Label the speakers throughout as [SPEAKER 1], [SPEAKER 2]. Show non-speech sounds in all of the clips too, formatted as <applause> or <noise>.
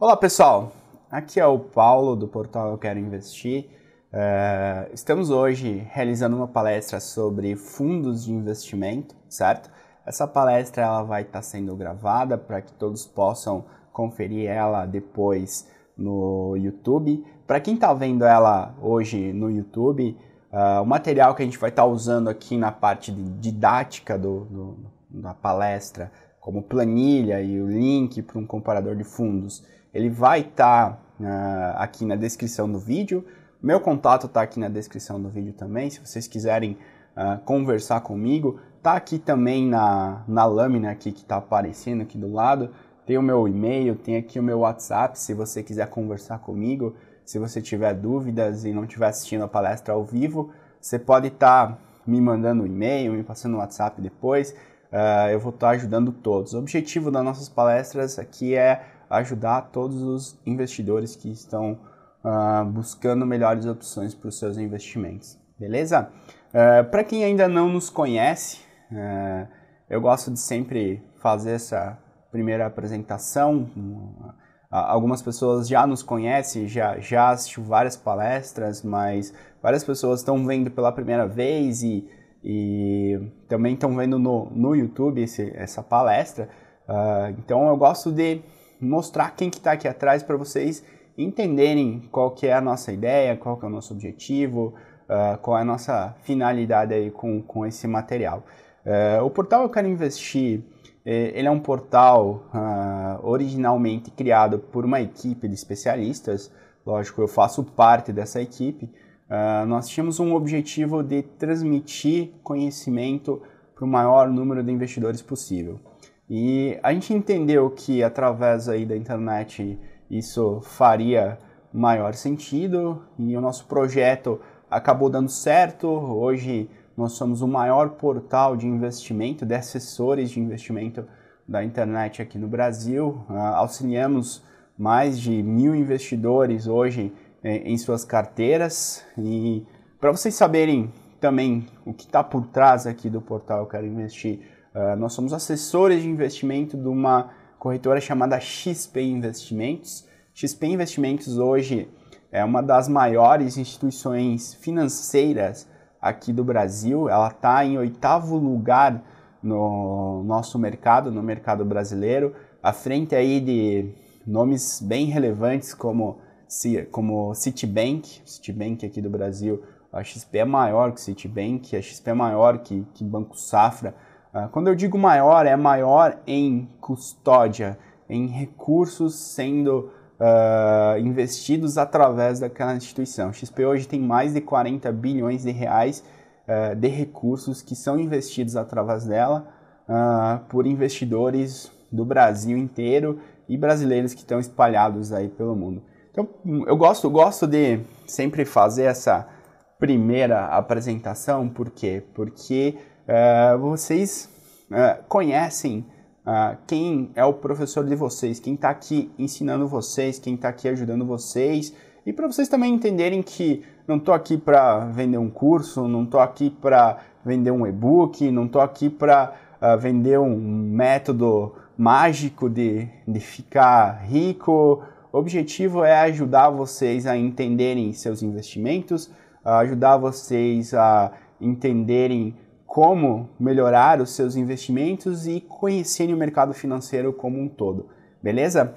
[SPEAKER 1] Olá pessoal, aqui é o Paulo do portal Eu Quero Investir. Uh, estamos hoje realizando uma palestra sobre fundos de investimento, certo? Essa palestra ela vai estar tá sendo gravada para que todos possam conferir ela depois no YouTube. Para quem está vendo ela hoje no YouTube, uh, o material que a gente vai estar tá usando aqui na parte didática do, do, da palestra, como planilha e o link para um comparador de fundos, ele vai estar tá, uh, aqui na descrição do vídeo. Meu contato está aqui na descrição do vídeo também. Se vocês quiserem uh, conversar comigo, está aqui também na, na lâmina aqui que está aparecendo aqui do lado. Tem o meu e-mail, tem aqui o meu WhatsApp, se você quiser conversar comigo, se você tiver dúvidas e não estiver assistindo a palestra ao vivo, você pode estar tá me mandando um e-mail, me passando um WhatsApp depois. Uh, eu vou estar tá ajudando todos. O objetivo das nossas palestras aqui é ajudar todos os investidores que estão uh, buscando melhores opções para os seus investimentos, beleza? Uh, é, para quem ainda não nos conhece, uh, eu gosto de sempre fazer essa primeira apresentação. Algumas pessoas já nos conhecem, já, já assistiu várias palestras, mas várias pessoas estão vendo pela primeira vez e, e também estão vendo no, no YouTube esse, essa palestra. Uh, então eu gosto de mostrar quem que está aqui atrás para vocês entenderem qual que é a nossa ideia, qual que é o nosso objetivo, uh, qual é a nossa finalidade aí com, com esse material. Uh, o portal Eu Quero Investir, eh, ele é um portal uh, originalmente criado por uma equipe de especialistas, lógico, eu faço parte dessa equipe. Uh, nós tínhamos um objetivo de transmitir conhecimento para o maior número de investidores possível. E a gente entendeu que através aí da internet isso faria maior sentido e o nosso projeto acabou dando certo. Hoje nós somos o maior portal de investimento, de assessores de investimento da internet aqui no Brasil. Ah, auxiliamos mais de mil investidores hoje eh, em suas carteiras. E para vocês saberem também o que está por trás aqui do portal Eu Quero Investir Uh, nós somos assessores de investimento de uma corretora chamada XP Investimentos. XP Investimentos hoje é uma das maiores instituições financeiras aqui do Brasil. Ela está em oitavo lugar no nosso mercado, no mercado brasileiro, à frente aí de nomes bem relevantes como, como Citibank, Citibank aqui do Brasil, a XP é maior que Citibank, a XP é maior que, que Banco Safra, ah, quando eu digo maior, é maior em custódia, em recursos sendo uh, investidos através daquela instituição. XP hoje tem mais de 40 bilhões de reais uh, de recursos que são investidos através dela uh, por investidores do Brasil inteiro e brasileiros que estão espalhados aí pelo mundo. Então, eu gosto, gosto de sempre fazer essa primeira apresentação, por quê? Porque é, vocês uh, conhecem uh, quem é o professor de vocês, quem está aqui ensinando vocês, quem está aqui ajudando vocês. E para vocês também entenderem que não estou aqui para vender um curso, não estou aqui para vender um e-book, não estou aqui para ah, vender um método mágico de, de ficar rico. O objetivo é ajudar vocês a entenderem seus investimentos, ajudar vocês a entenderem como melhorar os seus investimentos e conhecerem o mercado financeiro como um todo, beleza?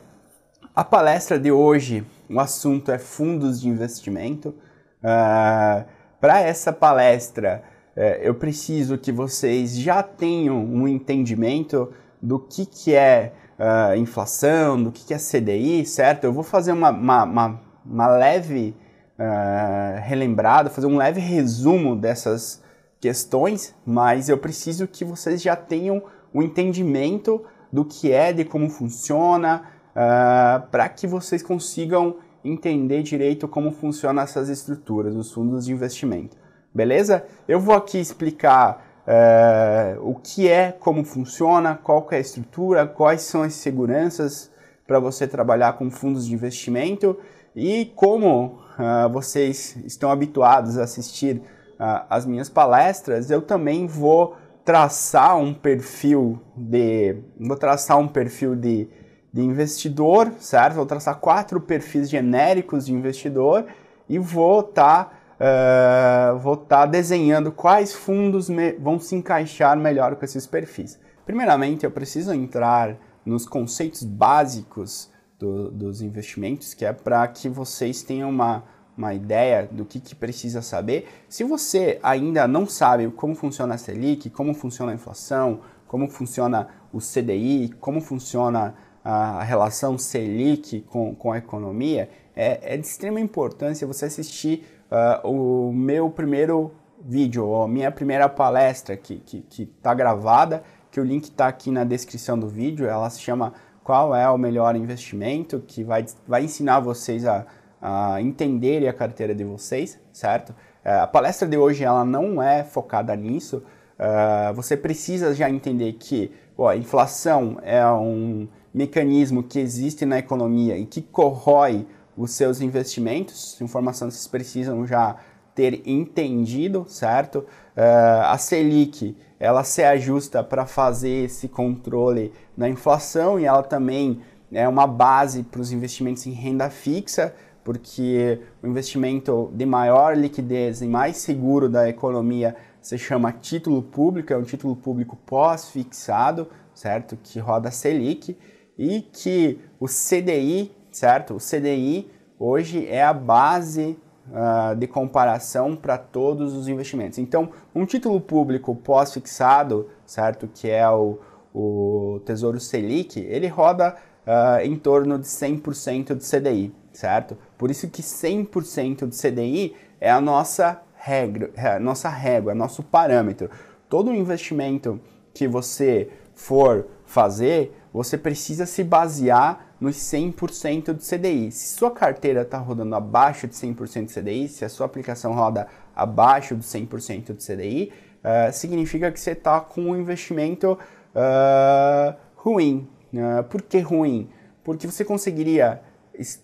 [SPEAKER 1] A palestra de hoje, o assunto é fundos de investimento. Uh, ah, Para essa palestra, uh, eu preciso que vocês já tenham um entendimento do que, que é uh, inflação, do que, que é CDI, certo? Eu vou fazer uma, uma, uma, uma leve ah, relembrada, fazer um leve resumo dessas questões, mas eu preciso que vocês já tenham o um entendimento do que é, de como funciona, uh, ah, para que vocês consigam entender direito como funcionam essas estruturas, os fundos de investimento. Beleza? Eu vou aqui explicar uh, o que é, como funciona, qual é a estrutura, quais são as seguranças para você trabalhar com fundos de investimento e como uh, vocês estão habituados a assistir as minhas palestras, eu também vou traçar um perfil de. Vou traçar um perfil de, de investidor, certo? Vou traçar quatro perfis genéricos de investidor e vou estar. Tá, uh, vou estar tá desenhando quais fundos vão se encaixar melhor com esses perfis. Primeiramente, eu preciso entrar nos conceitos básicos do, dos investimentos, que é para que vocês tenham uma, uma ideia do que, que precisa saber. Se você ainda não sabe como funciona a Selic, como funciona a inflação, como funciona o CDI, como funciona a relação Selic com, com a economia, é, é de extrema importância você assistir uh, o meu primeiro vídeo, a minha primeira palestra que está que, que tá gravada, que o link está aqui na descrição do vídeo. Ela se chama Qual é o Melhor Investimento, que vai, vai ensinar vocês a a entenderem a carteira de vocês, certo? É, a palestra de hoje ela não é focada nisso. É, você precisa já entender que ó, a inflação é um mecanismo que existe na economia e que corrói os seus investimentos. Informação que vocês precisam já ter entendido, certo? É, a Selic ela se ajusta para fazer esse controle da inflação e ela também é uma base para os investimentos em renda fixa porque o investimento de maior liquidez e mais seguro da economia se chama título público, é um título público pós-fixado, certo? Que roda Selic e que o CDI, certo? O CDI hoje é a base uh, de comparação para todos os investimentos. Então, um título público pós-fixado, certo? Que é o, o Tesouro Selic, ele roda uh, em torno de 100% do CDI, certo? Por isso que 100% do CDI é a nossa regra, é a nossa régua, é nosso parâmetro. Todo investimento que você for fazer, você precisa se basear nos 100% do CDI. Se sua carteira está rodando abaixo de 100% do CDI, se a sua aplicação roda abaixo do 100% do CDI, uh, significa que você está com um investimento uh, ruim. Uh, por que ruim? Porque você conseguiria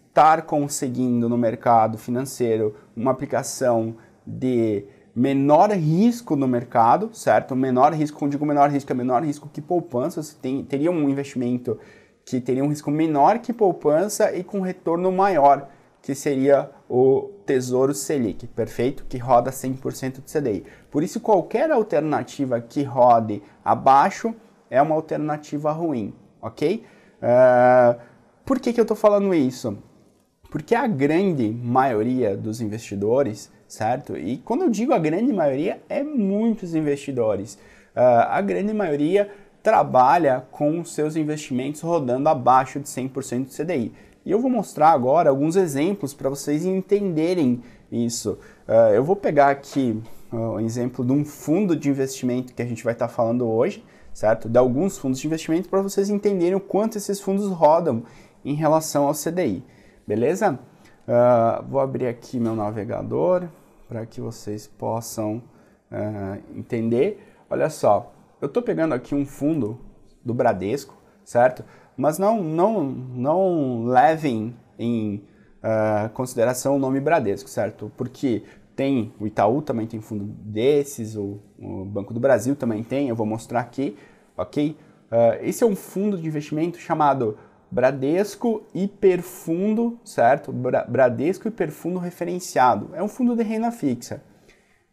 [SPEAKER 1] estar conseguindo no mercado financeiro uma aplicação de menor risco no mercado, certo? Menor risco, quando digo menor risco, é menor risco que poupança. Você tem, teria um investimento que teria um risco menor que poupança e com retorno maior, que seria o Tesouro Selic, perfeito? Que roda 100% de CDI. Por isso, qualquer alternativa que rode abaixo é uma alternativa ruim, ok? Uh, por que, que eu estou falando isso? Porque a grande maioria dos investidores, certo? E quando eu digo a grande maioria, é muitos investidores. Uh, a grande maioria trabalha com seus investimentos rodando abaixo de 100% do CDI. E eu vou mostrar agora alguns exemplos para vocês entenderem isso. Uh, eu vou pegar aqui uh, ah, um exemplo de um fundo de investimento que a gente vai estar tá falando hoje, certo? De alguns fundos de investimento para vocês entenderem o quanto esses fundos rodam em relação ao CDI beleza? Uh, vou abrir aqui meu navegador para que vocês possam uh, entender. Olha só, eu estou pegando aqui um fundo do Bradesco, certo? Mas não, não, não levem em uh, consideração o nome Bradesco, certo? Porque tem o Itaú também tem fundo desses, o, o Banco do Brasil também tem, eu vou mostrar aqui, ok? Uh, esse é um fundo de investimento chamado Bradesco Hiperfundo, certo? Bra Bradesco Hiperfundo Referenciado. É um fundo de renda fixa.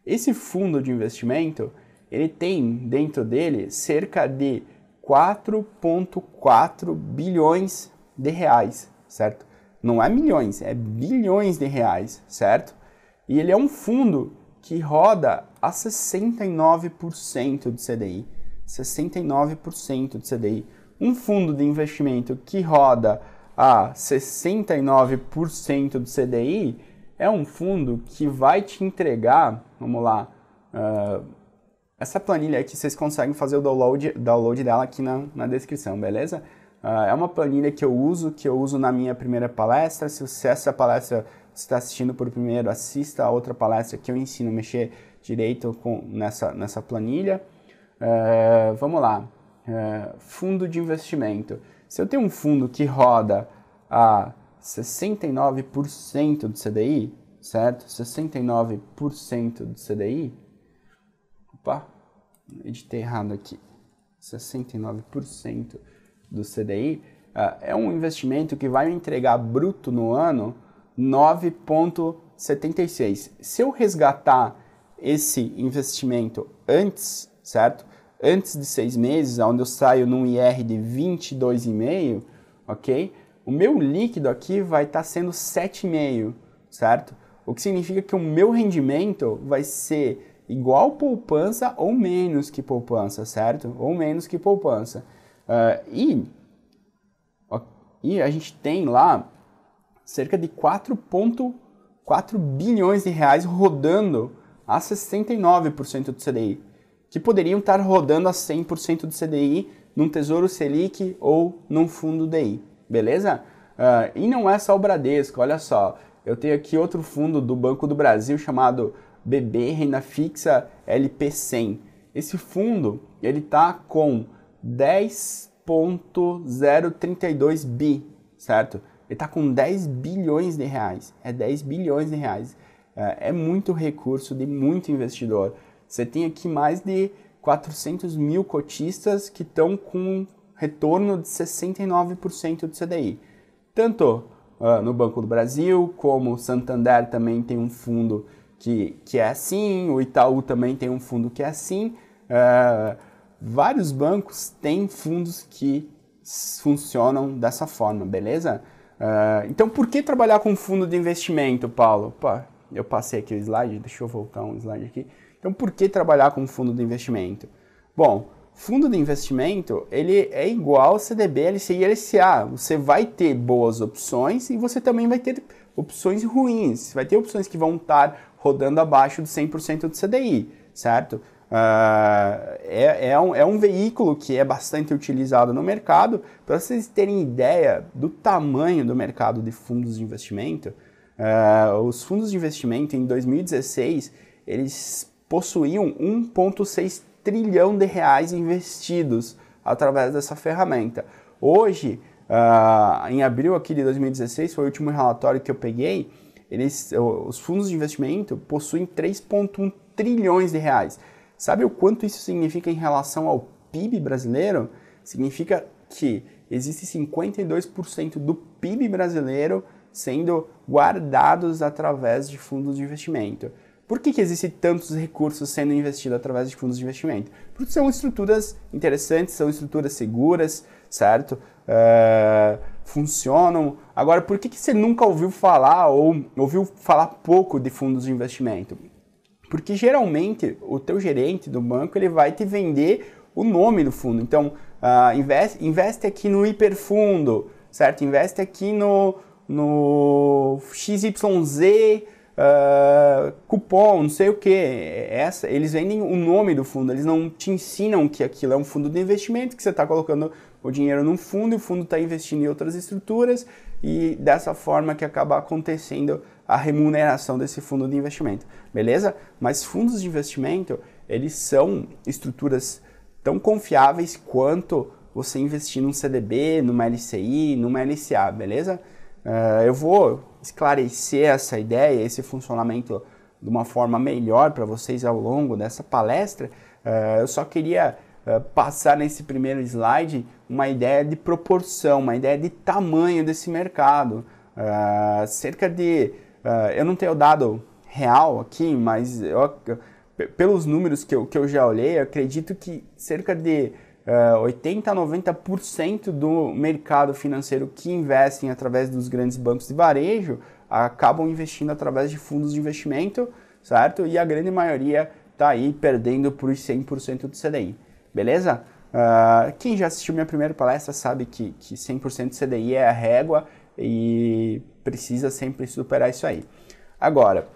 [SPEAKER 1] Esse fundo de investimento, ele tem dentro dele cerca de 4.4 bilhões de reais, certo? Não é milhões, é bilhões de reais, certo? E ele é um fundo que roda a 69% de CDI. 69% de CDI um fundo de investimento que roda a 69% do CDI é um fundo que vai te entregar, vamos lá, uh, essa planilha aqui vocês conseguem fazer o download, download dela aqui na, na descrição, beleza? Uh, é uma planilha que eu uso, que eu uso na minha primeira palestra. Se você essa palestra está assistindo por primeiro, assista a outra palestra que eu ensino a mexer direito com, nessa, nessa planilha. Uh, vamos lá. É, fundo de investimento. Se eu tenho um fundo que roda a 69% do CDI, certo? 69% do CDI. Opa, editei errado aqui. 69% do CDI uh, é, é um investimento que vai me entregar bruto no ano 9,76. Se eu resgatar esse investimento antes, certo? antes de seis meses, onde eu saio num IR de 22,5, ok? O meu líquido aqui vai estar tá sendo 7,5, certo? O que significa que o meu rendimento vai ser igual poupança ou menos que poupança, certo? Ou menos que poupança. Uh, e, e a gente tem lá cerca de 4,4 bilhões de reais rodando a 69% do CDI que poderiam estar rodando a 100% do CDI num Tesouro Selic ou num fundo DI, beleza? Uh, e não é só o Bradesco, olha só. Eu tenho aqui outro fundo do Banco do Brasil chamado BB Renda Fixa LP100. Esse fundo, ele tá com 10.032 bi, certo? Ele tá com 10 bilhões de reais. É 10 bilhões de reais. Ah, é muito recurso de muito investidor. Você tem aqui mais de 400 mil cotistas que estão com retorno de 69% do CDI. Tanto uh, no Banco do Brasil, como o Santander também tem um fundo que, que é assim, o Itaú também tem um fundo que é assim. Uh, vários bancos têm fundos que funcionam dessa forma, beleza? Uh, então, por que trabalhar com fundo de investimento, Paulo? Pô, eu passei aqui o slide, deixa eu voltar um slide aqui. Então, por que trabalhar com fundo de investimento? Bom, fundo de investimento, ele é igual CDB, LCI e LCA. Você vai ter boas opções e você também vai ter opções ruins. Vai ter opções que vão estar rodando abaixo de 100% do CDI, certo? Uh, é, é, um, é um veículo que é bastante utilizado no mercado. Para vocês terem ideia do tamanho do mercado de fundos de investimento, uh, os fundos de investimento em 2016 eles possuíam 1,6 trilhão de reais investidos através dessa ferramenta. Hoje, uh, em abril aqui de 2016, foi o último relatório que eu peguei, eles, os fundos de investimento possuem 3,1 trilhões de reais. Sabe o quanto isso significa em relação ao PIB brasileiro? Significa que existe 52% do PIB brasileiro sendo guardados através de fundos de investimento. Por que, que existem tantos recursos sendo investidos através de fundos de investimento? Porque são estruturas interessantes, são estruturas seguras, certo? Uh, funcionam. Agora, por que, que você nunca ouviu falar ou ouviu falar pouco de fundos de investimento? Porque geralmente o teu gerente do banco ele vai te vender o nome do fundo. Então, uh, ah, investe, investe aqui no hiperfundo, certo? Investe aqui no, no XYZ ah, cupom, não sei o que. É essa, eles vendem o nome do fundo, eles não te ensinam que aquilo é um fundo de investimento, que você está colocando o dinheiro num fundo e o fundo está investindo em outras estruturas e dessa forma que acaba acontecendo a remuneração desse fundo de investimento, beleza? Mas fundos de investimento, eles são estruturas tão confiáveis quanto você investir num CDB, numa LCI, numa LCA, beleza? Uh, eu vou esclarecer essa ideia, esse funcionamento de uma forma melhor para vocês ao longo dessa palestra. Uh, eu só queria uh, passar nesse primeiro slide uma ideia de proporção, uma ideia de tamanho desse mercado. cerca de. eu não tenho dado real aqui, mas eu, pelos números que eu, que eu já olhei, eu acredito que cerca de 80% eh, a 90% do mercado financeiro que investem através dos grandes bancos de varejo acabam investindo através de fundos de investimento, certo? E a grande maioria está aí perdendo por 100% do CDI, beleza? Uh, quem já assistiu minha primeira palestra sabe que, que 100% do CDI é a régua e precisa sempre superar isso aí. Agora,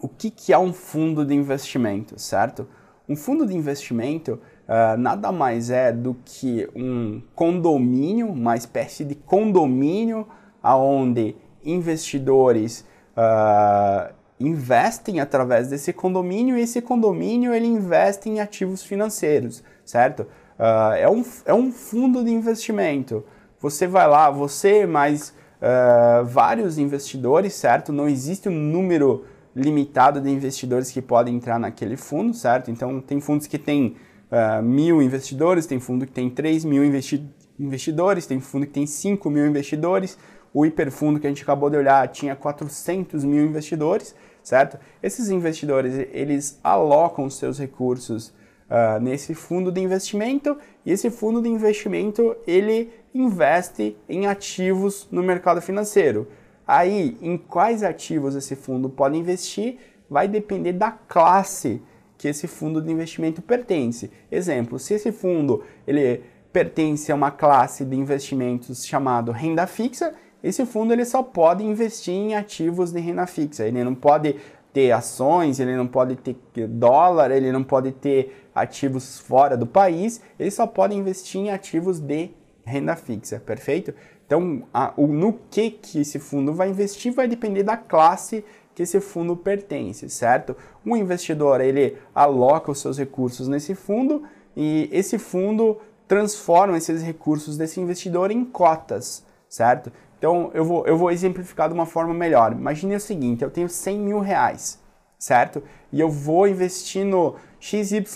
[SPEAKER 1] o que, que é um fundo de investimento, certo? Um fundo de investimento ah, nada mais é do que um condomínio, uma espécie de condomínio aonde investidores uh, investem através desse condomínio e esse condomínio ele investe em ativos financeiros, certo? Uh, é, um, é um fundo de investimento. Você vai lá, você mais uh, vários investidores, certo? Não existe um número limitado de investidores que podem entrar naquele fundo, certo? Então tem fundos que têm uh, mil investidores, tem fundo que tem 3 mil investi investidores, tem fundo que tem 5 mil investidores, o hiperfundo que a gente acabou de olhar tinha 400 mil investidores, certo? Esses investidores, eles alocam seus recursos Uh, nesse fundo de investimento e esse fundo de investimento ele investe em ativos no mercado financeiro. Aí, em quais ativos esse fundo pode investir vai depender da classe que esse fundo de investimento pertence. Exemplo, se esse fundo ele pertence a uma classe de investimentos chamado renda fixa, esse fundo ele só pode investir em ativos de renda fixa, ele não pode ter ações, ele não pode ter dólar, ele não pode ter ativos fora do país, ele só pode investir em ativos de renda fixa, perfeito? Então, a, o, no que, que esse fundo vai investir vai depender da classe que esse fundo pertence, certo? O investidor, ele aloca os seus recursos nesse fundo e esse fundo transforma esses recursos desse investidor em cotas, certo? Então, eu vou, eu vou exemplificar de uma forma melhor. Imagine o seguinte, eu tenho 100 mil reais, certo? E eu vou investir no XYZ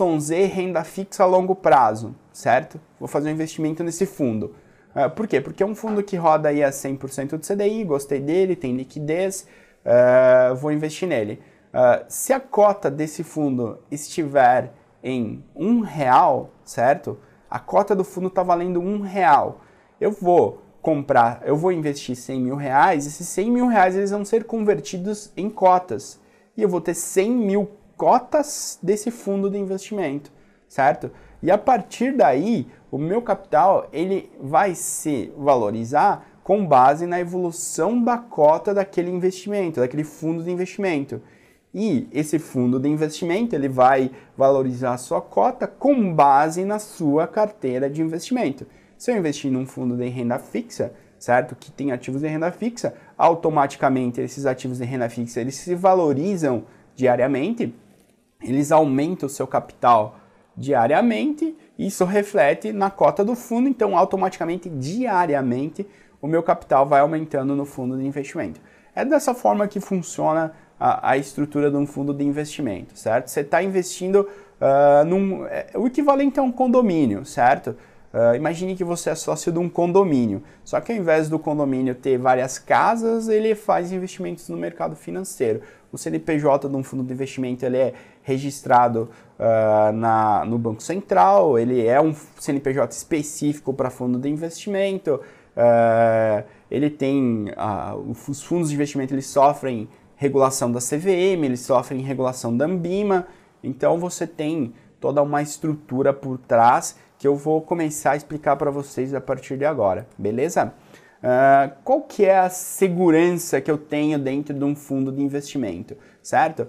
[SPEAKER 1] renda fixa a longo prazo, certo? Vou fazer um investimento nesse fundo. Ah, por quê? Porque é um fundo que roda aí a 100% do CDI, gostei dele, tem liquidez, uh, vou investir nele. Uh, se a cota desse fundo estiver em um real, certo? A cota do fundo está valendo um real. Eu vou comprar, eu vou investir 100 mil reais, esses 100 mil reais eles vão ser convertidos em cotas. E eu vou ter 100 mil cotas desse fundo de investimento, certo? E a partir daí, o meu capital ele vai se valorizar com base na evolução da cota daquele investimento, daquele fundo de investimento. E esse fundo de investimento ele vai valorizar a sua cota com base na sua carteira de investimento. Se eu investir num fundo de renda fixa, certo, que tem ativos de renda fixa, automaticamente esses ativos de renda fixa eles se valorizam diariamente, eles aumentam o seu capital diariamente, isso reflete na cota do fundo, então automaticamente diariamente o meu capital vai aumentando no fundo de investimento. É dessa forma que funciona a, a estrutura de um fundo de investimento, certo? Você está investindo uh, num, é, o equivalente a um condomínio, certo? Uh, imagine que você é sócio de um condomínio, só que ao invés do condomínio ter várias casas, ele faz investimentos no mercado financeiro. O CNPJ de um fundo de investimento ele é registrado uh, na, no Banco Central, ele é um CNPJ específico para fundo de investimento, Uh, ele tem uh, os fundos de investimento eles sofrem regulação da CVM, eles sofrem regulação da Ambima, então você tem toda uma estrutura por trás que eu vou começar a explicar para vocês a partir de agora, beleza? Uh, qual que é a segurança que eu tenho dentro de um fundo de investimento, certo?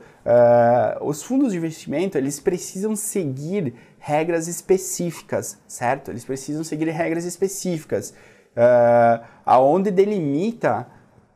[SPEAKER 1] os fundos de investimento eles precisam seguir regras específicas, certo? Eles precisam seguir regras específicas uh, aonde delimita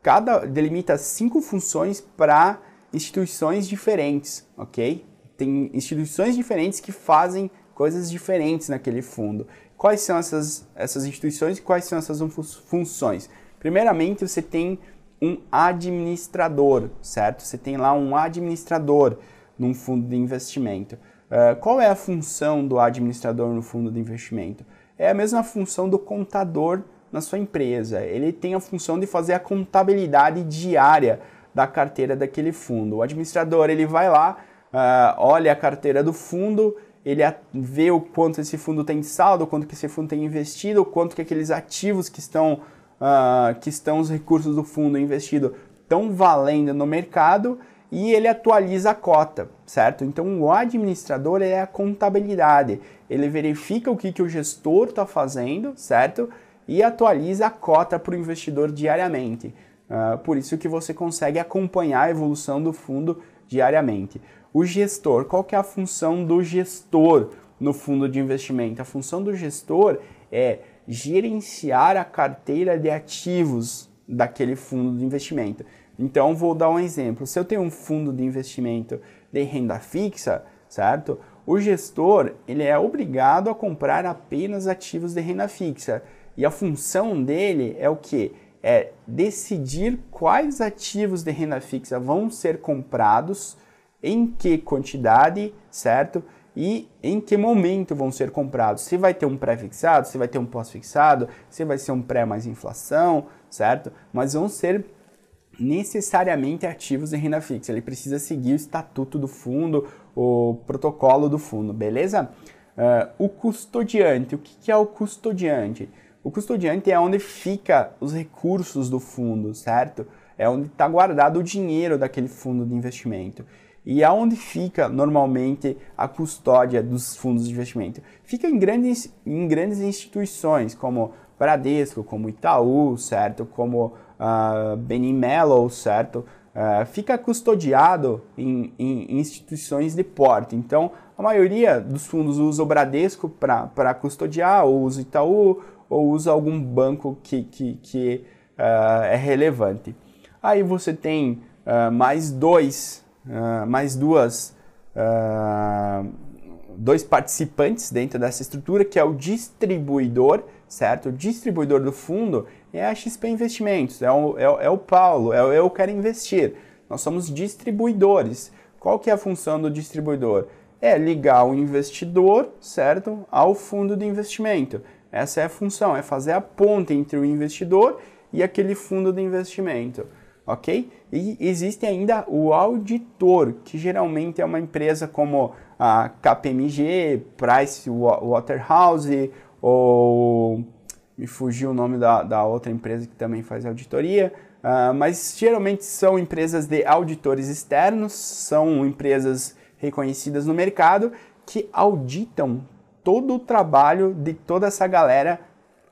[SPEAKER 1] cada delimita cinco funções para instituições diferentes, ok? Tem instituições diferentes que fazem coisas diferentes naquele fundo. Quais são essas, essas instituições e quais são essas funções? Primeiramente, você tem um administrador, certo? Você tem lá um administrador num fundo de investimento. Uh, qual é a função do administrador no fundo de investimento? É a mesma função do contador na sua empresa. Ele tem a função de fazer a contabilidade diária da carteira daquele fundo. O administrador ele vai lá, uh, olha a carteira do fundo, ele vê o quanto esse fundo tem saldo, quanto que esse fundo tem investido, quanto que aqueles ativos que estão uh, que estão os recursos do fundo investido estão valendo no mercado e ele atualiza a cota, certo? Então o administrador é a contabilidade, ele verifica o que, que o gestor está fazendo, certo? e atualiza a cota para o investidor diariamente. Uh, por isso que você consegue acompanhar a evolução do fundo diariamente. O gestor, qual que é a função do gestor no fundo de investimento? A função do gestor é gerenciar a carteira de ativos daquele fundo de investimento. Então, vou dar um exemplo. Se eu tenho um fundo de investimento de renda fixa, certo? O gestor ele é obrigado a comprar apenas ativos de renda fixa. E a função dele é o que? É decidir quais ativos de renda fixa vão ser comprados, em que quantidade, certo? E em que momento vão ser comprados? Se vai ter um pré-fixado, se vai ter um pós-fixado, se vai ser um pré mais inflação, certo? Mas vão ser necessariamente ativos de renda fixa. Ele precisa seguir o estatuto do fundo, o protocolo do fundo, beleza? Uh, o custodiante, o que, que é o custodiante? O custodiante é onde fica os recursos do fundo, certo? É onde está guardado o dinheiro daquele fundo de investimento. E aonde fica normalmente a custódia dos fundos de investimento? Fica em grandes, em grandes instituições como Bradesco, como Itaú, certo? Como uh, ah, Benny Mello, certo? Uh, fica custodiado em, em, instituições de porte. Então, a maioria dos fundos usa o Bradesco para custodiar, ou usa o Itaú, ou usa algum banco que, que, que uh, é relevante. Aí você tem uh, mais dois, uh, mais duas, dois participantes dentro dessa estrutura, que é o distribuidor, certo? O distribuidor do fundo é a XP Investimentos, é o, é, é o Paulo, é o Eu Quero Investir. Nós somos distribuidores. Qual que é a função do distribuidor? É ligar o investidor, certo, ao fundo de investimento. Essa é a função, é fazer a ponte entre o investidor e aquele fundo de investimento, ok? E existe ainda o auditor, que geralmente é uma empresa como a KPMG, Price Waterhouse ou me fugiu o nome da, da outra empresa que também faz auditoria, uh, mas geralmente são empresas de auditores externos, são empresas reconhecidas no mercado que auditam todo o trabalho de toda essa galera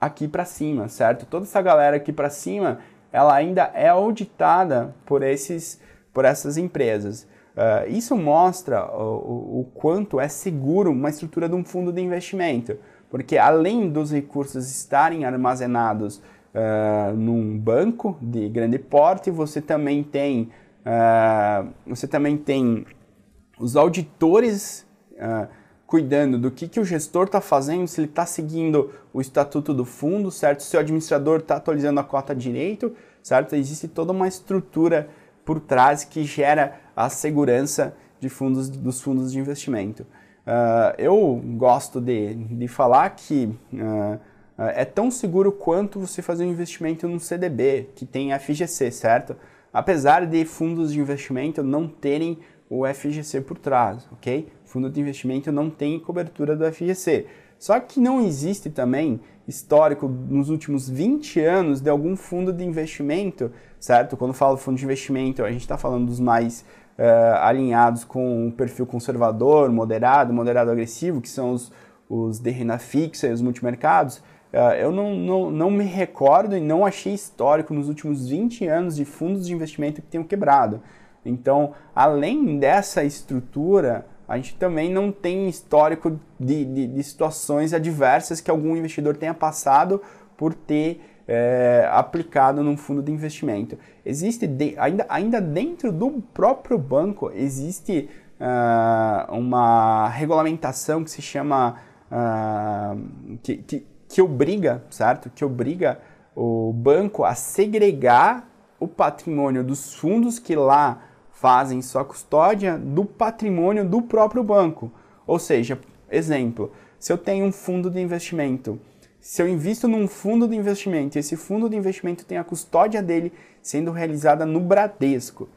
[SPEAKER 1] aqui para cima, certo? Toda essa galera aqui para cima, ela ainda é auditada por esses, por essas empresas. Uh, isso mostra o, o, quanto é seguro uma estrutura de um fundo de investimento, porque além dos recursos estarem armazenados uh, num banco de grande porte, você também tem uh, você também tem os auditores uh, cuidando do que, que o gestor está fazendo, se ele está seguindo o estatuto do fundo, certo? Se o administrador está atualizando a cota direito, certo? Existe toda uma estrutura por trás que gera a segurança de fundos, dos fundos de investimento. Uh, eu gosto de, de falar que uh, é tão seguro quanto você fazer um investimento num CDB, que tem FGC, certo? Apesar de fundos de investimento não terem o FGC por trás, ok? fundo de investimento não tem cobertura do FGC. Só que não existe também histórico nos últimos 20 anos de algum fundo de investimento, certo? Quando falo fundo de investimento, a gente está falando dos mais uh, alinhados com um perfil conservador, moderado, moderado agressivo, que são os, os de renda fixa e os multimercados. Uh, eu não, não, não me recordo e não achei histórico nos últimos 20 anos de fundos de investimento que tenham quebrado. Então, além dessa estrutura a gente também não tem histórico de, de, de situações adversas que algum investidor tenha passado por ter é, aplicado num fundo de investimento. Existe, de, ainda, ainda dentro do próprio banco, existe uh, uma regulamentação que se chama. Uh, que, que, que obriga, certo? Que obriga o banco a segregar o patrimônio dos fundos que lá fazem só custódia do patrimônio do próprio banco. Ou seja, exemplo, se eu tenho um fundo de investimento, se eu invisto num fundo de investimento e esse fundo de investimento tem a custódia dele sendo realizada no Bradesco,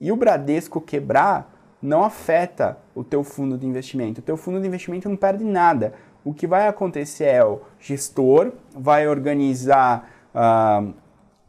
[SPEAKER 1] e o Bradesco quebrar não afeta o teu fundo de investimento. O teu fundo de investimento não perde nada. O que vai acontecer é o gestor vai organizar ah,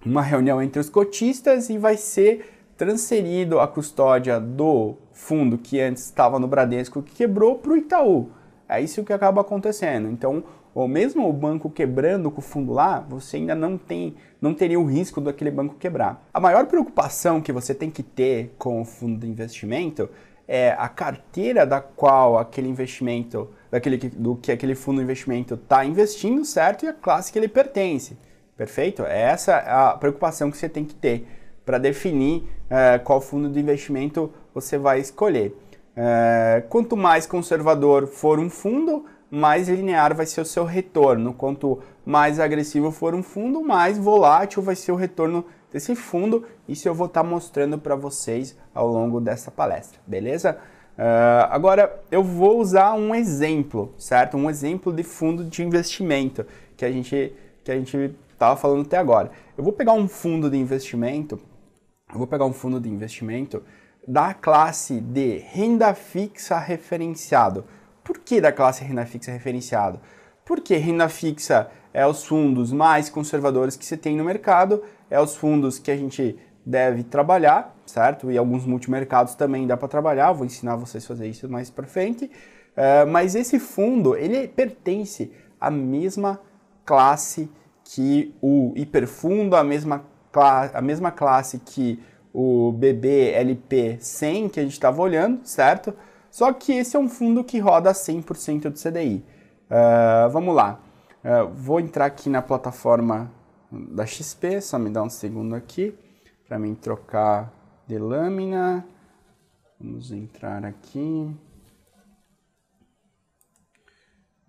[SPEAKER 1] uma reunião entre os cotistas e vai ser transferido a custódia do fundo que antes estava no Bradesco que quebrou para o Itaú. É isso que acaba acontecendo. Então, ou mesmo o banco quebrando com o fundo lá, você ainda não tem, não teria o risco daquele banco quebrar. A maior preocupação que você tem que ter com o fundo de investimento é a carteira da qual aquele investimento, daquele do que aquele fundo de investimento está investindo, certo? E a classe que ele pertence. Perfeito? Essa é a preocupação que você tem que ter para definir eh, qual fundo de investimento você vai escolher. Eh, quanto mais conservador for um fundo, mais linear vai ser o seu retorno. Quanto mais agressivo for um fundo, mais volátil vai ser o retorno desse fundo. Isso eu vou estar tá mostrando para vocês ao longo dessa palestra, beleza? Eh, agora eu vou usar um exemplo, certo? Um exemplo de fundo de investimento que a gente que a gente estava falando até agora. Eu vou pegar um fundo de investimento eu vou pegar um fundo de investimento da classe de renda fixa referenciado. Por que da classe renda fixa referenciado? Porque renda fixa é os fundos mais conservadores que você tem no mercado, é os fundos que a gente deve trabalhar, certo? E alguns multimercados também dá para trabalhar, vou ensinar vocês a fazer isso mais para frente. Uh, mas esse fundo, ele pertence à mesma classe que o hiperfundo, a mesma a mesma classe que o BBLP100 que a gente estava olhando, certo? Só que esse é um fundo que roda 100% do CDI. Uh, ah, vamos lá. Uh, vou entrar aqui na plataforma da XP, só me dá um segundo aqui para mim trocar de lâmina. Vamos entrar aqui.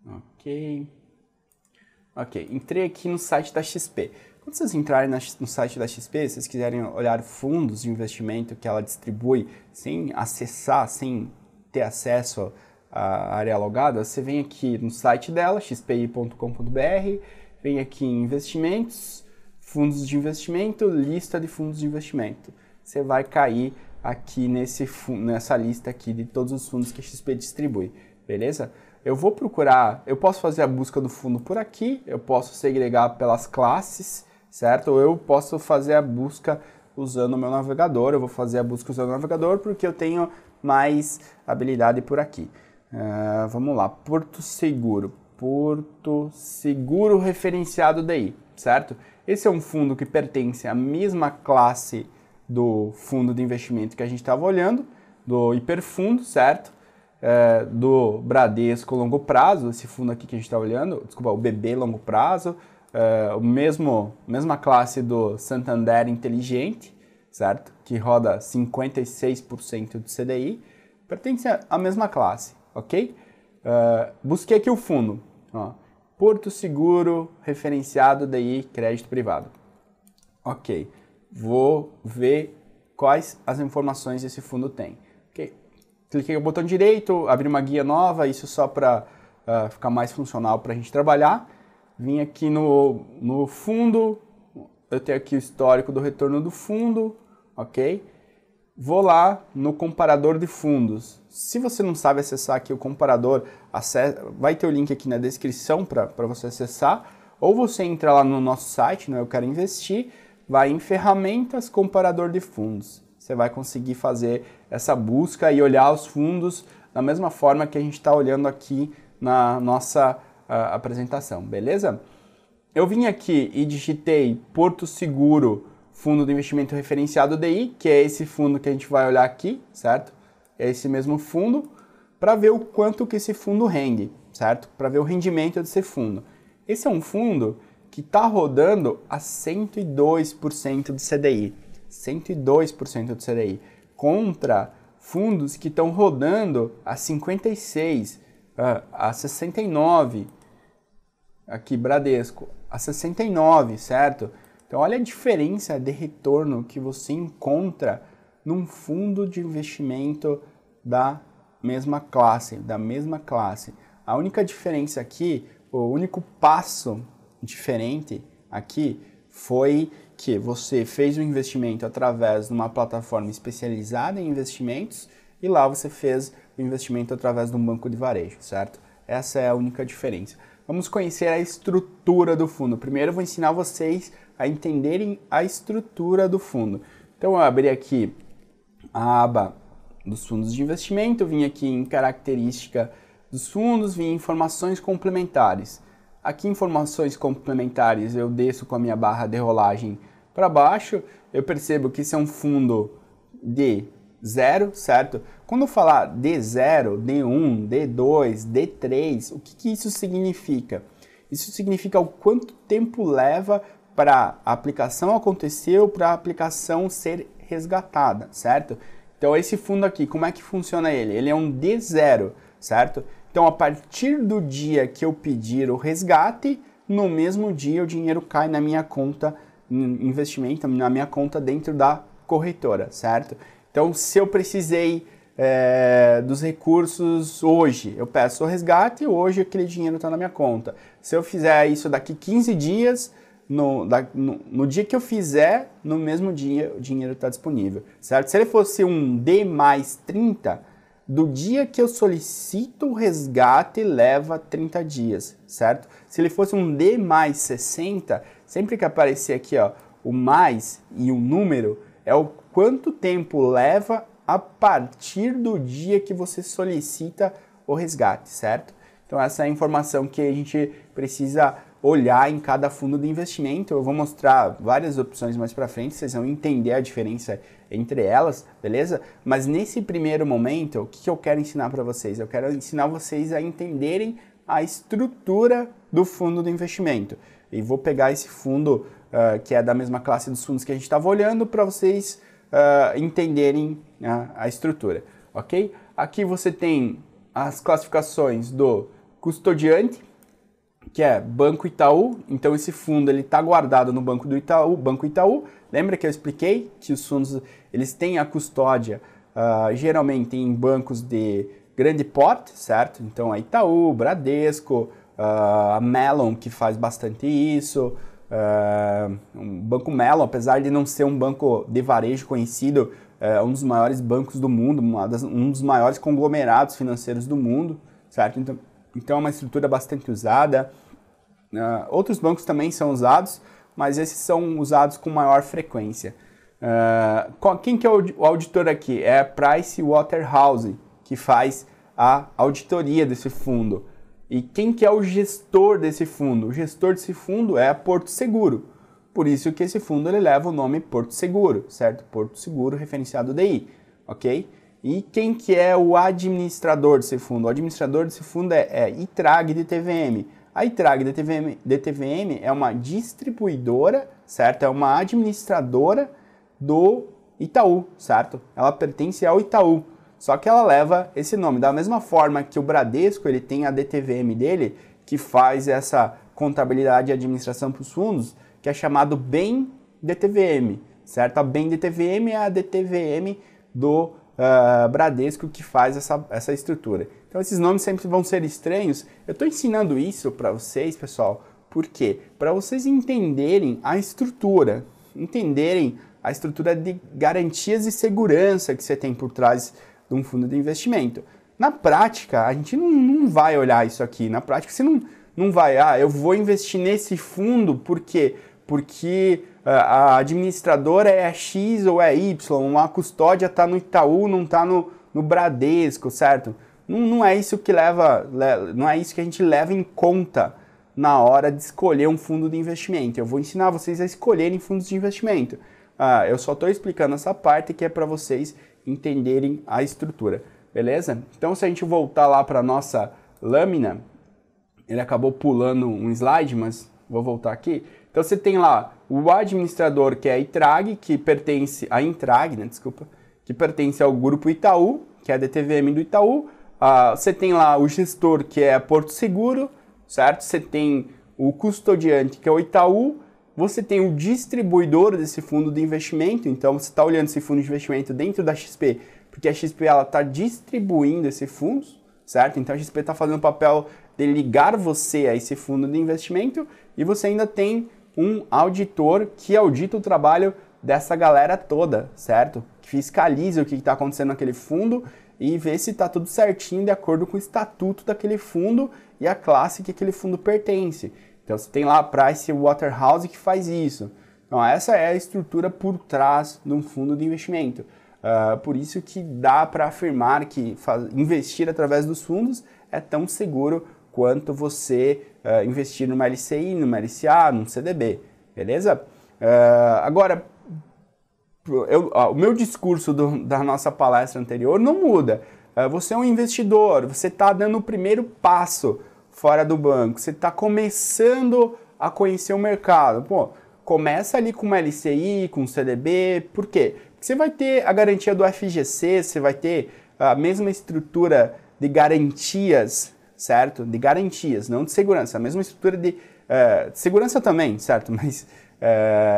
[SPEAKER 1] Ok. Ok, entrei aqui no site da XP. Quando vocês entrarem no site da XP, se vocês quiserem olhar fundos de investimento que ela distribui sem acessar, sem ter acesso à área logada, você vem aqui no site dela, xpi.com.br, vem aqui em investimentos, fundos de investimento, lista de fundos de investimento. Você vai cair aqui nesse, nessa lista aqui de todos os fundos que a XP distribui, beleza? Eu vou procurar, eu posso fazer a busca do fundo por aqui, eu posso segregar pelas classes, certo? Ou eu posso fazer a busca usando o meu navegador, eu vou fazer a busca usando o navegador porque eu tenho mais habilidade por aqui. Uh, vamos lá, Porto Seguro. Porto Seguro referenciado DI, certo? Esse é um fundo que pertence à mesma classe do fundo de investimento que a gente estava olhando, do hiperfundo, certo? É, do Bradesco longo prazo, esse fundo aqui que a gente está olhando, desculpa, o BB longo prazo, uh, o mesmo mesma classe do Santander Inteligente, certo? Que roda 56% do CDI, pertence à mesma classe, ok? Uh, busquei aqui o fundo, ó, Porto Seguro, referenciado DI, crédito privado. Ok, vou ver quais as informações esse fundo tem. Ok, cliquei no botão direito, abri uma guia nova, isso só para uh, é, ficar mais funcional para a gente trabalhar Vim aqui no, no fundo, eu tenho aqui o histórico do retorno do fundo, ok? Vou lá no comparador de fundos. Se você não sabe acessar aqui o comparador, vai ter o link aqui na descrição para você acessar. Ou você entra lá no nosso site, né, Eu Quero Investir, vai em Ferramentas Comparador de Fundos. Você vai conseguir fazer essa busca e olhar os fundos da mesma forma que a gente está olhando aqui na nossa a apresentação, beleza? Eu vim aqui e digitei Porto Seguro Fundo de Investimento Referenciado DI, que é esse fundo que a gente vai olhar aqui, certo? É esse mesmo fundo, para ver o quanto que esse fundo rende, certo? Para ver o rendimento desse fundo. Esse é um fundo que está rodando a 102% do CDI. 102% do CDI. Contra fundos que estão rodando a 56, ah, a 69% aqui Bradesco, a 69, certo? Então olha a diferença de retorno que você encontra num fundo de investimento da mesma classe, da mesma classe. A única diferença aqui, o único passo diferente aqui foi que você fez o um investimento através de uma plataforma especializada em investimentos e lá você fez o investimento através de um banco de varejo, certo? Essa é a única diferença. Vamos conhecer a estrutura do fundo. Primeiro, eu vou ensinar vocês a entenderem a estrutura do fundo. Então, eu abri aqui a aba dos fundos de investimento, vim aqui em característica dos fundos, vim em informações complementares. Aqui informações complementares, eu desço com a minha barra de rolagem para baixo, eu percebo que isso é um fundo de zero, certo? Quando eu falar D0, D1, D2, D3, o que, que isso significa? Isso significa o quanto tempo leva para a aplicação acontecer ou para a aplicação ser resgatada, certo? Então esse fundo aqui, como é que funciona ele? Ele é um D0, certo? Então a partir do dia que eu pedir o resgate, no mesmo dia o dinheiro cai na minha conta investimento, na minha conta dentro da corretora, certo? Então, se eu precisei é, dos recursos hoje, eu peço o resgate e hoje aquele dinheiro está na minha conta. Se eu fizer isso daqui 15 dias, no, da, no, no, dia que eu fizer, no mesmo dia o dinheiro está disponível, certo? Se ele fosse um D mais 30, do dia que eu solicito o resgate leva 30 dias, certo? Se ele fosse um D mais 60, sempre que aparecer aqui ó, o mais e o número, é o quanto tempo leva a partir do dia que você solicita o resgate, certo? Então essa é a informação que a gente precisa olhar em cada fundo de investimento. Eu vou mostrar várias opções mais para frente, vocês vão entender a diferença entre elas, beleza? Mas nesse primeiro momento, o que eu quero ensinar para vocês? Eu quero ensinar vocês a entenderem a estrutura do fundo de investimento. E vou pegar esse fundo uh, que é da mesma classe dos fundos que a gente estava olhando para vocês uh, entenderem a, né, a estrutura, ok? Aqui você tem as classificações do custodiante, que é Banco Itaú. Então esse fundo ele está guardado no Banco do Itaú, Banco Itaú. Lembra que eu expliquei que os fundos eles têm a custódia uh, geralmente em bancos de grande porte, certo? Então a Itaú, Bradesco, uh, a Melon que faz bastante isso, Uh, um banco Mellon apesar de não ser um banco de varejo conhecido, é um dos maiores bancos do mundo, das, um dos maiores conglomerados financeiros do mundo, certo? Então, então é uma estrutura bastante usada. Uh, outros bancos também são usados, mas esses são usados com maior frequência. Uh, quem que é o, o auditor aqui? É a Price Waterhouse, que faz a auditoria desse fundo. E quem que é o gestor desse fundo? O gestor desse fundo é a Porto Seguro. Por isso que esse fundo ele leva o nome Porto Seguro, certo? Porto Seguro referenciado DI, ok? E quem que é o administrador desse fundo? O administrador desse fundo é, é ITRAG de TVM. A ITRAG de TVM, é uma distribuidora, certo? É uma administradora do Itaú, certo? Ela pertence ao Itaú. Só que ela leva esse nome. Da mesma forma que o Bradesco ele tem a DTVM dele, que faz essa contabilidade e administração para os fundos, que é chamado Bem DTVM, certo? A Bem DTVM é a DTVM do uh, Bradesco que faz essa, essa estrutura. Então esses nomes sempre vão ser estranhos. Eu estou ensinando isso para vocês, pessoal, por quê? Para vocês entenderem a estrutura, entenderem a estrutura de garantias e segurança que você tem por trás de um fundo de investimento. Na prática, a gente não, não vai olhar isso aqui. Na prática, você não, não vai, ah, eu vou investir nesse fundo por quê? Porque ah, a administradora é X ou é Y, a custódia está no Itaú, não está no, no Bradesco, certo? Não, não é isso que leva, não é isso que a gente leva em conta na hora de escolher um fundo de investimento. Eu vou ensinar vocês a escolherem fundos de investimento. Ah, eu só estou explicando essa parte que é para vocês entenderem a estrutura, beleza? Então, se a gente voltar lá para nossa lâmina, ele acabou pulando um slide, mas vou voltar aqui. Então, você tem lá o administrador, que é a Itrag, que pertence a Intrag, né, desculpa, que pertence ao grupo Itaú, que é a DTVM do Itaú. Ah, você tem lá o gestor, que é Porto Seguro, certo? Você tem o custodiante, que é o Itaú, você tem o um distribuidor desse fundo de investimento, então você está olhando esse fundo de investimento dentro da XP, porque a XP está distribuindo esse fundo, certo? Então a XP está fazendo o papel de ligar você a esse fundo de investimento e você ainda tem um auditor que audita o trabalho dessa galera toda, certo? Que fiscaliza o que está acontecendo naquele fundo e vê se está tudo certinho de acordo com o estatuto daquele fundo e a classe que aquele fundo pertence. Então você tem lá a Price Waterhouse que faz isso. Então essa é a estrutura por trás de um fundo de investimento. Uh, por isso que dá para afirmar que investir através dos fundos é tão seguro quanto você uh, investir numa LCI, numa LCA, num CDB, beleza? Uh, agora, eu, ó, o meu discurso do, da nossa palestra anterior não muda. você é um investidor, você está dando o primeiro passo fora do banco, você está começando a conhecer o mercado. Pô, começa ali com uma LCI, com um CDB, por quê? Porque você vai ter a garantia do FGC, você vai ter a mesma estrutura de garantias, certo? De garantias, não de segurança, a mesma estrutura de, uh, segurança também, certo? <laughs> Mas uh,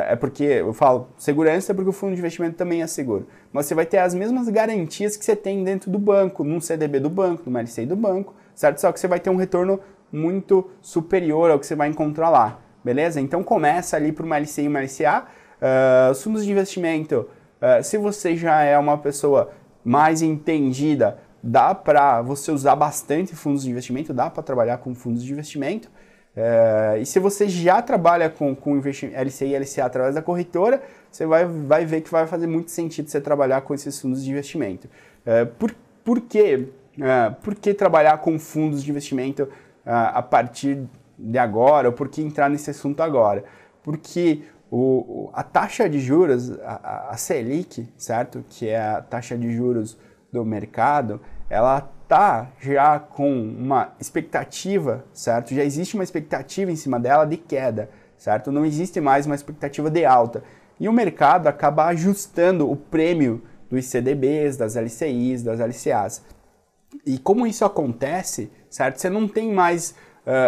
[SPEAKER 1] é porque eu falo segurança é porque o fundo de investimento também é seguro. Mas você vai ter as mesmas garantias que você tem dentro do banco, num CDB do banco, numa LCI do banco, certo? Só que você vai ter um retorno muito superior ao que você vai encontrar lá, beleza? Então começa ali por uma LCI e uma LCA. Uh, ah, fundos de investimento, uh, se você já é uma pessoa mais entendida, dá para você usar bastante fundos de investimento, dá para trabalhar com fundos de investimento. Uh, e se você já trabalha com, com LCI e LCA através da corretora, você vai, vai ver que vai fazer muito sentido você trabalhar com esses fundos de investimento. por, por quê? Ah, por que trabalhar com fundos de investimento uh, a partir de agora? Ou por que entrar nesse assunto agora? Porque o, a taxa de juros, a, a Selic, certo? Que é a taxa de juros do mercado, ela está já com uma expectativa, certo? Já existe uma expectativa em cima dela de queda, certo? Não existe mais uma expectativa de alta. E o mercado acaba ajustando o prêmio dos CDBs, das LCIs, das LCAs. E como isso acontece, certo? Você não tem mais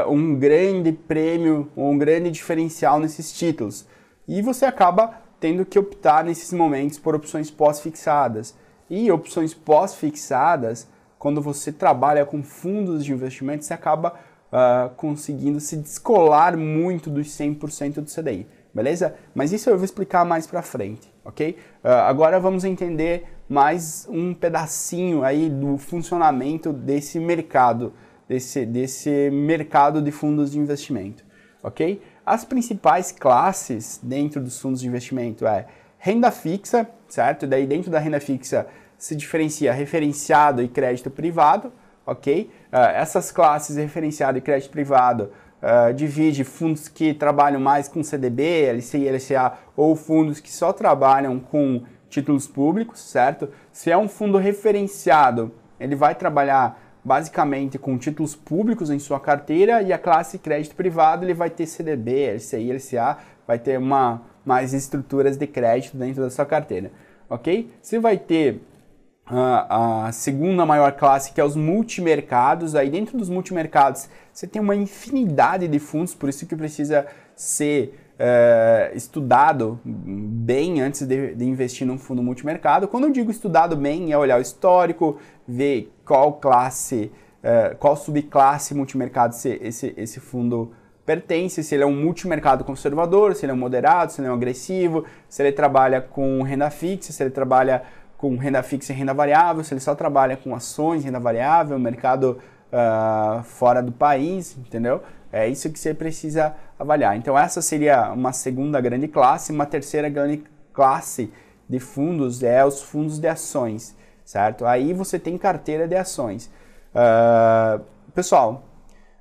[SPEAKER 1] uh, um grande prêmio ou um grande diferencial nesses títulos. E você acaba tendo que optar nesses momentos por opções pós-fixadas. E opções pós-fixadas, quando você trabalha com fundos de investimento, você acaba uh, conseguindo se descolar muito dos 100% do CDI, beleza? Mas isso eu vou explicar mais para frente, ok? Uh, agora vamos entender mais um pedacinho aí do funcionamento desse mercado, desse, desse mercado de fundos de investimento, ok? As principais classes dentro dos fundos de investimento é renda fixa, certo? Daí dentro da renda fixa se diferencia referenciado e crédito privado, ok? Uh, essas classes referenciado e crédito privado uh, divide fundos que trabalham mais com CDB, LCI, LCA ou fundos que só trabalham com títulos públicos, certo? Se é um fundo referenciado, ele vai trabalhar basicamente com títulos públicos em sua carteira e a classe crédito privado ele vai ter CDB, LCI, LCA, vai ter uma mais estruturas de crédito dentro da sua carteira, ok? Se vai ter a, segunda maior classe, que é os multimercados. Aí dentro dos multimercados você tem uma infinidade de fundos, por isso que precisa ser é, estudado bem antes de, de, investir num fundo multimercado. Quando eu digo estudado bem, é olhar o histórico, ver qual classe, é, qual subclasse multimercado esse, esse, esse fundo pertence, se ele é um multimercado conservador, se ele é um moderado, se ele é um agressivo, se ele trabalha com renda fixa, se ele trabalha com renda fixa e renda variável, se ele só trabalha com ações, renda variável, mercado uh, fora do país, entendeu? É isso que você precisa avaliar. Então, essa seria uma segunda grande classe. Uma terceira grande classe de fundos é os fundos de ações, certo? Aí você tem carteira de ações. Uh, pessoal,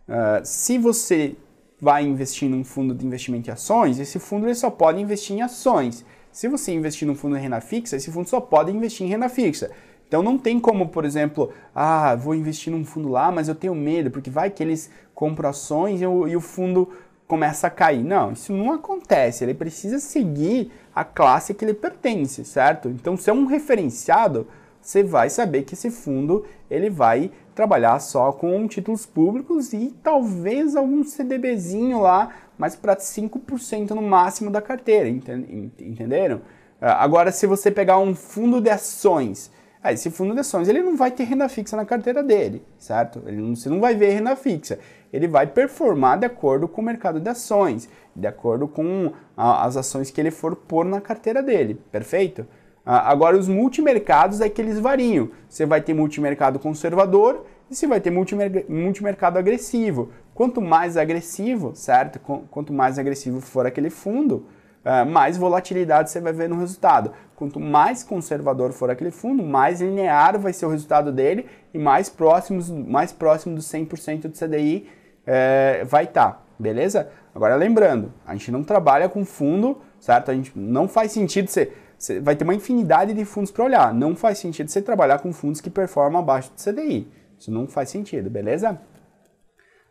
[SPEAKER 1] uh, se você vai investir num fundo de investimento em ações, esse fundo ele só pode investir em ações. Se você investir num fundo em renda fixa, esse fundo só pode investir em renda fixa. Então não tem como, por exemplo, ah, vou investir num fundo lá, mas eu tenho medo, porque vai que eles compram ações e o, e o fundo começa a cair. Não, isso não acontece. Ele precisa seguir a classe que ele pertence, certo? Então, se é um referenciado, você vai saber que esse fundo ele vai trabalhar só com títulos públicos e talvez algum CDBzinho lá mas para 5% no máximo da carteira, entenderam? Ah, agora, se você pegar um fundo de ações, ah, esse fundo de ações ele não vai ter renda fixa na carteira dele, certo? Ele não, você não vai ver renda fixa. Ele vai performar de acordo com o mercado de ações, de acordo com ah, as ações que ele for pôr na carteira dele, perfeito? Agora, os multimercados é que eles variam. Você vai ter multimercado conservador, e se vai ter multimer multimercado agressivo. Quanto mais agressivo, certo? Quanto mais agressivo for aquele fundo, eh, mais volatilidade você vai ver no resultado. Quanto mais conservador for aquele fundo, mais linear vai ser o resultado dele e mais, próximos, mais próximo dos 100% do CDI eh, vai estar, tá, beleza? Agora lembrando, a gente não trabalha com fundo, certo? A gente não faz sentido você, você vai ter uma infinidade de fundos para olhar. Não faz sentido você trabalhar com fundos que performam abaixo do CDI. Isso não faz sentido, beleza?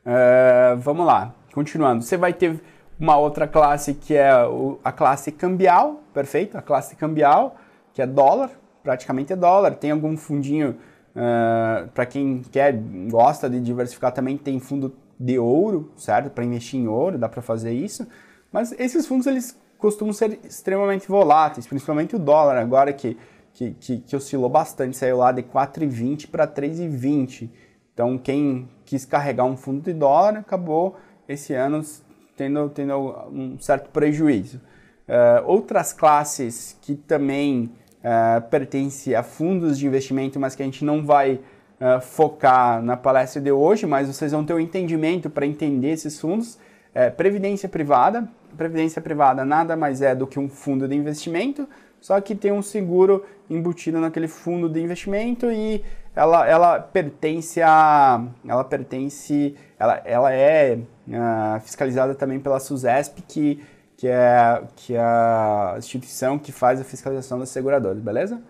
[SPEAKER 1] Uh, vamos lá, continuando. Você vai ter uma outra classe que é a classe cambial, perfeito? A classe cambial, que é dólar, praticamente é dólar. Tem algum fundinho, uh, é, para quem quer, gosta de diversificar também, tem fundo de ouro, certo? Para investir em ouro, dá para fazer isso. Mas esses fundos, eles costumam ser extremamente voláteis, principalmente o dólar, agora que que, que, que oscilou bastante, saiu lá de 4,20 para 3,20. Então, quem quis carregar um fundo de dólar acabou esse ano tendo, tendo um certo prejuízo. Uh, outras classes que também uh, eh, pertencem a fundos de investimento, mas que a gente não vai uh, focar na palestra de hoje, mas vocês vão ter o um entendimento para entender esses fundos. É, previdência privada. Previdência privada nada mais é do que um fundo de investimento, só que tem um seguro embutida naquele fundo de investimento e ela, ela pertence a. Ela pertence. Ela, ela é uh, fiscalizada também pela SUSESP, que, que, é, que é a instituição que faz a fiscalização das seguradoras, beleza?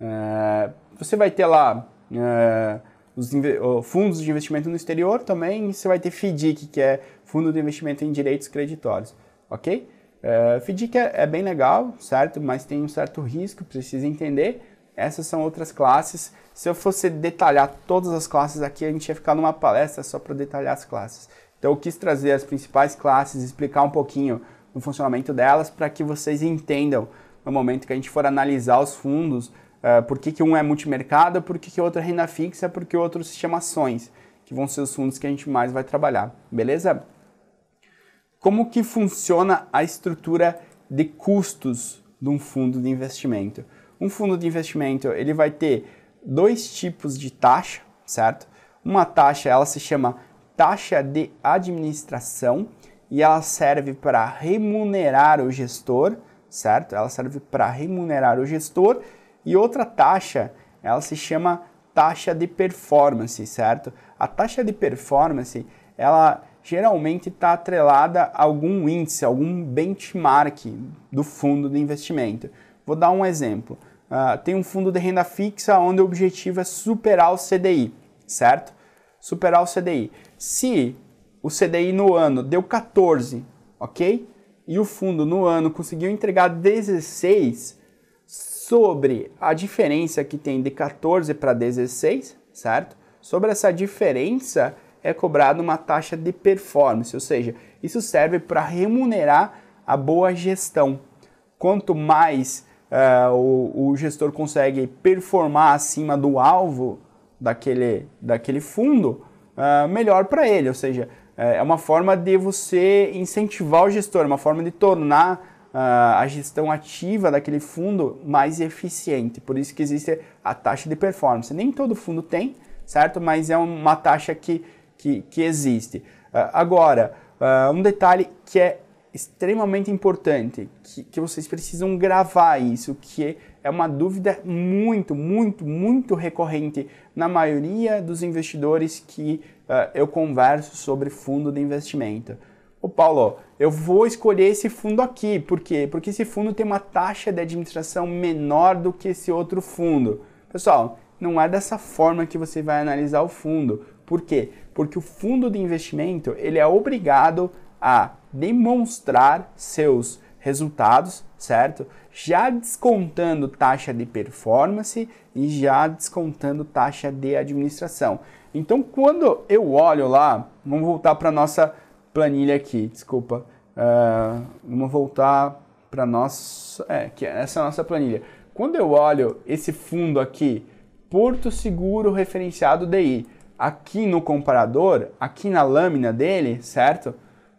[SPEAKER 1] Uh, você vai ter lá. Uh, os fundos de investimento no exterior também, e você vai ter FDIC, que é Fundo de Investimento em Direitos Creditórios, ok? É, FDIC é, é, bem legal, certo? Mas tem um certo risco, precisa entender. Essas são outras classes. Se eu fosse detalhar todas as classes aqui, a gente ia ficar numa palestra só para detalhar as classes. Então eu quis trazer as principais classes, explicar um pouquinho o funcionamento delas para que vocês entendam no momento que a gente for analisar os fundos, uh, por que, que um é multimercado, por que, que outro é renda fixa, por que outro se chama ações, que vão ser os fundos que a gente mais vai trabalhar, beleza? como que funciona a estrutura de custos de um fundo de investimento. Um fundo de investimento, ele vai ter dois tipos de taxa, certo? Uma taxa, ela se chama taxa de administração e ela serve para remunerar o gestor, certo? Ela serve para remunerar o gestor e outra taxa, ela se chama taxa de performance, certo? A taxa de performance, ela geralmente está atrelada a algum índice, algum benchmark do fundo de investimento. Vou dar um exemplo. Uh, tem um fundo de renda fixa onde o objetivo é superar o CDI, certo? Superar o CDI. Se o CDI no ano deu 14, ok? E o fundo no ano conseguiu entregar 16 sobre a diferença que tem de 14 para 16, certo? Sobre essa diferença, é cobrada uma taxa de performance, ou seja, isso serve para remunerar a boa gestão. Quanto mais uh, o, o gestor consegue performar acima do alvo daquele, daquele fundo, uh, melhor para ele. Ou seja, eh, é uma forma de você incentivar o gestor, é uma forma de tornar uh, a gestão ativa daquele fundo mais eficiente. Por isso que existe a taxa de performance. Nem todo fundo tem, certo? Mas é uma taxa que que, que existe. Ah, agora, ah, um detalhe que é extremamente importante, que, que vocês precisam gravar isso, que é uma dúvida muito, muito, muito recorrente na maioria dos investidores que uh, eu converso sobre fundo de investimento. Ô Paulo, eu vou escolher esse fundo aqui, por quê? Porque esse fundo tem uma taxa de administração menor do que esse outro fundo. Pessoal, não é dessa forma que você vai analisar o fundo. Por quê? porque o fundo de investimento ele é obrigado a demonstrar seus resultados, certo? Já descontando taxa de performance e já descontando taxa de administração. Então, quando eu olho lá, vamos voltar para nossa planilha aqui, desculpa, uh, vamos voltar para nossa, é, que é essa é a nossa planilha. Quando eu olho esse fundo aqui, Porto Seguro Referenciado DI, aqui no comparador, aqui na lâmina dele, certo?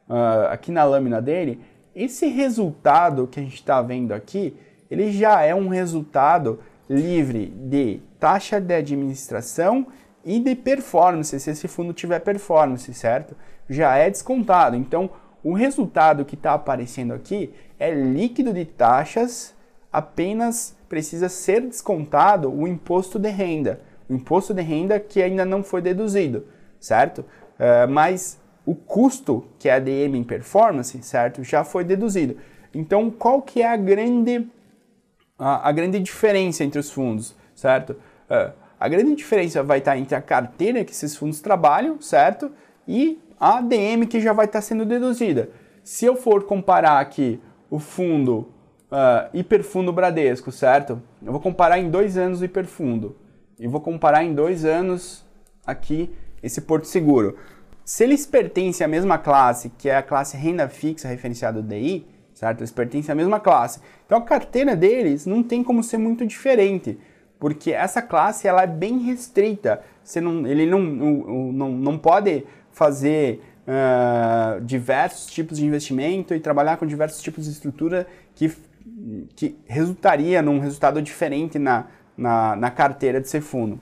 [SPEAKER 1] Uh, aqui na lâmina dele, esse resultado que a gente está vendo aqui, ele já é um resultado livre de taxa de administração e de performance, se esse fundo tiver performance, certo? Já é descontado. Então, o resultado que está aparecendo aqui é líquido de taxas, apenas precisa ser descontado o imposto de renda o imposto de renda que ainda não foi deduzido, certo? Uh, mas o custo que é a DM em performance, certo, já foi deduzido. Então, qual que é a grande, a, a grande diferença entre os fundos, certo? Uh, a grande diferença vai estar entre a carteira que esses fundos trabalham, certo? E a DM que já vai estar sendo deduzida. Se eu for comparar aqui o fundo uh, hiperfundo Bradesco, certo? Eu vou comparar em dois anos o hiperfundo e vou comparar em dois anos aqui esse Porto Seguro. Se eles pertencem à mesma classe, que é a classe renda fixa referenciada do DI, certo? Eles pertencem à mesma classe. Então a carteira deles não tem como ser muito diferente, porque essa classe ela é bem restrita. Você não, ele não, não, não pode fazer uh, diversos tipos de investimento e trabalhar com diversos tipos de estrutura que, que resultaria num resultado diferente na, na, na carteira de ser fundo.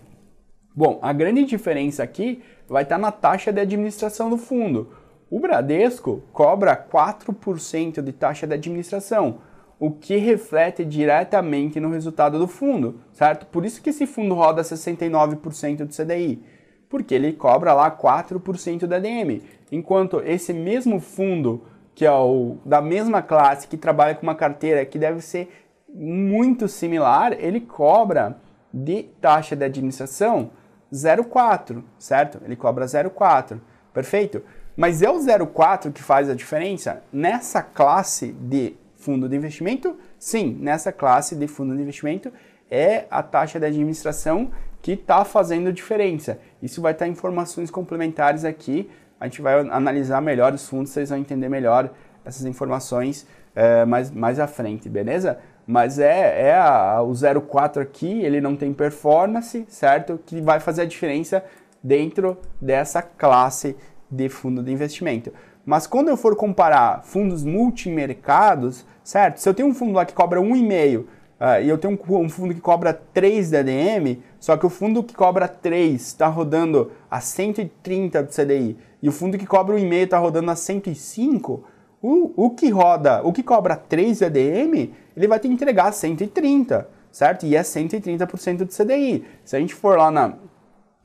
[SPEAKER 1] Bom, a grande diferença aqui vai estar tá na taxa de administração do fundo. O Bradesco cobra 4% de taxa de administração, o que reflete diretamente no resultado do fundo, certo? Por isso que esse fundo roda 69% do CDI, porque ele cobra lá 4% da DM, enquanto esse mesmo fundo que é o da mesma classe que trabalha com uma carteira que deve ser muito similar, ele cobra de taxa de administração 0,4, certo? Ele cobra 0,4, perfeito? Mas é o 0,4 que faz a diferença nessa classe de fundo de investimento? Sim, nessa classe de fundo de investimento é a taxa de administração que está fazendo diferença. Isso vai estar informações complementares aqui. A gente vai analisar melhor os fundos, vocês vão entender melhor essas informações é, mais, mais à frente, beleza? Mas é, é a, o 04 aqui, ele não tem performance, certo? Que vai fazer a diferença dentro dessa classe de fundo de investimento. Mas quando eu for comparar fundos multimercados, certo? Se eu tenho um fundo lá que cobra 1,5 uh, ah, e eu tenho um, um, fundo que cobra 3 DDM, só que o fundo que cobra 3 está rodando a 130 do CDI e o fundo que cobra 1,5 está rodando a 105, o, o que roda, o que cobra 3 ADM, ele vai te entregar 130, certo? E é 130% do CDI. Se a gente for lá na,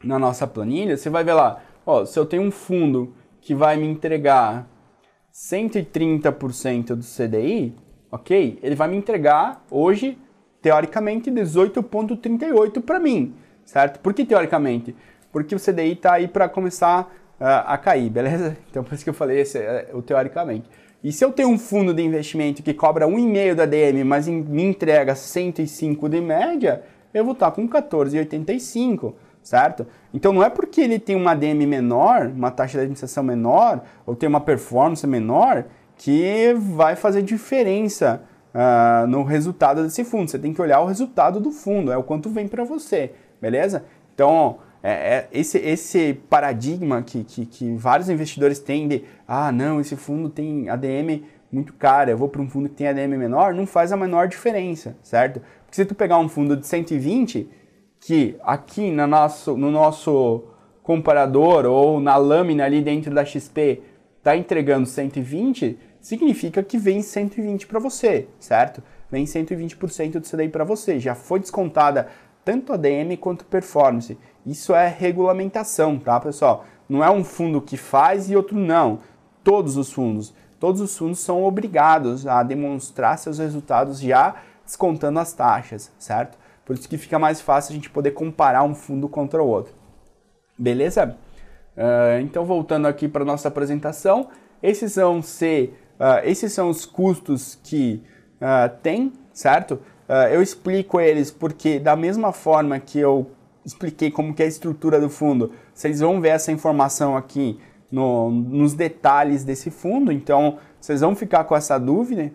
[SPEAKER 1] na nossa planilha, você vai ver lá, ó, se eu tenho um fundo que vai me entregar 130% do CDI, ok? Ele vai me entregar hoje, teoricamente, 18,38 para mim, certo? Por que teoricamente? Porque o CDI está aí para começar uh, a cair, beleza? <laughs> Então, por isso que eu falei esse, uh, o teoricamente. E se eu tenho um fundo de investimento que cobra 1,5 da DM, mas me entrega 105 de média, eu vou estar com 14,85, certo? Então não é porque ele tem uma DM menor, uma taxa de administração menor, ou tem uma performance menor, que vai fazer diferença uh, no resultado desse fundo. Você tem que olhar o resultado do fundo, é o quanto vem para você, beleza? Então, é, é esse, esse paradigma que, que, que, vários investidores têm de ah, não, esse fundo tem ADM muito cara, eu vou para um fundo que tem ADM menor, não faz a menor diferença, certo? Porque se tu pegar um fundo de 120, que aqui no nosso, no nosso comparador ou na lâmina ali dentro da XP está entregando 120, significa que vem 120 para você, certo? Vem 120% do daí para você. Já foi descontada tanto a DM quanto performance. Isso é regulamentação, tá, pessoal? Não é um fundo que faz e outro não. Todos os fundos. Todos os fundos são obrigados a demonstrar seus resultados já descontando as taxas, certo? Por isso que fica mais fácil a gente poder comparar um fundo contra o outro. Beleza? Uh, então, voltando aqui para nossa apresentação, esses são, se, uh, ah, esses são os custos que uh, tem, certo? eu explico eles porque, da mesma forma que eu expliquei como que é a estrutura do fundo. Vocês vão ver essa informação aqui no, nos detalhes desse fundo, então vocês vão ficar com essa dúvida.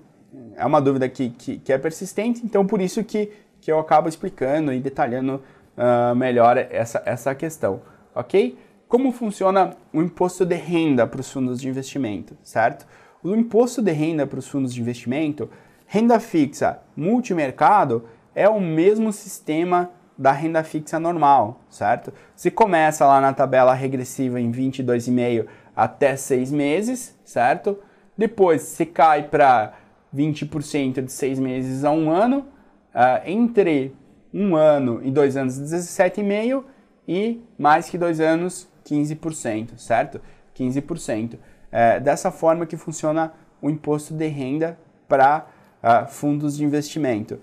[SPEAKER 1] É uma dúvida que, que, que é persistente, então por isso que, que eu acabo explicando e detalhando uh, melhor essa, essa questão, ok? Como funciona o imposto de renda para os fundos de investimento, certo? O imposto de renda para os fundos de investimento, renda fixa, multimercado, é o mesmo sistema da renda fixa normal, certo? Se começa lá na tabela regressiva em 22,5 até 6 meses, certo? Depois se cai para 20% de 6 meses a 1 um ano, uh, entre 1 um ano e 2 anos 17,5% e mais que 2 anos 15%, certo? 15%. É dessa forma que funciona o imposto de renda para uh, ah, fundos de investimento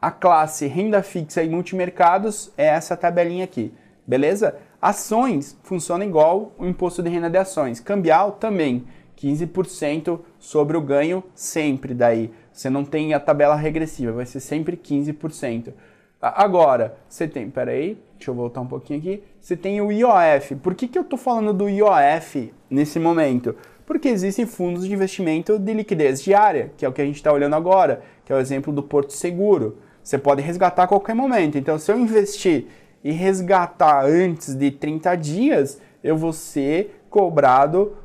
[SPEAKER 1] a classe renda fixa e multimercados é essa tabelinha aqui, beleza? Ações funciona igual o imposto de renda de ações, cambial também, 15% sobre o ganho sempre daí. Você não tem a tabela regressiva, vai ser sempre 15%. Agora, você tem, peraí, deixa eu voltar um pouquinho aqui, você tem o IOF. Por que, que eu estou falando do IOF nesse momento? Porque existem fundos de investimento de liquidez diária, que é o que a gente está olhando agora, que é o exemplo do Porto Seguro. Você pode resgatar a qualquer momento. Então, se eu investir e resgatar antes de 30 dias, eu vou ser cobrado,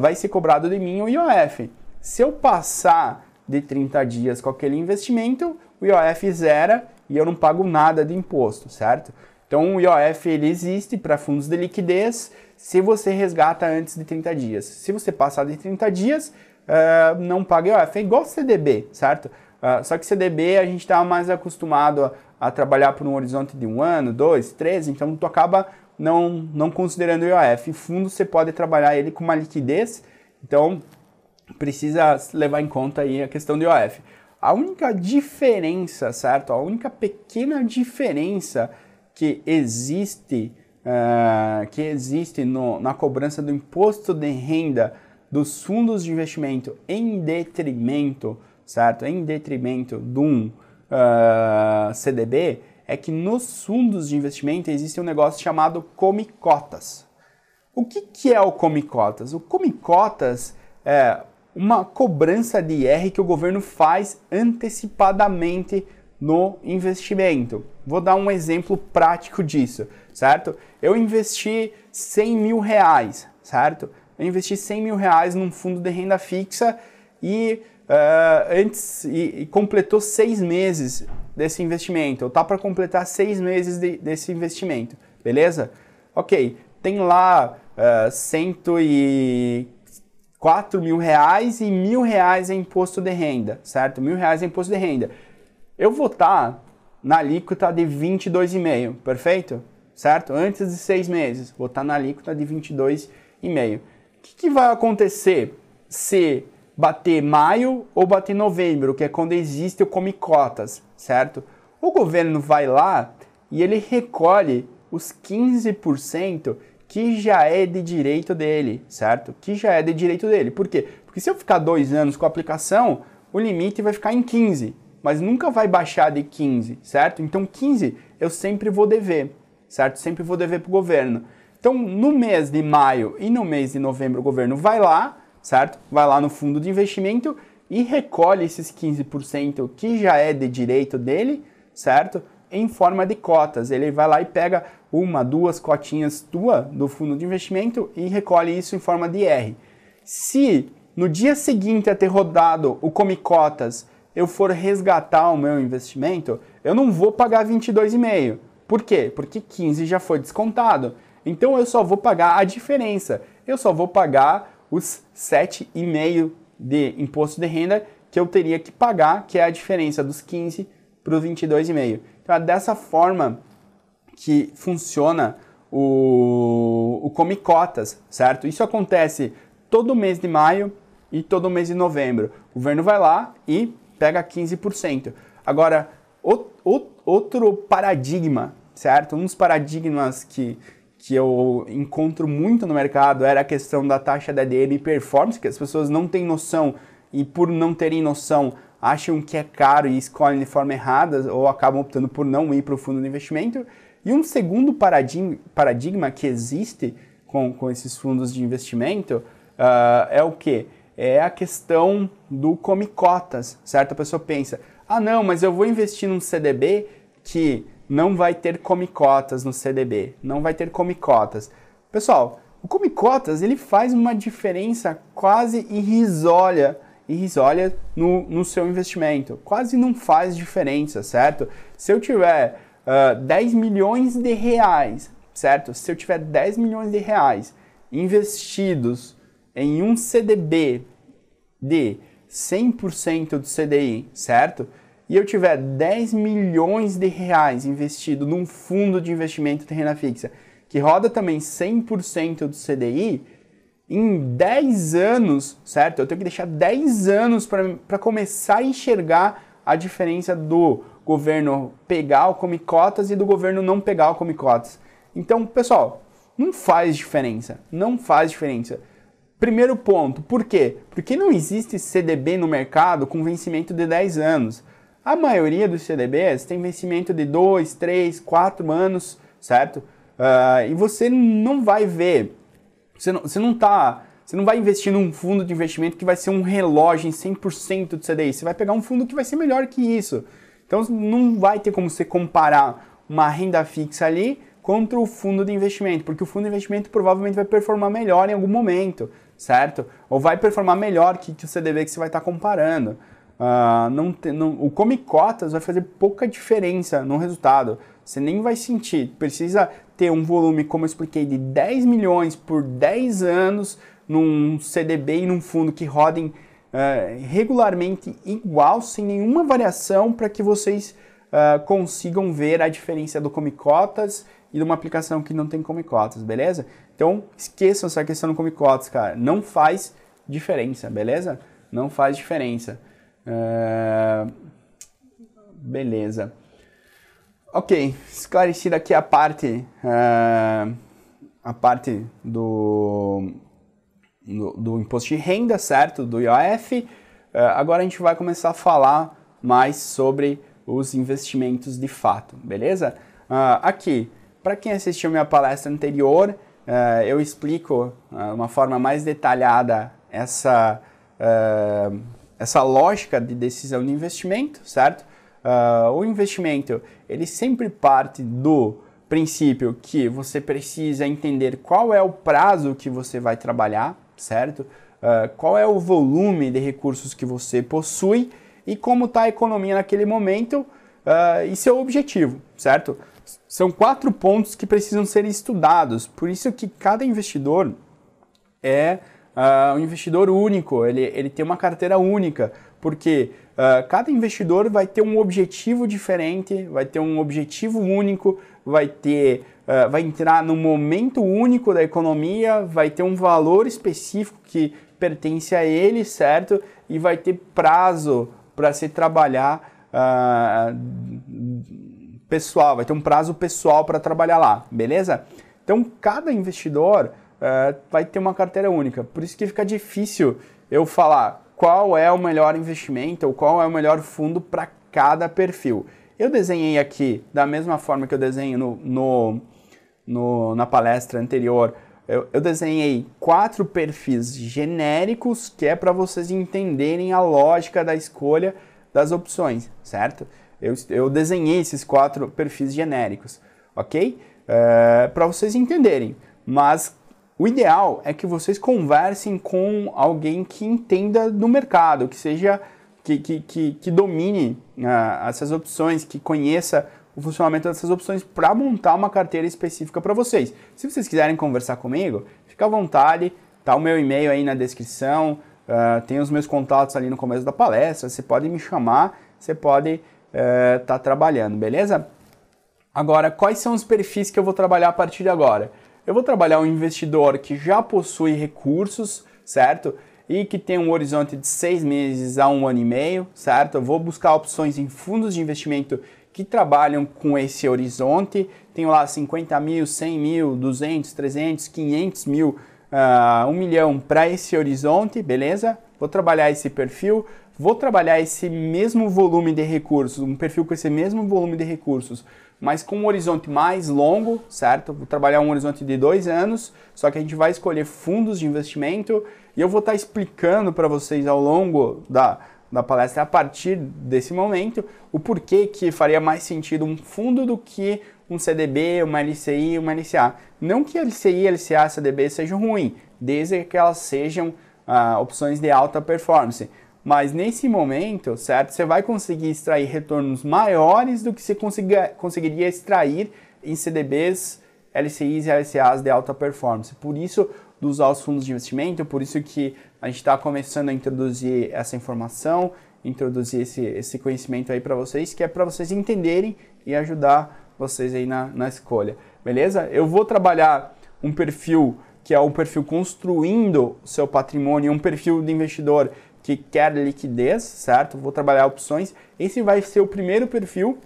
[SPEAKER 1] vai ser cobrado de mim o IOF. Se eu passar de 30 dias com aquele investimento, o IOF zera e eu não pago nada de imposto, certo? Então o IOF ele existe para fundos de liquidez se você resgata antes de 30 dias. Se você passar de 30 dias, uh, não paga IOF. É igual CDB, certo? Uh, só que CDB a gente está mais acostumado a, a, trabalhar por um horizonte de um ano, dois, três, então tu acaba não, não considerando o IOF. Fundo você pode trabalhar ele com uma liquidez, então precisa levar em conta aí a questão do IOF. A única diferença, certo? A única pequena diferença que existe uh, que existe no, na cobrança do imposto de renda dos fundos de investimento em detrimento certo? Em detrimento de um uh, ah, CDB, é que nos fundos de investimento existe um negócio chamado comicotas. O que, que é o comicotas? O comicotas é uma cobrança de IR que o governo faz antecipadamente no investimento. Vou dar um exemplo prático disso, certo? Eu investi 100 mil reais, certo? Eu investi 100 mil reais num fundo de renda fixa e uh, antes e, e, completou seis meses desse investimento, ou tá para completar seis meses de, desse investimento, beleza? Ok, tem lá uh, quatro mil reais e mil reais é imposto de renda, certo? Mil reais é imposto de renda. Eu vou estar tá na alíquota de 22,5, perfeito? Certo? Antes de seis meses, vou estar tá na alíquota de 22,5. O que, que vai acontecer se bater maio ou bater novembro, que é quando existe o Come Cotas, certo? O governo vai lá e ele recolhe os 15% que já é de direito dele, certo? Que já é de direito dele. Por quê? Porque se eu ficar dois anos com a aplicação, o limite vai ficar em 15, mas nunca vai baixar de 15, certo? Então 15 eu sempre vou dever, certo? Sempre vou dever para o governo. Então no mês de maio e no mês de novembro o governo vai lá, certo? Vai lá no fundo de investimento e recolhe esses 15% que já é de direito dele, certo? Em forma de cotas. Ele vai lá e pega uma, duas cotinhas tua do fundo de investimento e recolhe isso em forma de R. Se no dia seguinte a ter rodado o Come Cotas eu for resgatar o meu investimento, eu não vou pagar 22,5. Por quê? Porque 15 já foi descontado. Então eu só vou pagar a diferença. Eu só vou pagar os 7,5% de imposto de renda que eu teria que pagar, que é a diferença dos 15% para os 22,5%. Então é dessa forma que funciona o, o Comicotas, certo? Isso acontece todo mês de maio e todo mês de novembro. O governo vai lá e pega 15%. Agora, outro paradigma, certo? Um dos paradigmas que que eu encontro muito no mercado era a questão da taxa da DL performance, que as pessoas não têm noção e por não terem noção acham que é caro e escolhem de forma errada ou acabam optando por não ir para o fundo de investimento. E um segundo paradigma, paradigma que existe com, com esses fundos de investimento uh, é o que? É a questão do come cotas, certo? A pessoa pensa, ah não, mas eu vou investir num CDB que não vai ter comicotas no CDB, não vai ter comicotas. Pessoal, o comicotas ele faz uma diferença quase irrisória, irrisória no, no seu investimento, quase não faz diferença, certo? Se eu tiver uh, ah, 10 milhões de reais, certo? Se eu tiver 10 milhões de reais investidos em um CDB de 100% do CDI, certo? e eu tiver 10 milhões de reais investido num fundo de investimento de renda fixa que roda também 100% do CDI, em 10 anos, certo? Eu tenho que deixar 10 anos para começar a enxergar a diferença do governo pegar o come cotas e do governo não pegar o come cotas. Então, pessoal, não faz diferença. Não faz diferença. Primeiro ponto, por quê? Porque não existe CDB no mercado com vencimento de 10 anos. A maioria dos CDBs tem vencimento de 2, 3, 4 anos, certo? Uh, e você não vai ver, você não, você não tá, você não vai investir num fundo de investimento que vai ser um relógio em 100% de CDI, você vai pegar um fundo que vai ser melhor que isso. Então não vai ter como você comparar uma renda fixa ali contra o fundo de investimento, porque o fundo de investimento provavelmente vai performar melhor em algum momento, certo? Ou vai performar melhor que, que o CDB que você vai estar tá comparando. Uh, não te, não, o come cotas vai fazer pouca diferença no resultado. Você nem vai sentir. Precisa ter um volume, como eu expliquei, de 10 milhões por 10 anos num CDB e num fundo que rodem uh, regularmente igual, sem nenhuma variação, para que vocês uh, consigam ver a diferença do come cotas e de uma aplicação que não tem come cotas, beleza? Então esqueçam essa questão do come cotas, cara. Não faz diferença, beleza? Não faz diferença. É, beleza. Ok, esclarecida aqui a parte uh, a parte do, do, do imposto de renda, certo? Do IOF. Uh, é, agora a gente vai começar a falar mais sobre os investimentos de fato, beleza? Ah, aqui, para quem assistiu minha palestra anterior, eu explico uh, uma forma mais detalhada essa essa lógica de decisão de investimento, certo? Uh, o investimento ele sempre parte do princípio que você precisa entender qual é o prazo que você vai trabalhar, certo? Uh, qual é o volume de recursos que você possui e como está a economia naquele momento uh, e seu objetivo, certo? São quatro pontos que precisam ser estudados, por isso que cada investidor é uh, um investidor único, ele, ele tem uma carteira única, porque uh, cada investidor vai ter um objetivo diferente, vai ter um objetivo único, vai ter uh, vai entrar no momento único da economia, vai ter um valor específico que pertence a ele, certo? E vai ter prazo para se trabalhar pessoal, vai ter um prazo pessoal para trabalhar lá, beleza? Então cada investidor é, vai ter uma carteira única. Por isso que fica difícil eu falar qual é o melhor investimento ou qual é o melhor fundo para cada perfil. Eu desenhei aqui, da mesma forma que eu desenho no, no, no na palestra anterior, eu, eu, desenhei quatro perfis genéricos que é para vocês entenderem a lógica da escolha das opções, certo? Eu, eu desenhei esses quatro perfis genéricos, ok? É, para vocês entenderem. Mas o ideal é que vocês conversem com alguém que entenda do mercado, que seja que, que, que, que domine uh, essas opções, que conheça o funcionamento dessas opções para montar uma carteira específica para vocês. Se vocês quiserem conversar comigo, fica à vontade, tá o meu e-mail aí na descrição, uh, tem os meus contatos ali no começo da palestra, você pode me chamar, você pode estar uh, tá trabalhando, beleza? Agora, quais são os perfis que eu vou trabalhar a partir de agora? Eu vou trabalhar um investidor que já possui recursos, certo? E que tem um horizonte de seis meses a um ano e meio, certo? Eu vou buscar opções em fundos de investimento que trabalham com esse horizonte. Tenho lá 50 mil, 100 mil, 200, 300, 500 mil, uh, ah, 1 milhão para esse horizonte, beleza? Vou trabalhar esse perfil, vou trabalhar esse mesmo volume de recursos, um perfil com esse mesmo volume de recursos mas com um horizonte mais longo, certo? Vou trabalhar um horizonte de dois anos, só que a gente vai escolher fundos de investimento e eu vou estar tá explicando para vocês ao longo da, da palestra, a partir desse momento, o porquê que faria mais sentido um fundo do que um CDB, uma LCI, uma LCA. Não que LCI, LCA, CDB sejam ruins, desde que elas sejam ah, opções de alta performance mas nesse momento, certo, você vai conseguir extrair retornos maiores do que você conseguiria extrair em CDBs, LCIs e LCAs de alta performance. Por isso, usar os fundos de investimento, por isso que a gente está começando a introduzir essa informação, introduzir esse, esse conhecimento aí para vocês, que é para vocês entenderem e ajudar vocês aí na, na escolha, beleza? Eu vou trabalhar um perfil que é um perfil construindo seu patrimônio, um perfil de investidor que quer liquidez, certo? Vou trabalhar opções. Esse vai ser o primeiro perfil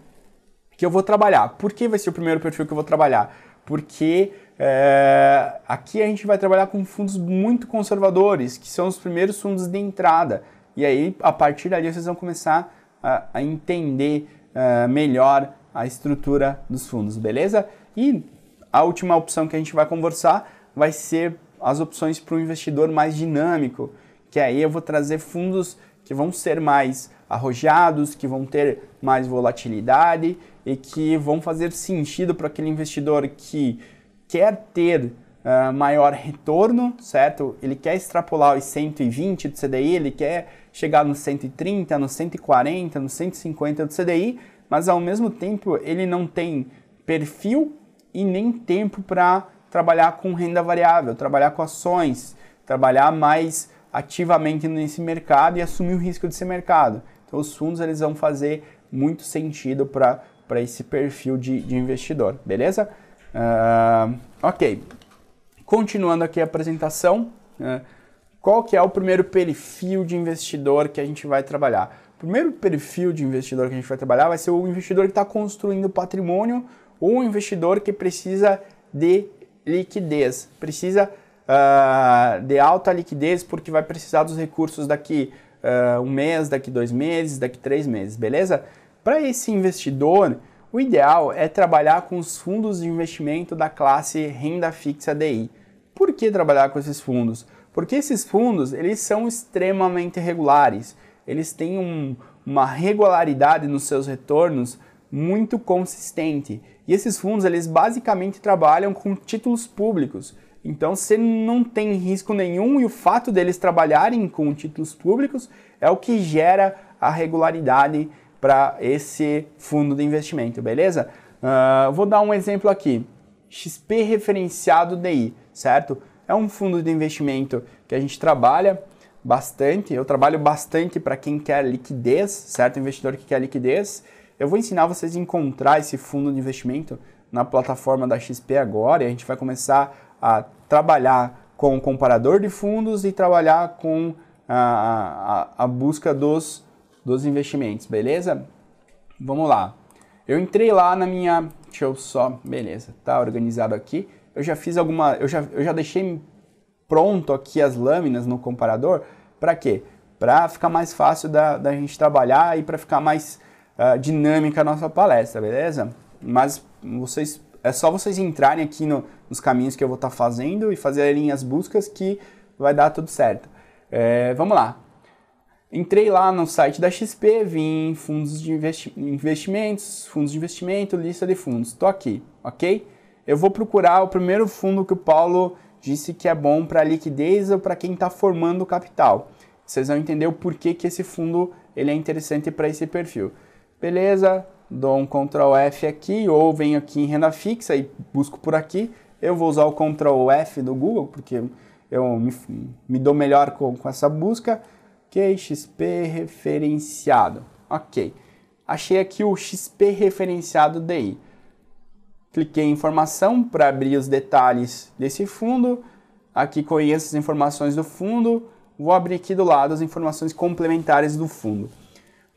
[SPEAKER 1] que eu vou trabalhar. Por que vai ser o primeiro perfil que eu vou trabalhar? Porque é, aqui a gente vai trabalhar com fundos muito conservadores, que são os primeiros fundos de entrada. E aí, a partir dali, vocês vão começar a, a entender é, melhor a estrutura dos fundos, beleza? E a última opção que a gente vai conversar vai ser as opções para o investidor mais dinâmico, que aí eu vou trazer fundos que vão ser mais arrojados, que vão ter mais volatilidade e que vão fazer sentido para aquele investidor que quer ter uh, maior retorno, certo? Ele quer extrapolar os 120 do CDI, ele quer chegar no 130, no 140, no 150 do CDI, mas ao mesmo tempo ele não tem perfil e nem tempo para trabalhar com renda variável, trabalhar com ações, trabalhar mais ativamente nesse mercado e assumir o risco desse mercado. Então, os fundos eles vão fazer muito sentido para esse perfil de, de investidor, beleza? Uh, ok, continuando aqui a apresentação, uh, qual que é o primeiro perfil de investidor que a gente vai trabalhar? O primeiro perfil de investidor que a gente vai trabalhar vai ser o investidor que está construindo patrimônio ou o investidor que precisa de liquidez, precisa uh, de alta liquidez porque vai precisar dos recursos daqui uh, um mês, daqui dois meses, daqui três meses, beleza? Para esse investidor, o ideal é trabalhar com os fundos de investimento da classe renda fixa DI. Por que trabalhar com esses fundos? Porque esses fundos eles são extremamente regulares, eles têm um, uma regularidade nos seus retornos muito consistente. E esses fundos eles basicamente trabalham com títulos públicos. Então você não tem risco nenhum e o fato deles trabalharem com títulos públicos é o que gera a regularidade para esse fundo de investimento, beleza? Uh, vou dar um exemplo aqui. XP referenciado DI, certo? É um fundo de investimento que a gente trabalha bastante. Eu trabalho bastante para quem quer liquidez, certo? Investidor que quer liquidez. Eu vou ensinar vocês a encontrar esse fundo de investimento na plataforma da XP agora e a gente vai começar a trabalhar com o comparador de fundos e trabalhar com a, a, a busca dos, dos investimentos, beleza? Vamos lá. Eu entrei lá na minha. Deixa eu só. Beleza, tá organizado aqui. Eu já fiz alguma. Eu já, eu já deixei pronto aqui as lâminas no comparador. Para quê? Para ficar mais fácil da, da gente trabalhar e para ficar mais uh, dinâmica a nossa palestra, beleza? Mas vocês. É só vocês entrarem aqui no, os caminhos que eu vou estar tá fazendo e fazer ali as buscas que vai dar tudo certo. É, vamos lá. Entrei lá no site da XP, vim em fundos de investi investimentos, fundos de investimento, lista de fundos. Estou aqui, ok? Eu vou procurar o primeiro fundo que o Paulo disse que é bom para liquidez ou para quem está formando capital. Vocês vão entender o porquê que esse fundo ele é interessante para esse perfil. Beleza, dou um Ctrl F aqui ou venho aqui em renda fixa e busco por aqui. Eu vou usar o Ctrl F do Google, porque eu me, me dou melhor com, com essa busca. Ok, XP referenciado. Ok. Achei aqui o XP referenciado DI. Cliquei em informação para abrir os detalhes desse fundo. Aqui conheço as informações do fundo. Vou abrir aqui do lado as informações complementares do fundo.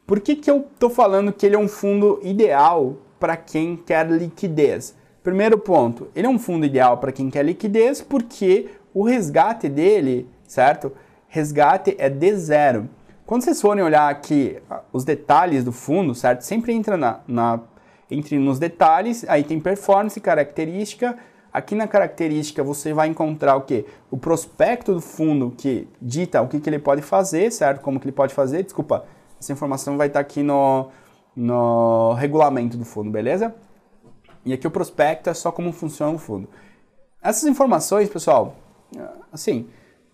[SPEAKER 1] Por que, que eu estou falando que ele é um fundo ideal para quem quer liquidez? Primeiro ponto, ele é um fundo ideal para quem quer liquidez, porque o resgate dele, certo? Resgate é de zero. Quando vocês forem olhar aqui os detalhes do fundo, certo? Sempre entra na, na entre nos detalhes, aí tem performance, característica. Aqui na característica você vai encontrar o que? O prospecto do fundo que dita o que, que ele pode fazer, certo? Como que ele pode fazer, desculpa. Essa informação vai estar tá aqui no, no regulamento do fundo, beleza? E aqui o prospecto é só como funciona o fundo. Essas informações, pessoal, assim,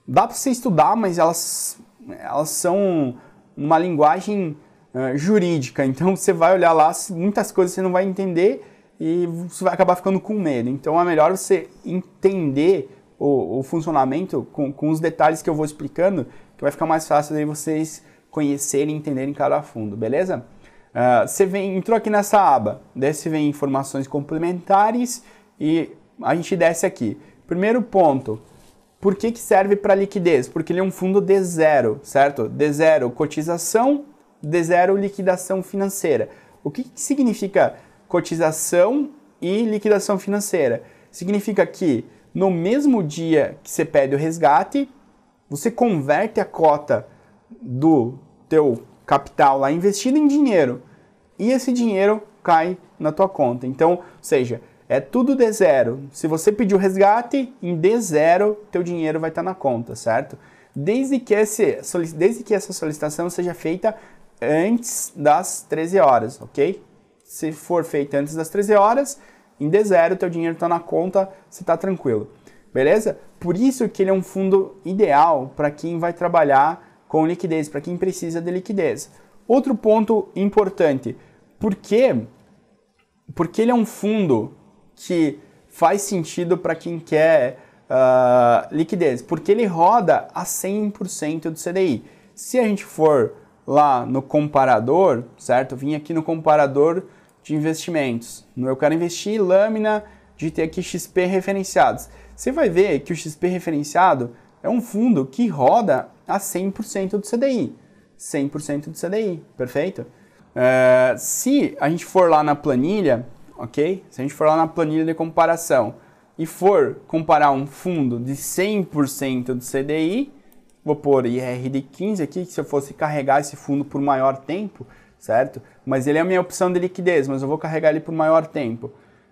[SPEAKER 1] dá para você estudar, mas elas, elas são uma linguagem uh, jurídica. <laughs> Então você vai olhar lá, muitas coisas você não vai entender e você vai acabar ficando com medo. Então é melhor você entender o, o funcionamento com, com os detalhes que eu vou explicando, que vai ficar mais fácil daí vocês conhecerem e entenderem cada fundo, beleza? Ah, você vem, entrou aqui nessa aba, desce vem informações complementares e a gente desce aqui. Primeiro ponto, por que, que serve para liquidez? Porque ele é um fundo de zero, certo? De zero cotização, de zero liquidação financeira. O que, que significa cotização e liquidação financeira? Significa que no mesmo dia que você pede o resgate, você converte a cota do teu capital lá investido em dinheiro e esse dinheiro cai na tua conta. Então, ou seja, é tudo de zero. Se você pediu resgate, em de zero teu dinheiro vai estar tá na conta, certo? Desde que, esse, desde que essa solicitação seja feita antes das 13 horas, ok? Se for feita antes das 13 horas, em de zero teu dinheiro está na conta, você está tranquilo, beleza? Por isso que ele é um fundo ideal para quem vai trabalhar com liquidez para quem precisa de liquidez. Outro ponto importante, por quê? Porque ele é um fundo que faz sentido para quem quer uh, liquidez, porque ele roda a 100% do CDI. Se a gente for lá no comparador, certo? Vim aqui no comparador de investimentos. Eu quero investir em lâmina de ter aqui XP referenciados. Você vai ver que o XP referenciado é um fundo que roda a 100% do CDI. 100% do CDI, perfeito? Uh, se a gente for lá na planilha, ok? Se a gente for lá na planilha de comparação e for comparar um fundo de 100% do CDI, vou pôr IR de 15 aqui, que se eu fosse carregar esse fundo por maior tempo, certo? Mas ele é a minha opção de liquidez, mas eu vou carregar ele por maior tempo.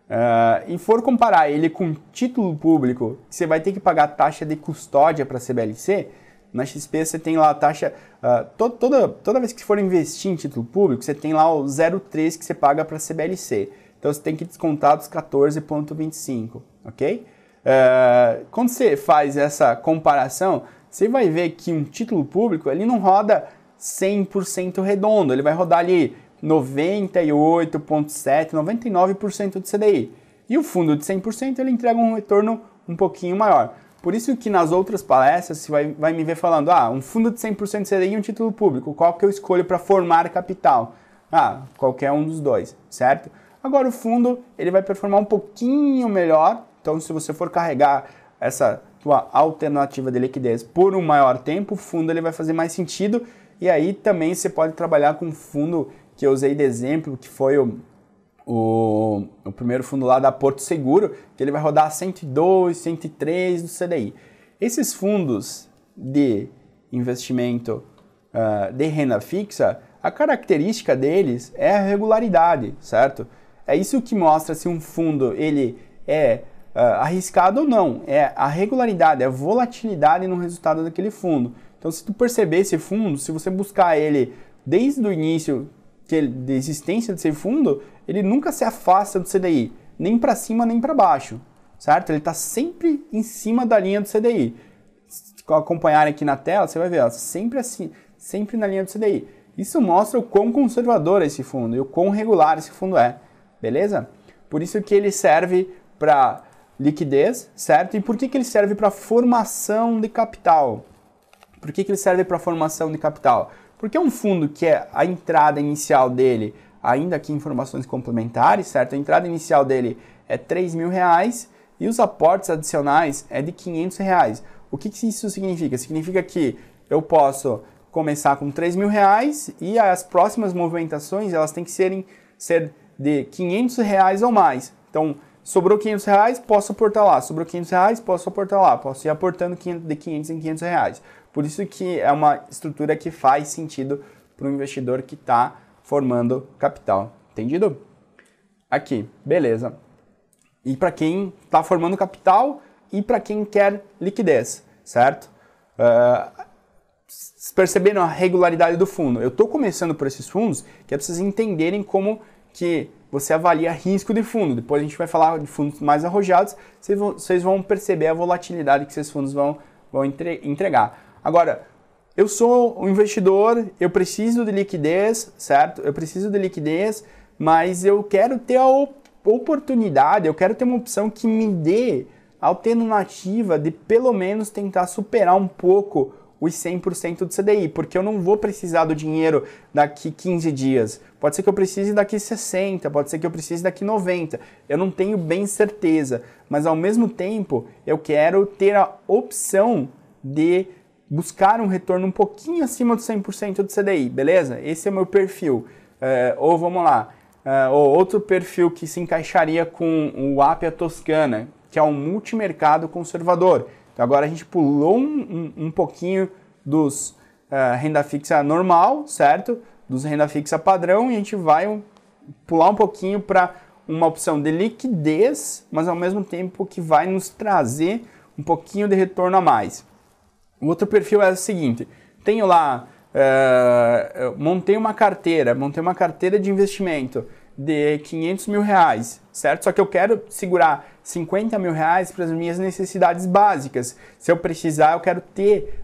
[SPEAKER 1] Uh, e for comparar ele com título público, que você vai ter que pagar taxa de custódia para a CBLC, na XP você tem lá a taxa, uh, to, toda, toda vez que for investir em título público, você tem lá o 0,3 que você paga para a CBLC. Então você tem que descontar dos 14,25, ok? Uh, quando você faz essa comparação, você vai ver que um título público ele não roda 100% redondo, ele vai rodar ali 98,7%, 99% do CDI. E o fundo de 100% ele entrega um retorno um pouquinho maior. Por isso que nas outras palestras você vai, vai me ver falando, ah, um fundo de 100% CDI e um título público, qual que eu escolho para formar capital? Ah, qualquer um dos dois, certo? Agora o fundo, ele vai performar um pouquinho melhor, então se você for carregar essa tua alternativa de liquidez por um maior tempo, o fundo ele vai fazer mais sentido, e aí também você pode trabalhar com um fundo que eu usei de exemplo, que foi o o, o primeiro fundo lá da Porto Seguro, que ele vai rodar 102, 103 do CDI. Esses fundos de investimento uh, de renda fixa, a característica deles é a regularidade, certo? É isso que mostra se um fundo ele é uh, arriscado ou não. É a regularidade, é a volatilidade no resultado daquele fundo. Então, se tu perceber esse fundo, se você buscar ele desde o início que da existência desse fundo, ele nunca se afasta do CDI, nem para cima nem para baixo, certo? Ele está sempre em cima da linha do CDI. Se acompanhar aqui na tela, você vai ver, ó, sempre assim, sempre na linha do CDI. Isso mostra o quão conservador é esse fundo e o quão regular esse fundo é, beleza? Por isso que ele serve para liquidez, certo? E por que, que ele serve para formação de capital? Por que, que ele serve para formação de capital? Porque um fundo que é a entrada inicial dele, ainda aqui informações complementares, certo? A entrada inicial dele é 3 mil reais e os aportes adicionais é de 500 reais. O que, que isso significa? Significa que eu posso começar com 3 mil reais e as próximas movimentações elas têm que serem ser de 500 reais ou mais. Então, sobrou 500 reais, posso aportar lá. Sobrou 500 reais, posso aportar lá. Posso ir aportando de 500 em 500 reais. Por isso que é uma estrutura que faz sentido para o investidor que está formando capital. Entendido? Aqui, beleza. E para quem está formando capital e para quem quer liquidez, certo? Uh, ah, percebendo a regularidade do fundo. Eu estou começando por esses fundos que é para vocês entenderem como que você avalia risco de fundo. Depois a gente vai falar de fundos mais arrojados, vocês vão, vocês vão perceber a volatilidade que esses fundos vão, vão entregar. Agora, eu sou um investidor, eu preciso de liquidez, certo? Eu preciso de liquidez, mas eu quero ter a oportunidade, eu quero ter uma opção que me dê a alternativa de pelo menos tentar superar um pouco os 100% do CDI, porque eu não vou precisar do dinheiro daqui 15 dias. Pode ser que eu precise daqui 60, pode ser que eu precise daqui 90. Eu não tenho bem certeza, mas ao mesmo tempo eu quero ter a opção de buscar um retorno um pouquinho acima do 100% do CDI, beleza? Esse é o meu perfil. É, ou vamos lá, é, ou outro perfil que se encaixaria com o Apia Toscana, que é um multimercado conservador. Então agora a gente pulou um, um, um pouquinho dos é, renda fixa normal, certo? Dos renda fixa padrão e a gente vai um, pular um pouquinho para uma opção de liquidez, mas ao mesmo tempo que vai nos trazer um pouquinho de retorno a mais. O outro perfil é o seguinte: tenho lá, é, montei uma carteira, montei uma carteira de investimento de 500 mil reais, certo? Só que eu quero segurar 50 mil reais para as minhas necessidades básicas. Se eu precisar, eu quero ter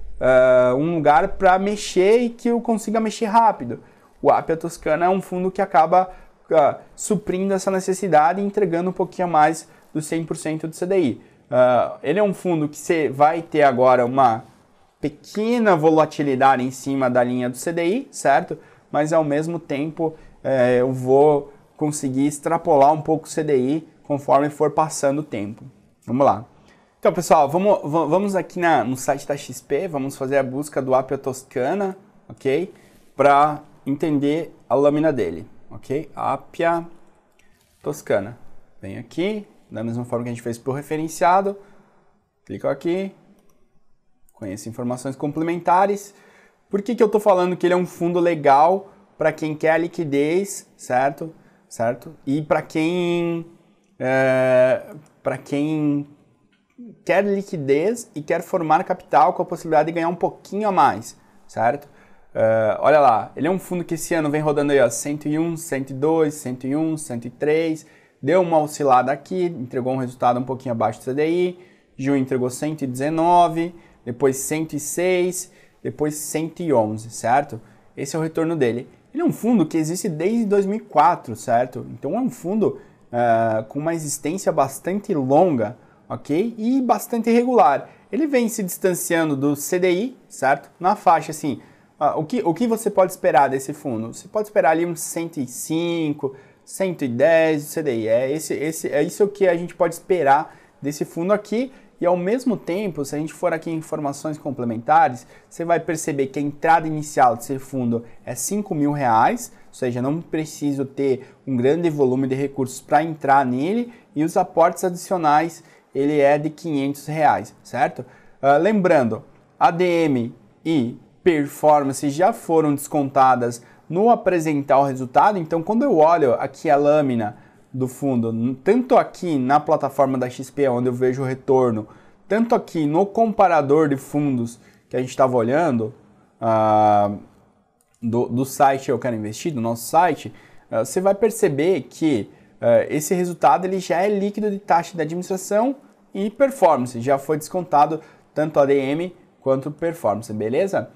[SPEAKER 1] uh, um lugar para mexer e que eu consiga mexer rápido. O Apia Toscana é um fundo que acaba uh, suprindo essa necessidade e entregando um pouquinho mais do 100% do CDI. Uh, ele é um fundo que você vai ter agora uma pequena volatilidade em cima da linha do CDI, certo? Mas ao mesmo tempo é, eu vou conseguir extrapolar um pouco o CDI conforme for passando o tempo. Vamos lá. Então, pessoal, vamos, vamos aqui na, no site da XP, vamos fazer a busca do Apio Toscana, ok? Para entender a lâmina dele, ok? Apia Toscana. Vem aqui, da mesma forma que a gente fez para o referenciado, clico aqui, conheço informações complementares. Por que, que eu estou falando que ele é um fundo legal para quem quer liquidez, certo? Certo? E para quem é, para quem quer liquidez e quer formar capital com a possibilidade de ganhar um pouquinho a mais, certo? É, olha lá, ele é um fundo que esse ano vem rodando aí, ó, 101, 102, 101, 103, deu uma oscilada aqui, entregou um resultado um pouquinho abaixo do CDI, junho entregou 119, depois 106, depois 111, certo? Esse é o retorno dele. Ele é um fundo que existe desde 2004, certo? Então é um fundo uh, com uma existência bastante longa, ok? E bastante regular. Ele vem se distanciando do CDI, certo? Na faixa assim. Uh, o, que, o que você pode esperar desse fundo? Você pode esperar ali uns 105, 110 do CDI. É esse, esse, é isso que a gente pode esperar desse fundo aqui. E ao mesmo tempo, se a gente for aqui em informações complementares, você vai perceber que a entrada inicial desse fundo é R$ mil reais, ou seja, não preciso ter um grande volume de recursos para entrar nele, e os aportes adicionais ele é de R$ reais, certo? Uh, lembrando, ADM e performance já foram descontadas no apresentar o resultado, então quando eu olho aqui a lâmina do fundo, tanto aqui na plataforma da XP, onde eu vejo o retorno, tanto aqui no comparador de fundos que a gente estava olhando, uh, do, do site Eu Quero Investir, do nosso site, uh, você vai perceber que uh, esse resultado ele já é líquido de taxa de administração e performance, já foi descontado tanto ADM quanto performance, beleza?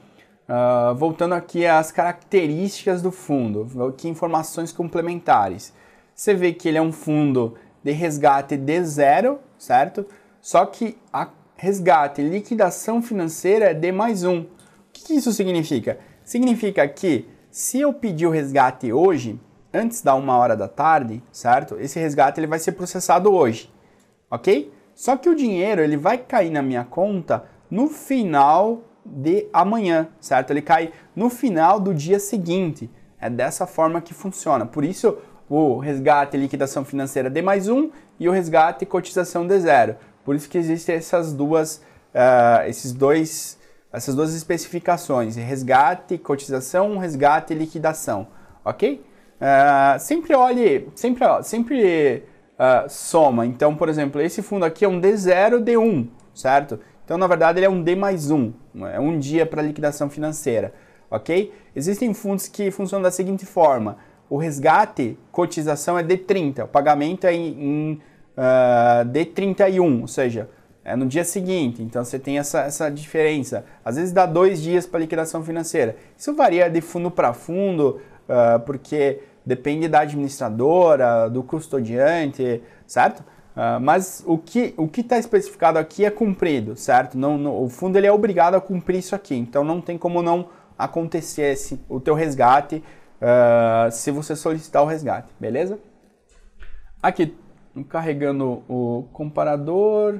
[SPEAKER 1] voltando aqui às características do fundo, que informações complementares. Você vê que ele é um fundo de resgate de zero, certo? Só que a resgate, liquidação financeira é de mais um. O que, que isso significa? Significa que se eu pedir o resgate hoje, antes da uma hora da tarde, certo? Esse resgate ele vai ser processado hoje, ok? Só que o dinheiro ele vai cair na minha conta no final de amanhã, certo? Ele cai no final do dia seguinte. É dessa forma que funciona. Por isso o resgate e liquidação financeira D mais 1 e o resgate e cotização D zero. Por isso que existem essas duas, uh, esses dois, essas duas especificações, resgate, cotização, resgate e liquidação, ok? Uh, sempre olhe, sempre, sempre uh, soma. Então, por exemplo, esse fundo aqui é um D0, D1, certo? Então, na verdade, ele é um D mais 1, é um dia para liquidação financeira, ok? Existem fundos que funcionam da seguinte forma, o resgate, cotização é de 30, o pagamento é em, em uh, de 31, ou seja, é no dia seguinte. Então você tem essa, essa diferença. Às vezes dá dois dias para liquidação financeira. Isso varia de fundo para fundo, uh, porque depende da administradora, do custodiante, certo? Uh, mas o que o que está especificado aqui é cumprido, certo? Não, não, o fundo ele é obrigado a cumprir isso aqui, então não tem como não acontecer esse, o teu resgate uh, se você solicitar o resgate, beleza? Aqui, carregando o comparador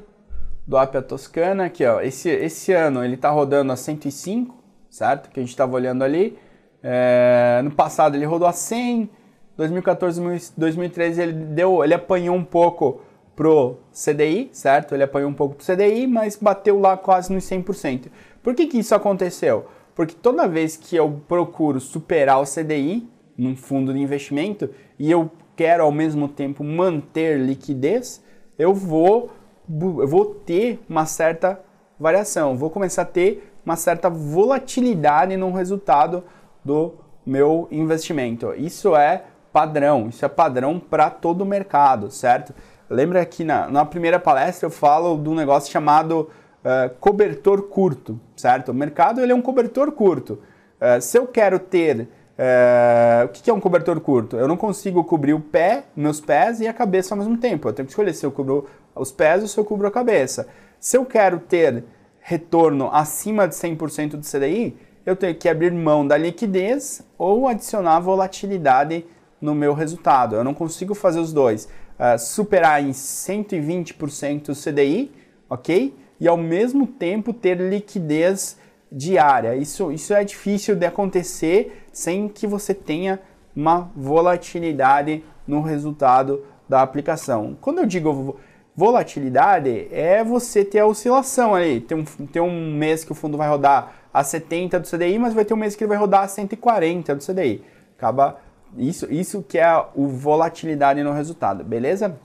[SPEAKER 1] do Apia Toscana, aqui ó, esse, esse ano ele está rodando a 105, certo? Que a gente estava olhando ali. É, no passado ele rodou a 100, 2014, 2013 ele deu, ele apanhou um pouco pro CDI, certo? Ele apanhou um pouco pro CDI, mas bateu lá quase nos 100%. Por que que isso aconteceu? Porque toda vez que eu procuro superar o CDI num fundo de investimento e eu quero ao mesmo tempo manter liquidez, eu vou, eu vou ter uma certa variação, vou começar a ter uma certa volatilidade no resultado do meu investimento. Isso é padrão, isso é padrão para todo o mercado, certo? Lembra que na, na primeira palestra eu falo de um negócio chamado uh, cobertor curto, certo? O mercado ele é um cobertor curto. Uh, se eu quero ter. Uh, o que é um cobertor curto? Eu não consigo cobrir o pé, meus pés e a cabeça ao mesmo tempo. Eu tenho que escolher se eu cubro os pés ou se eu cubro a cabeça. Se eu quero ter retorno acima de 100% do CDI, eu tenho que abrir mão da liquidez ou adicionar volatilidade no meu resultado. Eu não consigo fazer os dois. Uh, superar em 120% o CDI, ok? e ao mesmo tempo ter liquidez diária. Isso, isso é difícil de acontecer sem que você tenha uma volatilidade no resultado da aplicação. Quando eu digo volatilidade, é você ter a oscilação ali. Tem um, tem um mês que o fundo vai rodar a 70 do CDI, mas vai ter um mês que ele vai rodar a 140 do CDI. Acaba isso, isso que é a, o volatilidade no resultado, beleza?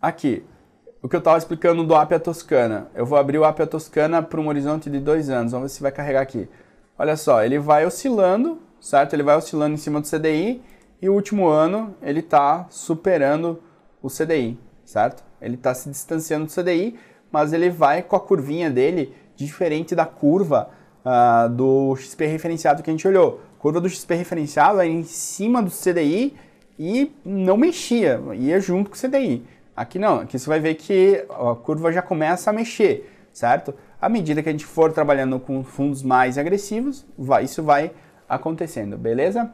[SPEAKER 1] Aqui, o que eu estava explicando do Apia Toscana. Eu vou abrir o Apia Toscana para um horizonte de dois anos. Vamos ver se vai carregar aqui. Olha só, ele vai oscilando, certo? Ele vai oscilando em cima do CDI e o último ano ele está superando o CDI, certo? Ele está se distanciando do CDI, mas ele vai com a curvinha dele diferente da curva uh, do XP referenciado que a gente olhou. A curva do XP referenciado era é em cima do CDI e não mexia, ia junto com o CDI. Aqui não, aqui você vai ver que a curva já começa a mexer, certo? À medida que a gente for trabalhando com fundos mais agressivos, vai, isso vai acontecendo, beleza?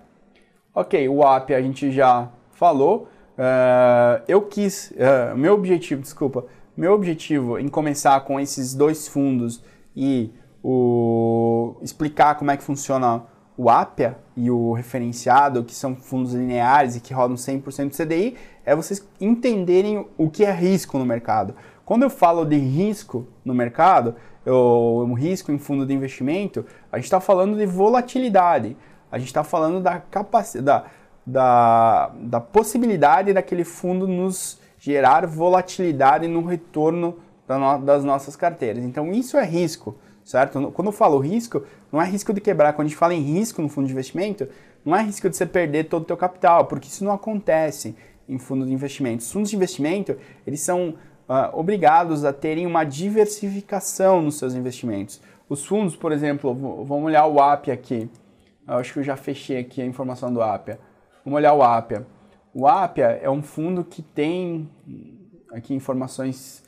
[SPEAKER 1] Ok, o app a gente já falou. Uh, eu quis, uh, meu objetivo, desculpa, meu objetivo em começar com esses dois fundos e o, explicar como é que funciona o APIA e o referenciado, que são fundos lineares e que rodam 100% CDI, é vocês entenderem o que é risco no mercado. Quando eu falo de risco no mercado, eu, um risco em fundo de investimento, a gente está falando de volatilidade, a gente está falando da capacidade, da, da possibilidade daquele fundo nos gerar volatilidade no retorno das nossas carteiras. Então, isso é risco certo? Quando eu falo risco, não é risco de quebrar. Quando a gente fala em risco no fundo de investimento, não é risco de você perder todo o teu capital, porque isso não acontece em fundo de investimento. Os fundos de investimento, eles são uh, obrigados a terem uma diversificação nos seus investimentos. Os fundos, por exemplo, vamos olhar o APIA aqui. Eu acho que eu já fechei aqui a informação do APIA. Vamos olhar o APIA. O APIA é um fundo que tem aqui informações,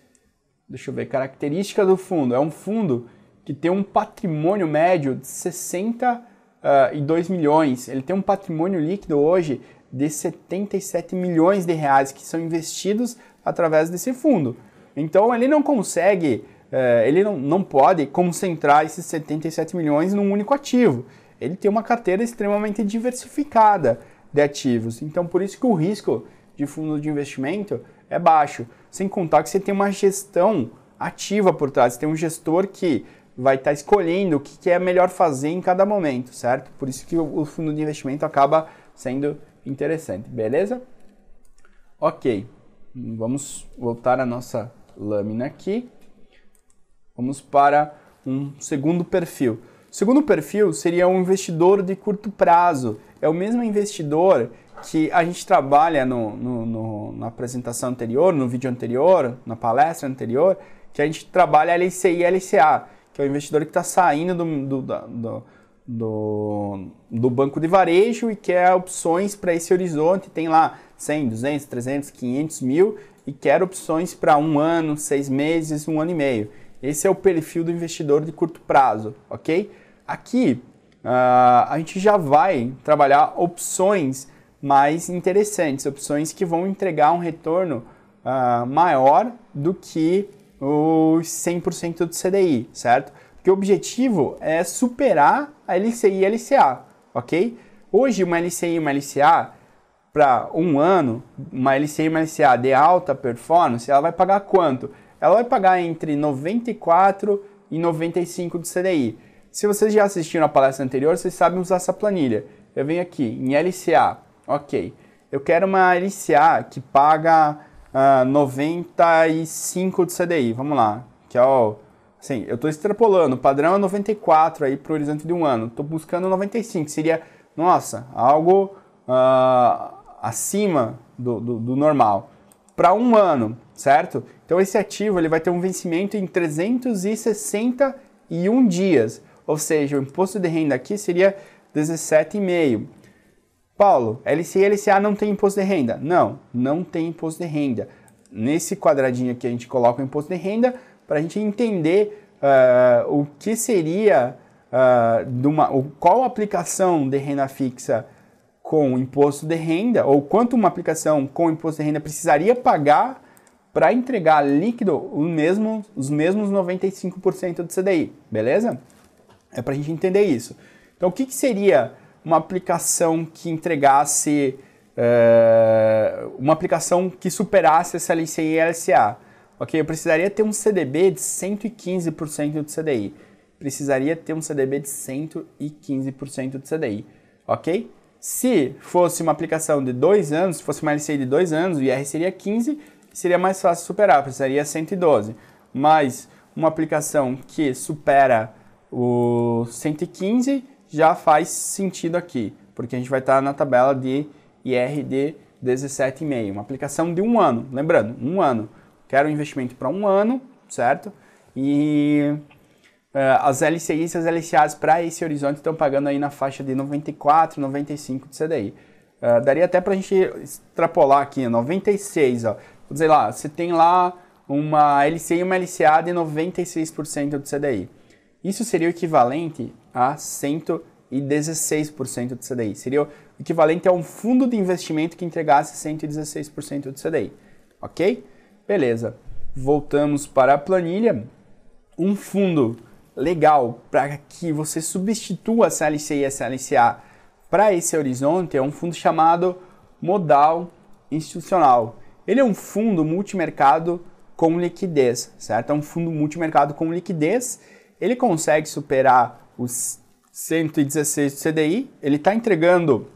[SPEAKER 1] deixa eu ver, característica do fundo. É um fundo que tem um patrimônio médio de 62 ah, milhões. Ele tem um patrimônio líquido hoje de 77 milhões de reais que são investidos através desse fundo. Então ele não consegue, eh, ele não, não pode concentrar esses 77 milhões num único ativo. Ele tem uma carteira extremamente diversificada de ativos. Então por isso que o risco de fundo de investimento é baixo. Sem contar que você tem uma gestão ativa por trás, você tem um gestor que vai estar tá escolhendo o que, que é melhor fazer em cada momento, certo? Por isso que o, o fundo de investimento acaba sendo interessante, beleza? Ok, vamos voltar à nossa lâmina aqui. Vamos para um segundo perfil. O segundo perfil seria um investidor de curto prazo. É o mesmo investidor que a gente trabalha no, no, no, na apresentação anterior, no vídeo anterior, na palestra anterior, que a gente trabalha LCI e LCA que é o investidor que está saindo do, do, do, do, do banco de varejo e quer opções para esse horizonte, tem lá 100, 200, 300, 500 mil e quer opções para um ano, seis meses, um ano e meio. Esse é o perfil do investidor de curto prazo, ok? Aqui uh, a gente já vai trabalhar opções mais interessantes, opções que vão entregar um retorno uh, maior do que os 100% do CDI, certo? Porque o objetivo é superar a LCI e a LCA, ok? Hoje, uma LCI e uma LCA, para um ano, uma LCI e uma LCA de alta performance, ela vai pagar quanto? Ela vai pagar entre 94 e 95 do CDI. Se vocês já assistiram a palestra anterior, vocês sabem usar essa planilha. Eu venho aqui em LCA, ok. Eu quero uma LCA que paga ah, 95 de CDI, vamos lá, que é o... Assim, eu estou extrapolando, o padrão é 94 aí para o horizonte de um ano, estou buscando 95, seria, nossa, algo ah, acima do, do, do normal. Para um ano, certo? Então esse ativo ele vai ter um vencimento em 361 dias, ou seja, o imposto de renda aqui seria 17,5. Paulo, LC e LCA não tem imposto de renda? Não, não tem imposto de renda. Nesse quadradinho aqui a gente coloca o imposto de renda para a gente entender uh, o que seria, uh, uma, o, qual aplicação de renda fixa com imposto de renda, ou quanto uma aplicação com imposto de renda precisaria pagar para entregar líquido mesmo, os mesmos 95% do CDI, beleza? É para a gente entender isso. Então, o que, que seria uma aplicação que entregasse uh, uma aplicação que superasse essa LCI e LCA. Ok, eu precisaria ter um CDB de 115% do CDI. Precisaria ter um CDB de 115% do CDI. Ok? Se fosse uma aplicação de dois anos, se fosse uma LCI de dois anos, o IR seria 15, seria mais fácil superar, precisaria 112. Mas uma aplicação que supera o 115, já faz sentido aqui, porque a gente vai estar na tabela de IR de 17,5. Uma aplicação de um ano, lembrando, um ano. Quero um investimento para um ano, certo? E uh, as LCIs e as LCAs para esse horizonte estão pagando aí na faixa de 94, 95 de CDI. Uh, é, daria até para a gente extrapolar aqui, 96, ó. Vou dizer lá, você tem lá uma LCI e uma LCA de 96% do CDI. Isso seria o equivalente a 116% do CDI. Seria o equivalente a um fundo de investimento que entregasse 116% do CDI. Ok? Beleza. Voltamos para a planilha. Um fundo legal para que você substitua a CLC e a CLCA para esse horizonte é um fundo chamado Modal Institucional. Ele é um fundo multimercado com liquidez, certo? É um fundo multimercado com liquidez. Ele consegue superar os 116 do CDI, ele está entregando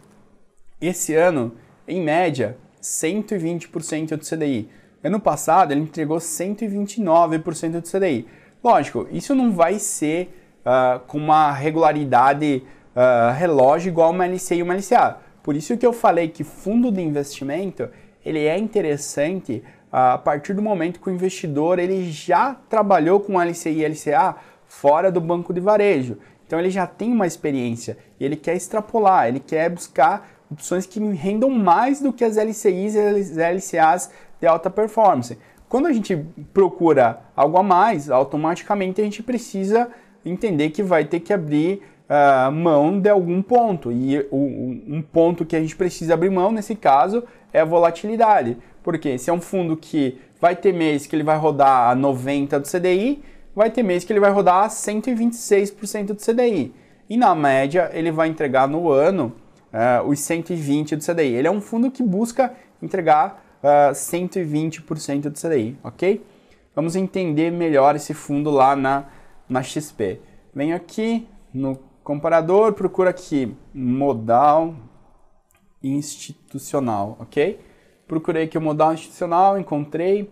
[SPEAKER 1] esse ano, em média, 120% do CDI. Ano passado ele entregou 129% do CDI. Lógico, isso não vai ser uh, com uma regularidade uh, relógio igual uma LCI e uma LCA. Por isso que eu falei que fundo de investimento ele é interessante ah, a partir do momento que o investidor ele já trabalhou com LCI e LCA fora do banco de varejo. Então ele já tem uma experiência e ele quer extrapolar, ele quer buscar opções que rendam mais do que as LCIs e as LCAs de alta performance. Quando a gente procura algo a mais, automaticamente a gente precisa entender que vai ter que abrir uh, mão de algum ponto. E o, um ponto que a gente precisa abrir mão nesse caso é a volatilidade. Porque se é um fundo que vai ter mês que ele vai rodar a 90 do CDI, vai ter mês que ele vai rodar 126% do CDI. E na média, ele vai entregar no ano uh, os 120% do CDI. Ele é um fundo que busca entregar uh, eh, 120% do CDI, ok? Vamos entender melhor esse fundo lá na, na XP. Venho aqui no comparador, procura aqui modal institucional, ok? Procurei aqui o modal institucional, encontrei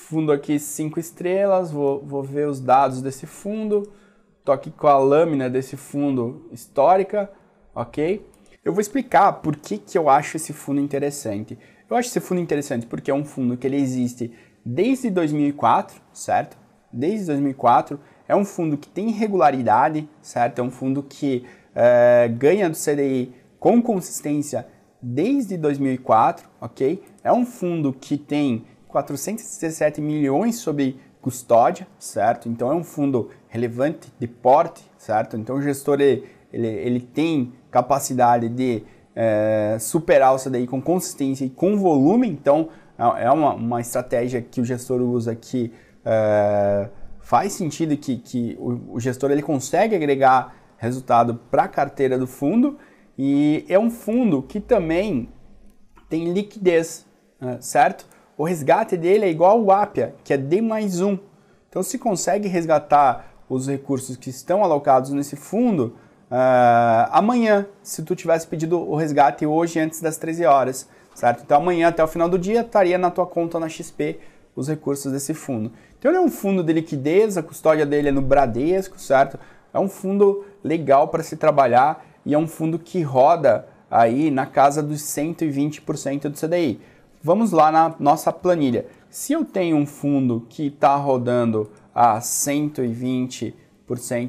[SPEAKER 1] fundo aqui cinco estrelas, vou, vou ver os dados desse fundo, estou aqui com a lâmina desse fundo histórica, ok? Eu vou explicar por que, que eu acho esse fundo interessante. Eu acho esse fundo interessante porque é um fundo que ele existe desde 2004, certo? Desde 2004, é um fundo que tem regularidade, certo? É um fundo que é, ganha do CDI com consistência desde 2004, ok? É um fundo que tem 417 milhões sob custódia, certo? Então é um fundo relevante de porte, certo? Então o gestor ele, ele, ele tem capacidade de é, superar isso daí com consistência e com volume, então é, é uma, uma estratégia que o gestor usa que é, faz sentido que, que o, o gestor ele consegue agregar resultado para a carteira do fundo e é um fundo que também tem liquidez, né, certo? O resgate dele é igual ao Apia, que é D mais 1. Então, se consegue resgatar os recursos que estão alocados nesse fundo uh, amanhã, se tu tivesse pedido o resgate hoje antes das 13 horas, certo? Então, amanhã até o final do dia estaria na tua conta na XP os recursos desse fundo. Então, ele é um fundo de liquidez, a custódia dele é no Bradesco, certo? É um fundo legal para se trabalhar e é um fundo que roda aí na casa dos 120% do CDI. Vamos lá na nossa planilha. Se eu tenho um fundo que está rodando a 120%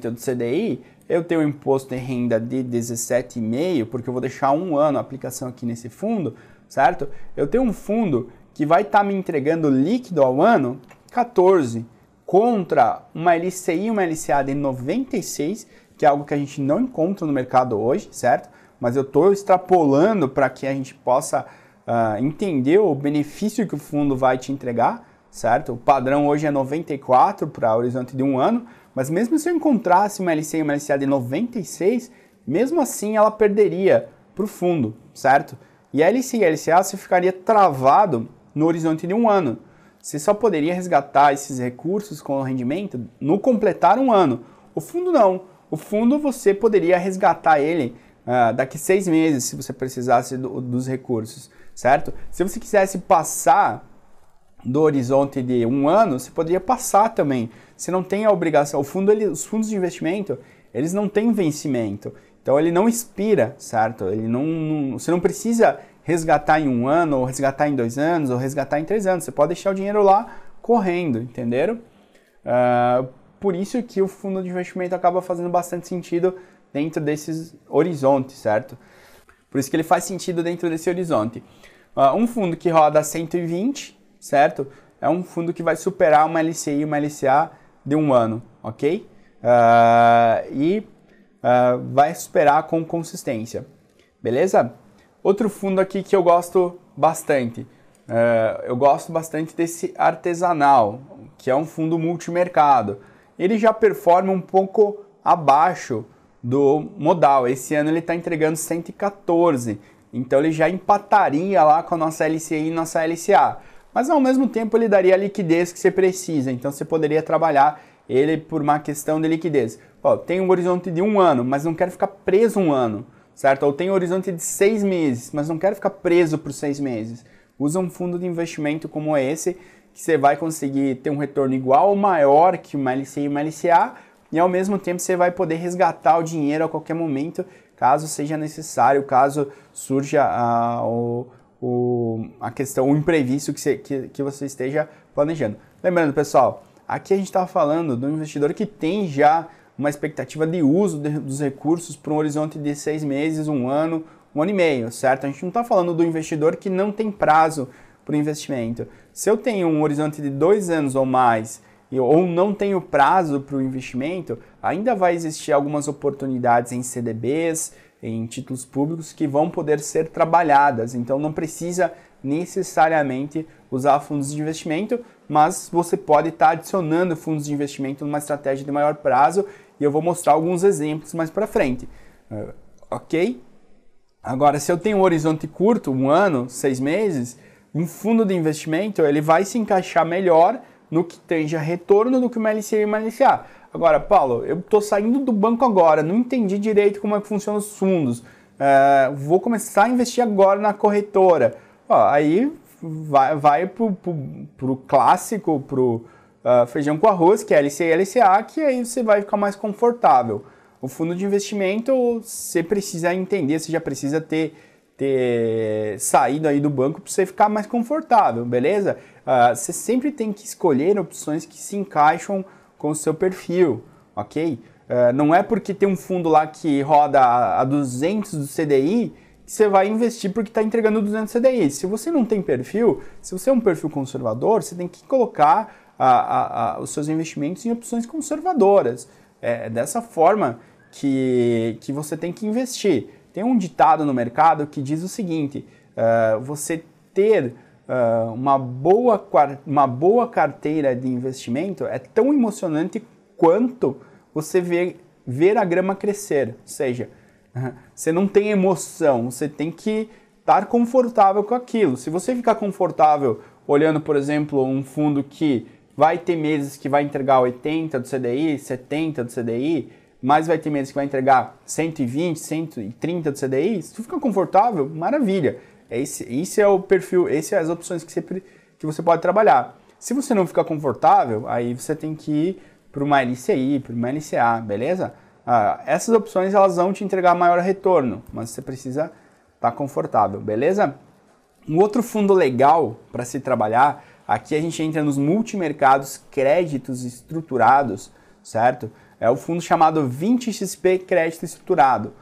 [SPEAKER 1] do CDI, eu tenho um imposto de renda de 17,5%, porque eu vou deixar um ano a aplicação aqui nesse fundo, certo? Eu tenho um fundo que vai estar tá me entregando líquido ao ano 14 contra uma LCI e uma LCA de 96, que é algo que a gente não encontra no mercado hoje, certo? Mas eu estou extrapolando para que a gente possa uh, ah, entender o benefício que o fundo vai te entregar, certo? O padrão hoje é 94 para horizonte de um ano, mas mesmo se eu encontrasse uma LCI e uma LCA de 96, mesmo assim ela perderia para o fundo, certo? E a LCI e a LCA você ficaria travado no horizonte de um ano. Você só poderia resgatar esses recursos com o rendimento no completar um ano. O fundo não. O fundo você poderia resgatar ele uh, daqui seis meses, se você precisasse do, dos recursos certo? Se você quisesse passar do horizonte de um ano, você poderia passar também. Você não tem a obrigação. O fundo, ele, os fundos de investimento, eles não têm vencimento. Então ele não expira, certo? Ele não, não, você não precisa resgatar em um ano, ou resgatar em dois anos, ou resgatar em três anos. Você pode deixar o dinheiro lá correndo, entenderam? Uh, por isso que o fundo de investimento acaba fazendo bastante sentido dentro desses horizontes, certo? Por isso que ele faz sentido dentro desse horizonte. Ah, um fundo que roda 120, certo? É um fundo que vai superar uma LCI e uma LCA de um ano, ok? Uh, e uh, vai superar com consistência, beleza? Outro fundo aqui que eu gosto bastante, eu gosto bastante desse artesanal, que é um fundo multimercado. Ele já performa um pouco abaixo do modal. Esse ano ele está entregando 114, então ele já empataria lá com a nossa LCI e nossa LCA. Mas ao mesmo tempo ele daria a liquidez que você precisa. Então você poderia trabalhar ele por uma questão de liquidez. tem um horizonte de um ano, mas não quero ficar preso um ano, certo? Ou tem um horizonte de seis meses, mas não quero ficar preso por seis meses. Usa um fundo de investimento como esse, que você vai conseguir ter um retorno igual ou maior que uma LCI e uma LCA, e ao mesmo tempo você vai poder resgatar o dinheiro a qualquer momento caso seja necessário, caso surja a, ah, o, o, a questão, o imprevisto que, você, que, que você esteja planejando. Lembrando, pessoal, aqui a gente está falando do investidor que tem já uma expectativa de uso de, dos recursos para um horizonte de seis meses, um ano, um ano e meio, certo? A gente não está falando do investidor que não tem prazo para o investimento. Se eu tenho um horizonte de dois anos ou mais ou não tenho prazo para o investimento, ainda vai existir algumas oportunidades em CDBs, em títulos públicos que vão poder ser trabalhadas. Então não precisa necessariamente usar fundos de investimento, mas você pode estar tá adicionando fundos de investimento numa estratégia de maior prazo e eu vou mostrar alguns exemplos mais para frente. Uh, ok? Agora, se eu tenho um horizonte curto, um ano, seis meses, um fundo de investimento ele vai se encaixar melhor no que tange a retorno do que o MLC e uma LCA. Agora, Paulo, eu estou saindo do banco agora, não entendi direito como é que funcionam os fundos. É, vou começar a investir agora na corretora. Ó, aí vai, vai pro, clássico, pro uh, feijão com arroz, que é LC e LCA, que aí você vai ficar mais confortável. O fundo de investimento, você precisa entender, você já precisa ter, ter saído aí do banco para você ficar mais confortável, beleza? Ah, você sempre tem que escolher opções que se encaixam com o seu perfil, ok? Uh, não é porque tem um fundo lá que roda a, a 200 do CDI que você vai investir porque está entregando 200 CDI. Se você não tem perfil, se você é um perfil conservador, você tem que colocar a, a, os seus investimentos em opções conservadoras. É, é dessa forma que, que você tem que investir. Tem um ditado no mercado que diz o seguinte: uh, você ter uh, uma, boa, uma boa carteira de investimento é tão emocionante quanto você ver, ver a grama crescer. Ou seja, você não tem emoção, você tem que estar confortável com aquilo. Se você ficar confortável olhando, por exemplo, um fundo que vai ter meses que vai entregar 80 do CDI, 70 do CDI, mas vai ter meses que vai entregar 120, 130 do CDI, se você ficar confortável, maravilha. É esse, esse é o perfil, essas são é as opções que, você que você pode trabalhar. Se você não ficar confortável, aí você tem que ir para uma LCI, para uma LCA, beleza? Ah, essas opções elas vão te entregar maior retorno, mas você precisa estar tá confortável, beleza? Um outro fundo legal para se trabalhar, aqui a gente entra nos multimercados créditos estruturados, certo? É o fundo chamado 20xp Crédito Estruturado.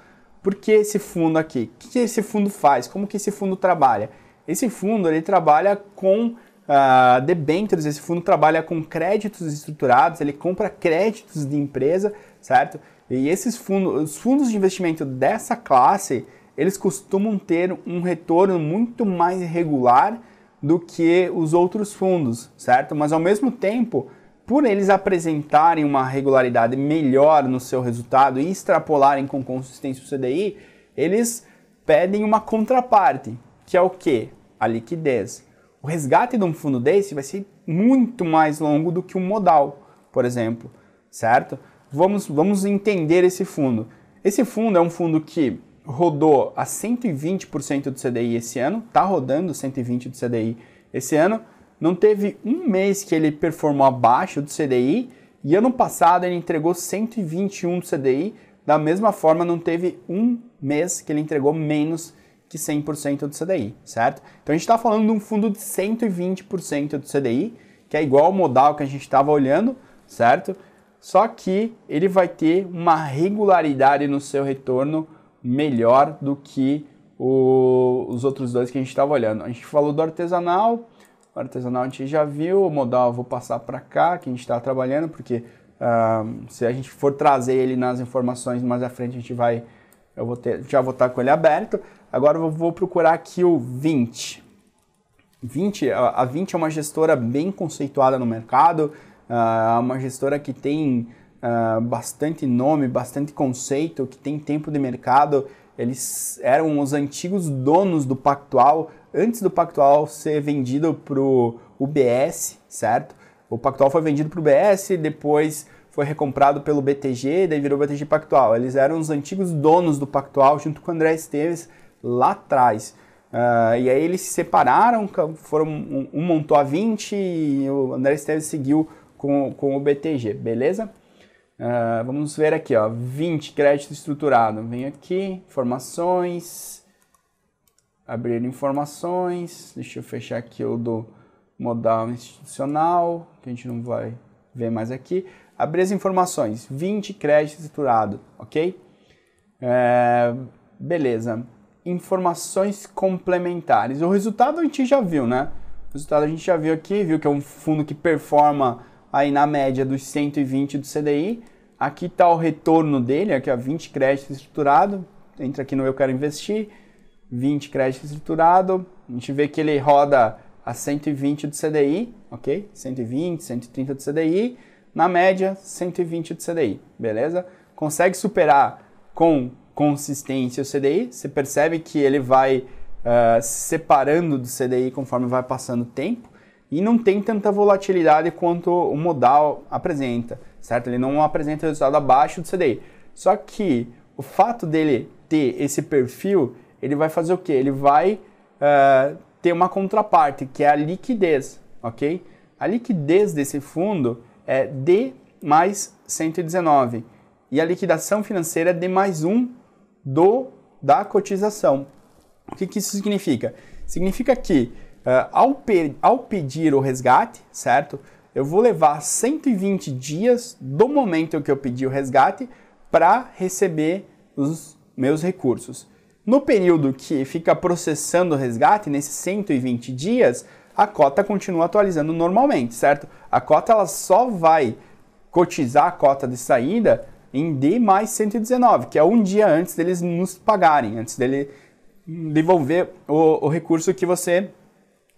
[SPEAKER 1] Por que esse fundo aqui? O que esse fundo faz? Como que esse fundo trabalha? Esse fundo ele trabalha com uh, debêntures, esse fundo trabalha com créditos estruturados, ele compra créditos de empresa, certo? E esses fundos, os fundos de investimento dessa classe, eles costumam ter um retorno muito mais irregular do que os outros fundos, certo? Mas ao mesmo tempo, por eles apresentarem uma regularidade melhor no seu resultado e extrapolarem com consistência o CDI, eles pedem uma contraparte, que é o quê? A liquidez. O resgate de um fundo desse vai ser muito mais longo do que um modal, por exemplo, certo? Vamos, vamos entender esse fundo. Esse fundo é um fundo que rodou a 120% do CDI esse ano, está rodando 120% do CDI esse ano, não teve um mês que ele performou abaixo do CDI e ano passado ele entregou 121 do CDI. Da mesma forma, não teve um mês que ele entregou menos que 100% do CDI, certo? Então a gente está falando de um fundo de 120% do CDI, que é igual ao modal que a gente estava olhando, certo? Só que ele vai ter uma regularidade no seu retorno melhor do que o, os outros dois que a gente estava olhando. A gente falou do artesanal o artesanal a gente já viu, o modal eu vou passar para cá, que a gente está trabalhando, porque se a gente for trazer ele nas informações mais à frente, a gente vai, eu vou ter, já vou estar tá com ele aberto. Agora eu vou procurar aqui o 20. 20 a 20 é uma gestora bem conceituada no mercado, ah, é uma gestora que tem ah, bastante nome, bastante conceito, que tem tempo de mercado, eles eram os antigos donos do Pactual, antes do Pactual ser vendido para o UBS, certo? O Pactual foi vendido para o UBS, depois foi recomprado pelo BTG, daí virou BTG Pactual. Eles eram os antigos donos do Pactual, junto com o André Esteves, lá atrás. Uh, e aí eles se separaram, foram, um, montou a 20 e o André Esteves seguiu com, com o BTG, beleza? Uh, vamos ver aqui, ó, 20, crédito estruturado. Vem aqui, informações, abrir informações. Deixa eu fechar aqui o do modal institucional, que a gente não vai ver mais aqui. Abrir as informações, 20 crédito estruturado, ok? Uh, beleza. Informações complementares. O resultado a gente já viu, né? O resultado a gente já viu aqui, viu que é um fundo que performa aí na média dos 120 do CDI. Aqui está o retorno dele, aqui ó, 20 créditos estruturado, entra aqui no Eu Quero Investir, 20 créditos estruturado, a gente vê que ele roda a 120 do CDI, ok? 120, 130 do CDI, na média 120 do CDI, beleza? Consegue superar com consistência o CDI, você percebe que ele vai uh, separando do CDI conforme vai passando o tempo, e não tem tanta volatilidade quanto o modal apresenta, certo? Ele não apresenta resultado abaixo do CDI. Só que o fato dele ter esse perfil, ele vai fazer o quê? Ele vai uh, ter uma contraparte, que é a liquidez, ok? A liquidez desse fundo é D mais 119 e a liquidação financeira é D mais 1 do, da cotização. O que, que isso significa? Significa que Uh, ao, pe ao pedir o resgate, certo? Eu vou levar 120 dias do momento que eu pedi o resgate para receber os meus recursos. No período que fica processando o resgate, nesses 120 dias, a cota continua atualizando normalmente, certo? A cota ela só vai cotizar a cota de saída em D mais 119, que é um dia antes deles nos pagarem, antes dele devolver o, o recurso que você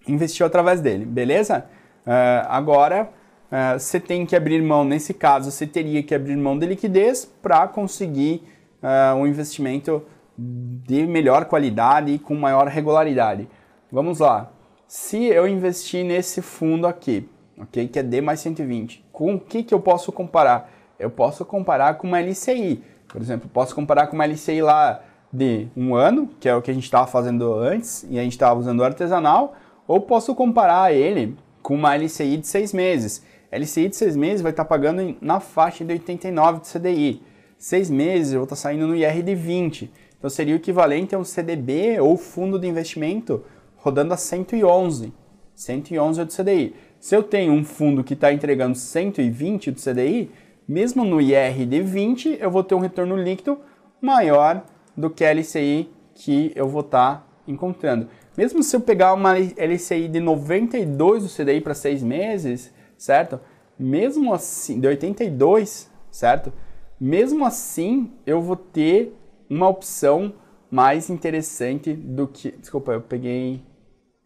[SPEAKER 1] investiu através dele, beleza? Uh, agora, uh, você tem que abrir mão, nesse caso, você teria que abrir mão de liquidez para conseguir uh, um investimento de melhor qualidade e com maior regularidade. Vamos lá. Se eu investir nesse fundo aqui, ok, que é D mais 120, com o que, que eu posso comparar? Eu posso comparar com uma LCI. Por exemplo, posso comparar com uma LCI lá de um ano, que é o que a gente estava fazendo antes, e a gente estava usando o artesanal, ou posso comparar ele com uma LCI de seis meses. LCI de seis meses vai estar tá pagando na faixa de 89 de CDI. seis meses eu vou estar tá saindo no IR de 20. Então seria o equivalente a um CDB ou fundo de investimento rodando a 111. 111 é do CDI. Se eu tenho um fundo que está entregando 120 do CDI, mesmo no IR de 20, eu vou ter um retorno líquido maior do que a LCI que eu vou estar tá encontrando. Mesmo se eu pegar uma LCI de 92 do CDI para 6 meses, certo? Mesmo assim, de 82, certo? Mesmo assim, eu vou ter uma opção mais interessante do que. Desculpa, eu peguei.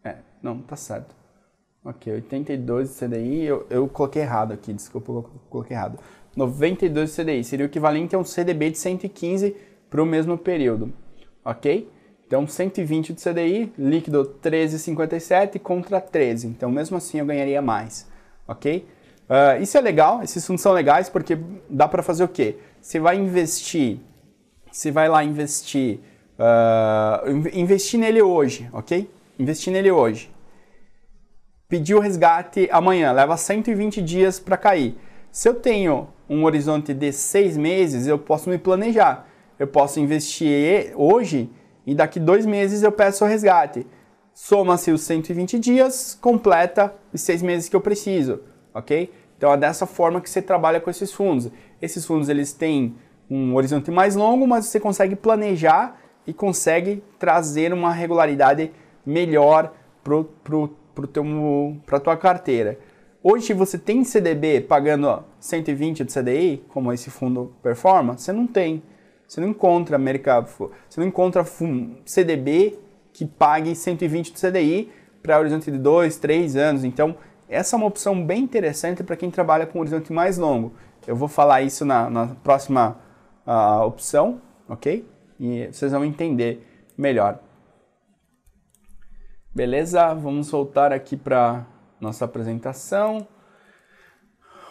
[SPEAKER 1] É, não, tá certo. Ok, 82 do CDI, eu, eu coloquei errado aqui, desculpa, eu coloquei errado. 92 do CDI seria o equivalente a um CDB de 115 para o mesmo período, ok? Então 120 de CDI, líquido 13,57 contra 13. Então mesmo assim eu ganharia mais, ok? Uh, isso é legal, esses fundos são legais porque dá para fazer o quê? Você vai investir, você vai lá investir, uh, investir nele hoje, ok? Investir nele hoje. Pedir o resgate amanhã, leva 120 dias para cair. Se eu tenho um horizonte de seis meses, eu posso me planejar. Eu posso investir hoje e daqui dois meses eu peço o resgate. Soma-se os 120 dias, completa os seis meses que eu preciso, ok? Então é dessa forma que você trabalha com esses fundos. Esses fundos eles têm um horizonte mais longo, mas você consegue planejar e consegue trazer uma regularidade melhor para pro, pro a tua carteira. Hoje você tem CDB pagando ó, 120 de CDI, como esse fundo performa? Você não tem. Você não encontra América, você não encontra CDB que pague 120 do CDI para horizonte de 2, 3 anos. Então, essa é uma opção bem interessante para quem trabalha com um horizonte mais longo. Eu vou falar isso na, na próxima uh, opção, ok? E vocês vão entender melhor. Beleza? Vamos voltar aqui para nossa apresentação.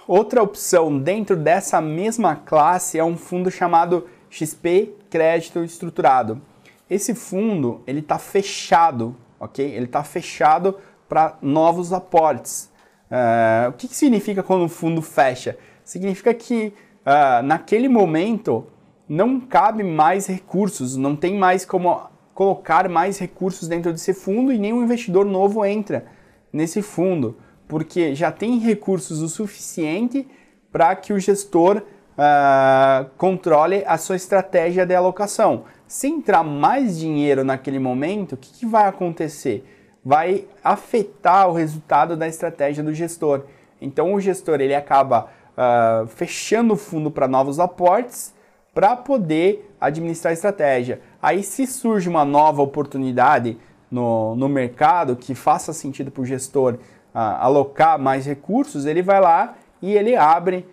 [SPEAKER 1] Outra opção dentro dessa mesma classe é um fundo chamado XP Crédito Estruturado. Esse fundo ele está fechado, ok? Ele está fechado para novos aportes. Uh, o que, que, significa quando o fundo fecha? Significa que uh, naquele momento não cabe mais recursos, não tem mais como colocar mais recursos dentro desse fundo e nenhum investidor novo entra nesse fundo, porque já tem recursos o suficiente para que o gestor uh, controle a sua estratégia de alocação. Se entrar mais dinheiro naquele momento, o que, que vai acontecer? Vai afetar o resultado da estratégia do gestor. Então o gestor ele acaba uh, fechando o fundo para novos aportes para poder administrar a estratégia. Aí se surge uma nova oportunidade no, no mercado que faça sentido para o gestor uh, alocar mais recursos, ele vai lá e ele abre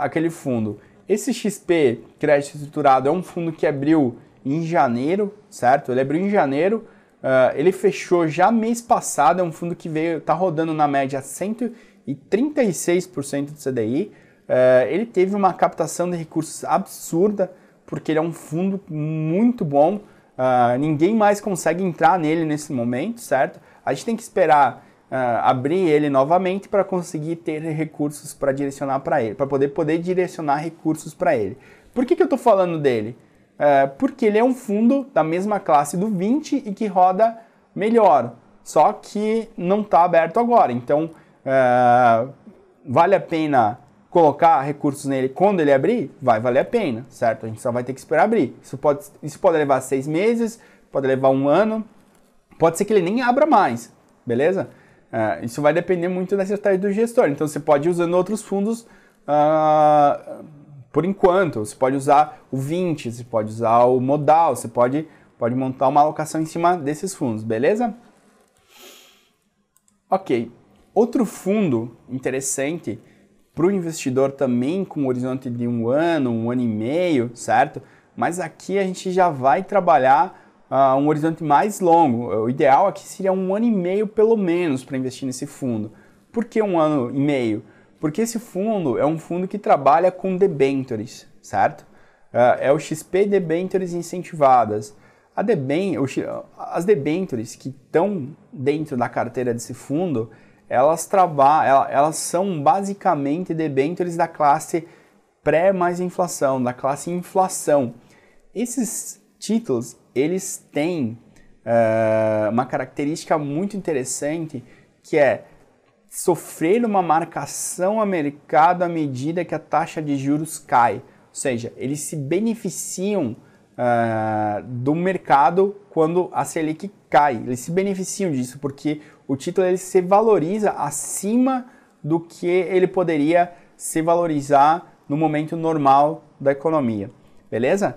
[SPEAKER 1] aquele fundo. Esse XP Crédito Estruturado é um fundo que abriu em janeiro, certo? Ele abriu em janeiro, uh, ele fechou já mês passado, é um fundo que veio, tá rodando na média 136% do CDI. Uh, ah, ele teve uma captação de recursos absurda, porque ele é um fundo muito bom. Uh, ninguém mais consegue entrar nele nesse momento, certo? A gente tem que esperar ah, abrir ele novamente para conseguir ter recursos para direcionar para ele, para poder poder direcionar recursos para ele. Por que, que eu estou falando dele? Ah, porque ele é um fundo da mesma classe do 20 e que roda melhor, só que não está aberto agora. Então, ah, vale a pena colocar recursos nele quando ele abrir? Vai valer a pena, certo? A gente só vai ter que esperar abrir. Isso pode, isso pode levar seis meses, pode levar um ano, pode ser que ele nem abra mais, beleza? Uh, isso vai depender muito da estratégia do gestor. Então você pode ir usando outros fundos uh, por enquanto. Você pode usar o 20, você pode usar o modal, você pode, pode montar uma alocação em cima desses fundos, beleza? Ok. Outro fundo interessante para o investidor também com um horizonte de um ano, um ano e meio, certo? Mas aqui a gente já vai trabalhar uh, um horizonte mais longo. O ideal aqui seria um ano e meio pelo menos para investir nesse fundo. Por que um ano e meio? Porque esse fundo é um fundo que trabalha com debentures, certo? Uh, é o XP debentures incentivadas. A deben as debentures que estão dentro da carteira desse fundo, elas, traba elas são basicamente debentures da classe pré mais inflação, da classe inflação. Esses títulos, eles têm uh, uma característica muito interessante que é sofrer uma marcação a mercado à medida que a taxa de juros cai. Ou seja, eles se beneficiam uh, do mercado quando a Selic cai. Eles se beneficiam disso porque o título ele se valoriza acima do que ele poderia se valorizar no momento normal da economia. Beleza?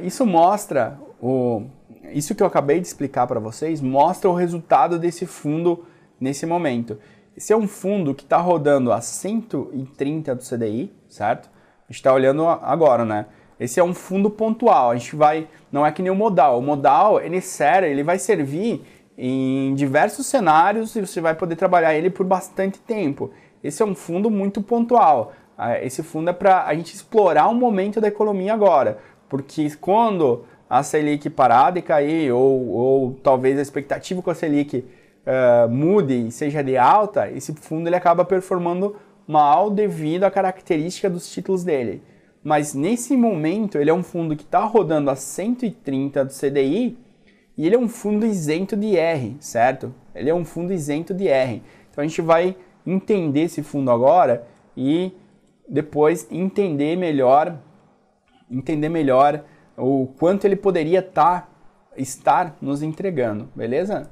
[SPEAKER 1] Uh, isso mostra o, isso que eu acabei de explicar para vocês mostra o resultado desse fundo nesse momento. Esse é um fundo que está rodando a 130 do CDI, certo? A gente está olhando agora, né? Esse é um fundo pontual. A gente vai, não é que nem o modal. O modal ele serve, ele vai servir em diversos cenários e você vai poder trabalhar ele por bastante tempo. Esse é um fundo muito pontual. Ah, esse fundo é para a gente explorar um momento da economia agora, porque quando a Selic parada e cair ou, ou talvez a expectativa que a Selic uh, mude e seja de alta, esse fundo ele acaba performando mal devido à característica dos títulos dele. Mas nesse momento ele é um fundo que está rodando a 130 do CDI e ele é um fundo isento de R, certo? Ele é um fundo isento de R. Então a gente vai entender esse fundo agora e depois entender melhor, entender melhor o quanto ele poderia tá, estar nos entregando, beleza?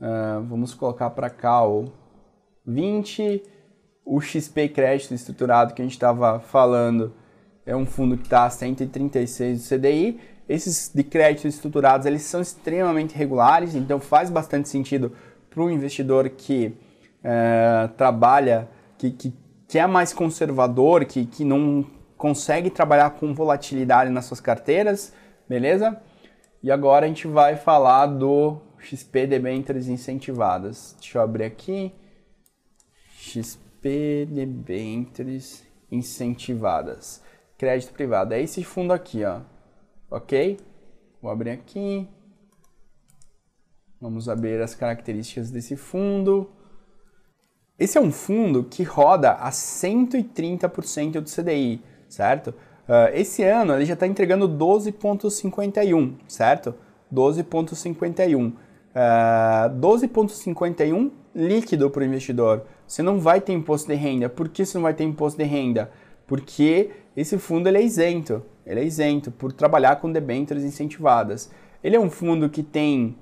[SPEAKER 1] Uh, vamos colocar para cá o 20, o XP crédito estruturado que a gente estava falando é um fundo que está a 136 do CDI. Esses de crédito estruturados eles são extremamente regulares, então faz bastante sentido para o investidor que eh, trabalha, que, que, que é mais conservador, que, que não consegue trabalhar com volatilidade nas suas carteiras, beleza? E agora a gente vai falar do XP debêntures incentivadas. Deixa eu abrir aqui. XP debêntures incentivadas. Crédito privado. É esse fundo aqui, ó. OK? Vou abrir aqui. Vamos abrir as características desse fundo. Esse é um fundo que roda a 130% do CDI certo? Uh, esse ano ele já está entregando 12,51, certo? 12,51. Uh, 12,51 líquido para o investidor. Você não vai ter imposto de renda. Por que você não vai ter imposto de renda? Porque esse fundo ele é isento. Ele é isento por trabalhar com debêntures incentivadas. Ele é um fundo que tem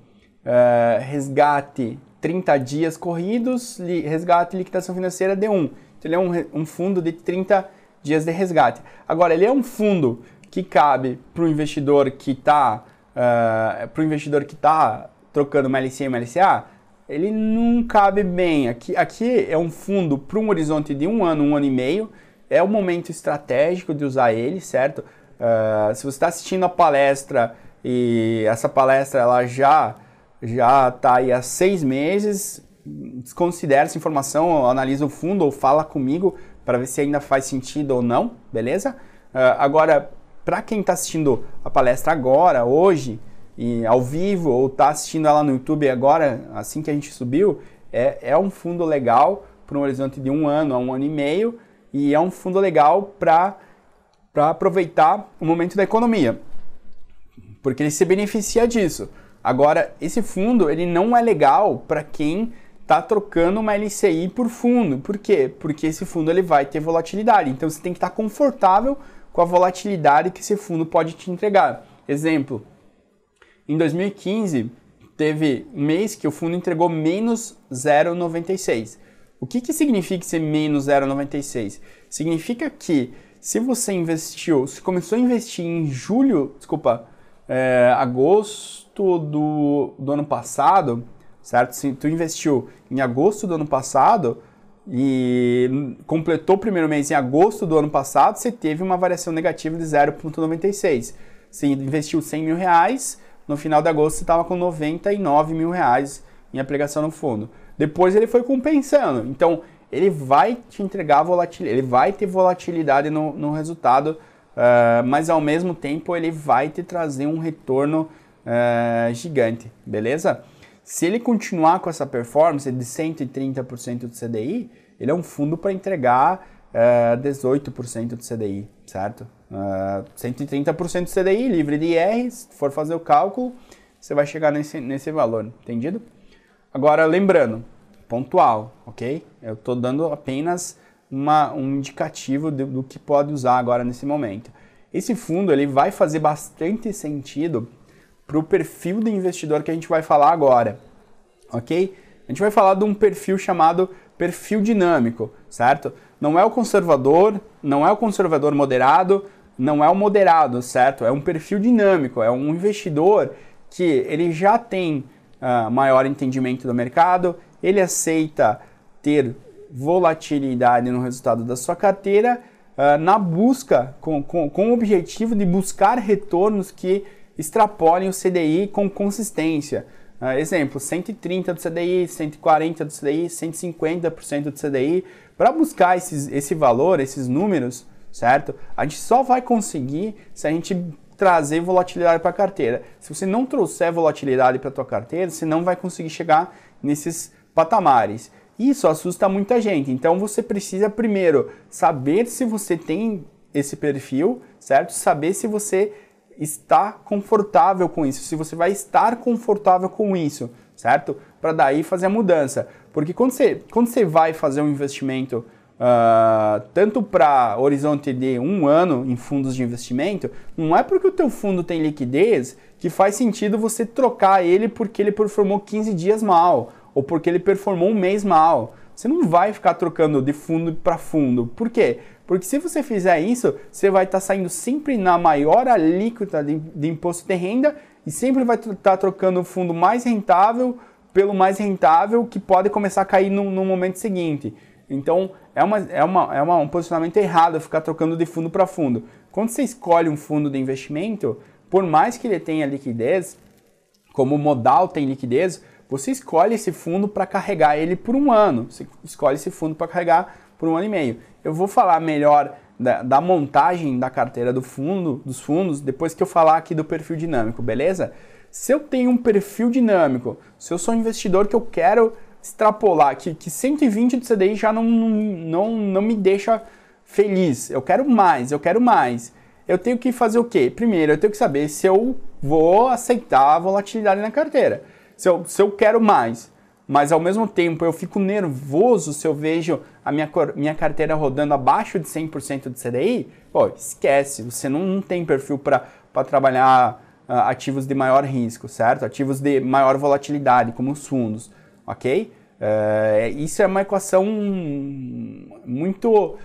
[SPEAKER 1] uh, resgate 30 dias corridos, li, resgate e liquidação financeira de 1 Então, ele é um, um fundo de 30 dias de resgate. Agora, ele é um fundo que cabe para o investidor que está uh, eh, para investidor que está trocando uma LCI e uma LCA, ele não cabe bem. Aqui, aqui é um fundo para um horizonte de um ano, um ano e meio. É o momento estratégico de usar ele, certo? Uh, se você está assistindo a palestra e essa palestra ela já já está aí há seis meses, desconsidera essa informação, analisa o fundo ou fala comigo para ver se ainda faz sentido ou não, beleza? Uh, agora, para quem está assistindo a palestra agora, hoje, e ao vivo, ou está assistindo ela no YouTube agora, assim que a gente subiu, é, é um fundo legal para um horizonte de um ano a um ano e meio, e é um fundo legal para aproveitar o momento da economia, porque ele se beneficia disso. Agora, esse fundo ele não é legal para quem está trocando uma LCI por fundo. Por quê? Porque esse fundo ele vai ter volatilidade. Então você tem que estar confortável com a volatilidade que esse fundo pode te entregar. Exemplo, em 2015 teve um mês que o fundo entregou menos 0,96. O que, que significa ser menos 0,96? Significa que se você investiu, se começou a investir em julho, desculpa, é, agosto do, do ano passado, certo? Se tu investiu em agosto do ano passado e completou o primeiro mês em agosto do ano passado, você teve uma variação negativa de 0,96. Se investiu 100 mil reais, no final de agosto você estava com 99 mil reais em aplicação no fundo. Depois ele foi compensando. Então, ele vai te entregar volatilidade, ele vai ter volatilidade no, no resultado, uh, mas ao mesmo tempo ele vai te trazer um retorno uh, gigante, beleza? Se ele continuar com essa performance de 130% do CDI, ele é um fundo para entregar 18% eh, do CDI, certo? 130% eh, do CDI, livre de IR, se for fazer o cálculo, você vai chegar nesse, nesse valor, entendido? Agora, lembrando, pontual, ok? Eu estou dando apenas uma, um indicativo do, do que pode usar agora nesse momento. Esse fundo ele vai fazer bastante sentido para o perfil do investidor que a gente vai falar agora, ok? A gente vai falar de um perfil chamado perfil dinâmico, certo? Não é o conservador, não é o conservador moderado, não é o moderado, certo? É um perfil dinâmico, é um investidor que ele já tem uh, maior entendimento do mercado, ele aceita ter volatilidade no resultado da sua carteira uh, na busca, com, com, com o objetivo de buscar retornos que extrapolem o CDI com consistência. Uh, exemplo, 130 do CDI, 140 do CDI, 150% do CDI. Para buscar esses, esse valor, esses números, certo? A gente só vai conseguir se a gente trazer volatilidade para a carteira. Se você não trouxer volatilidade para a tua carteira, você não vai conseguir chegar nesses patamares. Isso assusta muita gente. Então você precisa primeiro saber se você tem esse perfil, certo? Saber se você está confortável com isso, se você vai estar confortável com isso, certo? Para daí fazer a mudança. Porque quando você, quando você vai fazer um investimento Uh, tanto para horizonte de um ano em fundos de investimento, não é porque o teu fundo tem liquidez que faz sentido você trocar ele porque ele performou 15 dias mal ou porque ele performou um mês mal. Você não vai ficar trocando de fundo para fundo. Por quê? Porque se você fizer isso, você vai estar tá saindo sempre na maior alíquota de, de imposto de renda e sempre vai estar tá trocando o fundo mais rentável pelo mais rentável que pode começar a cair no, no momento seguinte. Então é, uma, é, uma, é uma, um posicionamento errado ficar trocando de fundo para fundo. Quando você escolhe um fundo de investimento, por mais que ele tenha liquidez, como modal tem liquidez, você escolhe esse fundo para carregar ele por um ano. Você escolhe esse fundo para carregar por um ano e meio. Eu vou falar melhor da, da, montagem da carteira do fundo, dos fundos, depois que eu falar aqui do perfil dinâmico, beleza? Se eu tenho um perfil dinâmico, se eu sou um investidor que eu quero extrapolar, que, que 120 do CDI já não, não, não me deixa feliz, eu quero mais, eu quero mais. Eu tenho que fazer o quê? Primeiro, eu tenho que saber se eu vou aceitar a volatilidade na carteira. Se eu, se eu quero mais, mas ao mesmo tempo eu fico nervoso se eu vejo a minha, minha carteira rodando abaixo de 100% de CDI, pô, esquece, você não, não tem perfil para trabalhar uh, ativos de maior risco, certo? Ativos de maior volatilidade, como os fundos, ok? Uh, isso é uma equação muito uh,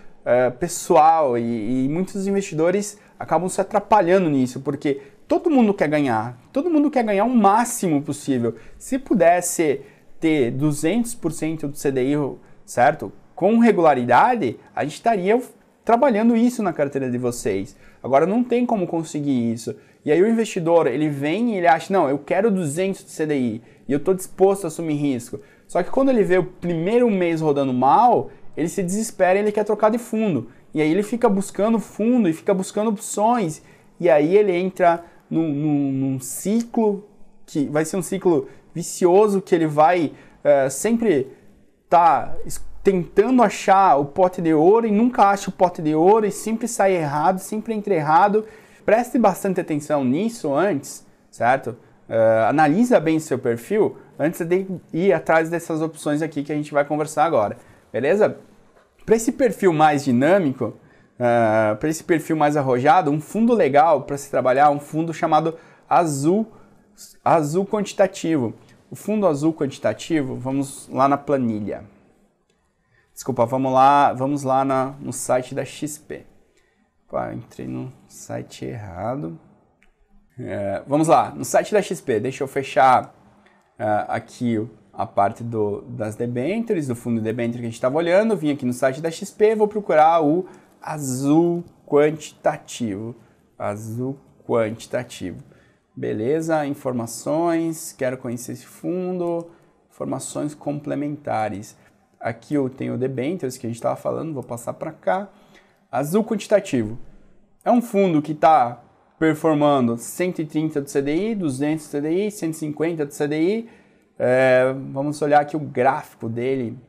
[SPEAKER 1] pessoal e, e muitos investidores acabam se atrapalhando nisso, porque todo mundo quer ganhar, todo mundo quer ganhar o máximo possível. Se pudesse ter 200% do CDI, certo? Com regularidade, a gente estaria trabalhando isso na carteira de vocês. Agora não tem como conseguir isso. E aí o investidor, ele vem e ele acha, não, eu quero 200 de CDI e eu estou disposto a assumir risco. Só que quando ele vê o primeiro mês rodando mal, ele se desespera e ele quer trocar de fundo. E aí ele fica buscando fundo e fica buscando opções. E aí ele entra num, num, num ciclo que vai ser um ciclo vicioso que ele vai é, sempre tá tentando achar o pote de ouro e nunca acha o pote de ouro e sempre sai errado, sempre entra errado. Preste bastante atenção nisso antes, certo? Uh, analisa bem seu perfil antes de ir atrás dessas opções aqui que a gente vai conversar agora, beleza? Para esse perfil mais dinâmico, uh, é, para esse perfil mais arrojado, um fundo legal para se trabalhar, um fundo chamado Azul Azul quantitativo. O fundo azul quantitativo, vamos lá na planilha. Desculpa, vamos lá, vamos lá na, no site da XP. Pá, entrei no site errado. É, vamos lá, no site da XP, deixa eu fechar uh, aqui a parte do, das debentures, do fundo de debenture que a gente estava olhando. Vim aqui no site da XP, vou procurar o azul quantitativo. Azul quantitativo. Beleza, informações, quero conhecer esse fundo, informações complementares. Aqui eu tenho o debêntures que a gente estava falando, vou passar para cá. Azul quantitativo. É um fundo que está performando 130 do CDI, 200 do CDI, 150 do CDI. É, vamos olhar aqui o gráfico dele.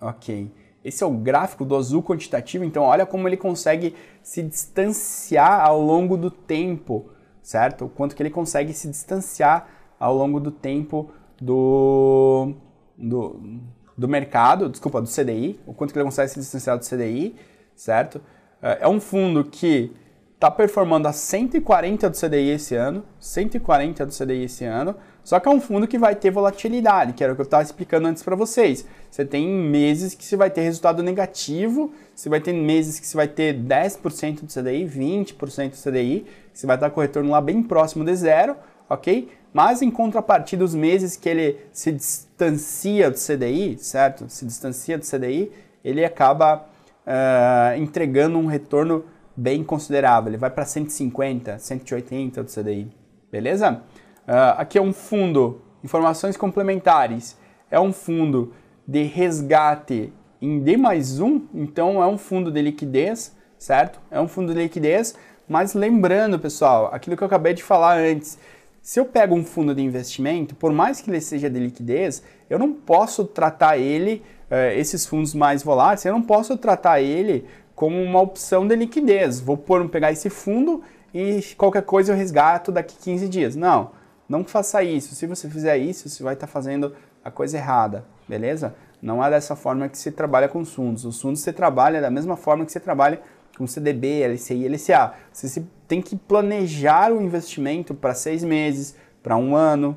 [SPEAKER 1] Ok. Esse é o gráfico do azul quantitativo, então olha como ele consegue se distanciar ao longo do tempo certo? O quanto que ele consegue se distanciar ao longo do tempo do, do, do mercado, desculpa, do CDI, o quanto que ele consegue se distanciar do CDI, certo? É, é um fundo que está performando a 140 do CDI esse ano, 140 do CDI esse ano, só que é um fundo que vai ter volatilidade, que era o que eu estava explicando antes para vocês. Você tem meses que você vai ter resultado negativo, você vai ter meses que você vai ter 10% do CDI, 20% do CDI, você vai estar com o retorno lá bem próximo de zero, ok? Mas em contrapartida, os meses que ele se distancia do CDI, certo? Se distancia do CDI, ele acaba uh, entregando um retorno bem considerável. Ele vai para 150, 180 do CDI, beleza? Uh, aqui é um fundo, informações complementares, é um fundo de resgate em D mais 1, então é um fundo de liquidez, certo? É um fundo de liquidez, mas lembrando, pessoal, aquilo que eu acabei de falar antes, se eu pego um fundo de investimento, por mais que ele seja de liquidez, eu não posso tratar ele, eh, esses fundos mais voláteis, eu não posso tratar ele como uma opção de liquidez. Vou por, pegar esse fundo e qualquer coisa eu resgato daqui 15 dias. Não. Não faça isso. Se você fizer isso, você vai estar tá fazendo a coisa errada, beleza? Não é dessa forma que se trabalha com fundos. Os fundos você trabalha da mesma forma que você trabalha com CDB, LCI, LCA. Você tem que planejar o investimento para seis meses, para um ano,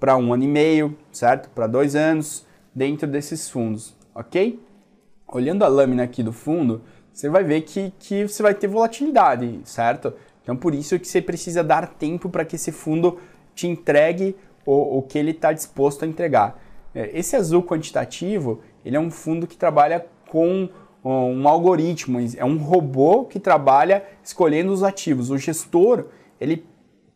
[SPEAKER 1] para um ano e meio, certo? Para dois anos dentro desses fundos, ok? Olhando a lâmina aqui do fundo, você vai ver que, que você vai ter volatilidade, certo? Então por isso que você precisa dar tempo para que esse fundo te entregue o, o que ele está disposto a entregar. É, esse azul quantitativo, ele é um fundo que trabalha com um algoritmo, é um robô que trabalha escolhendo os ativos. O gestor, ele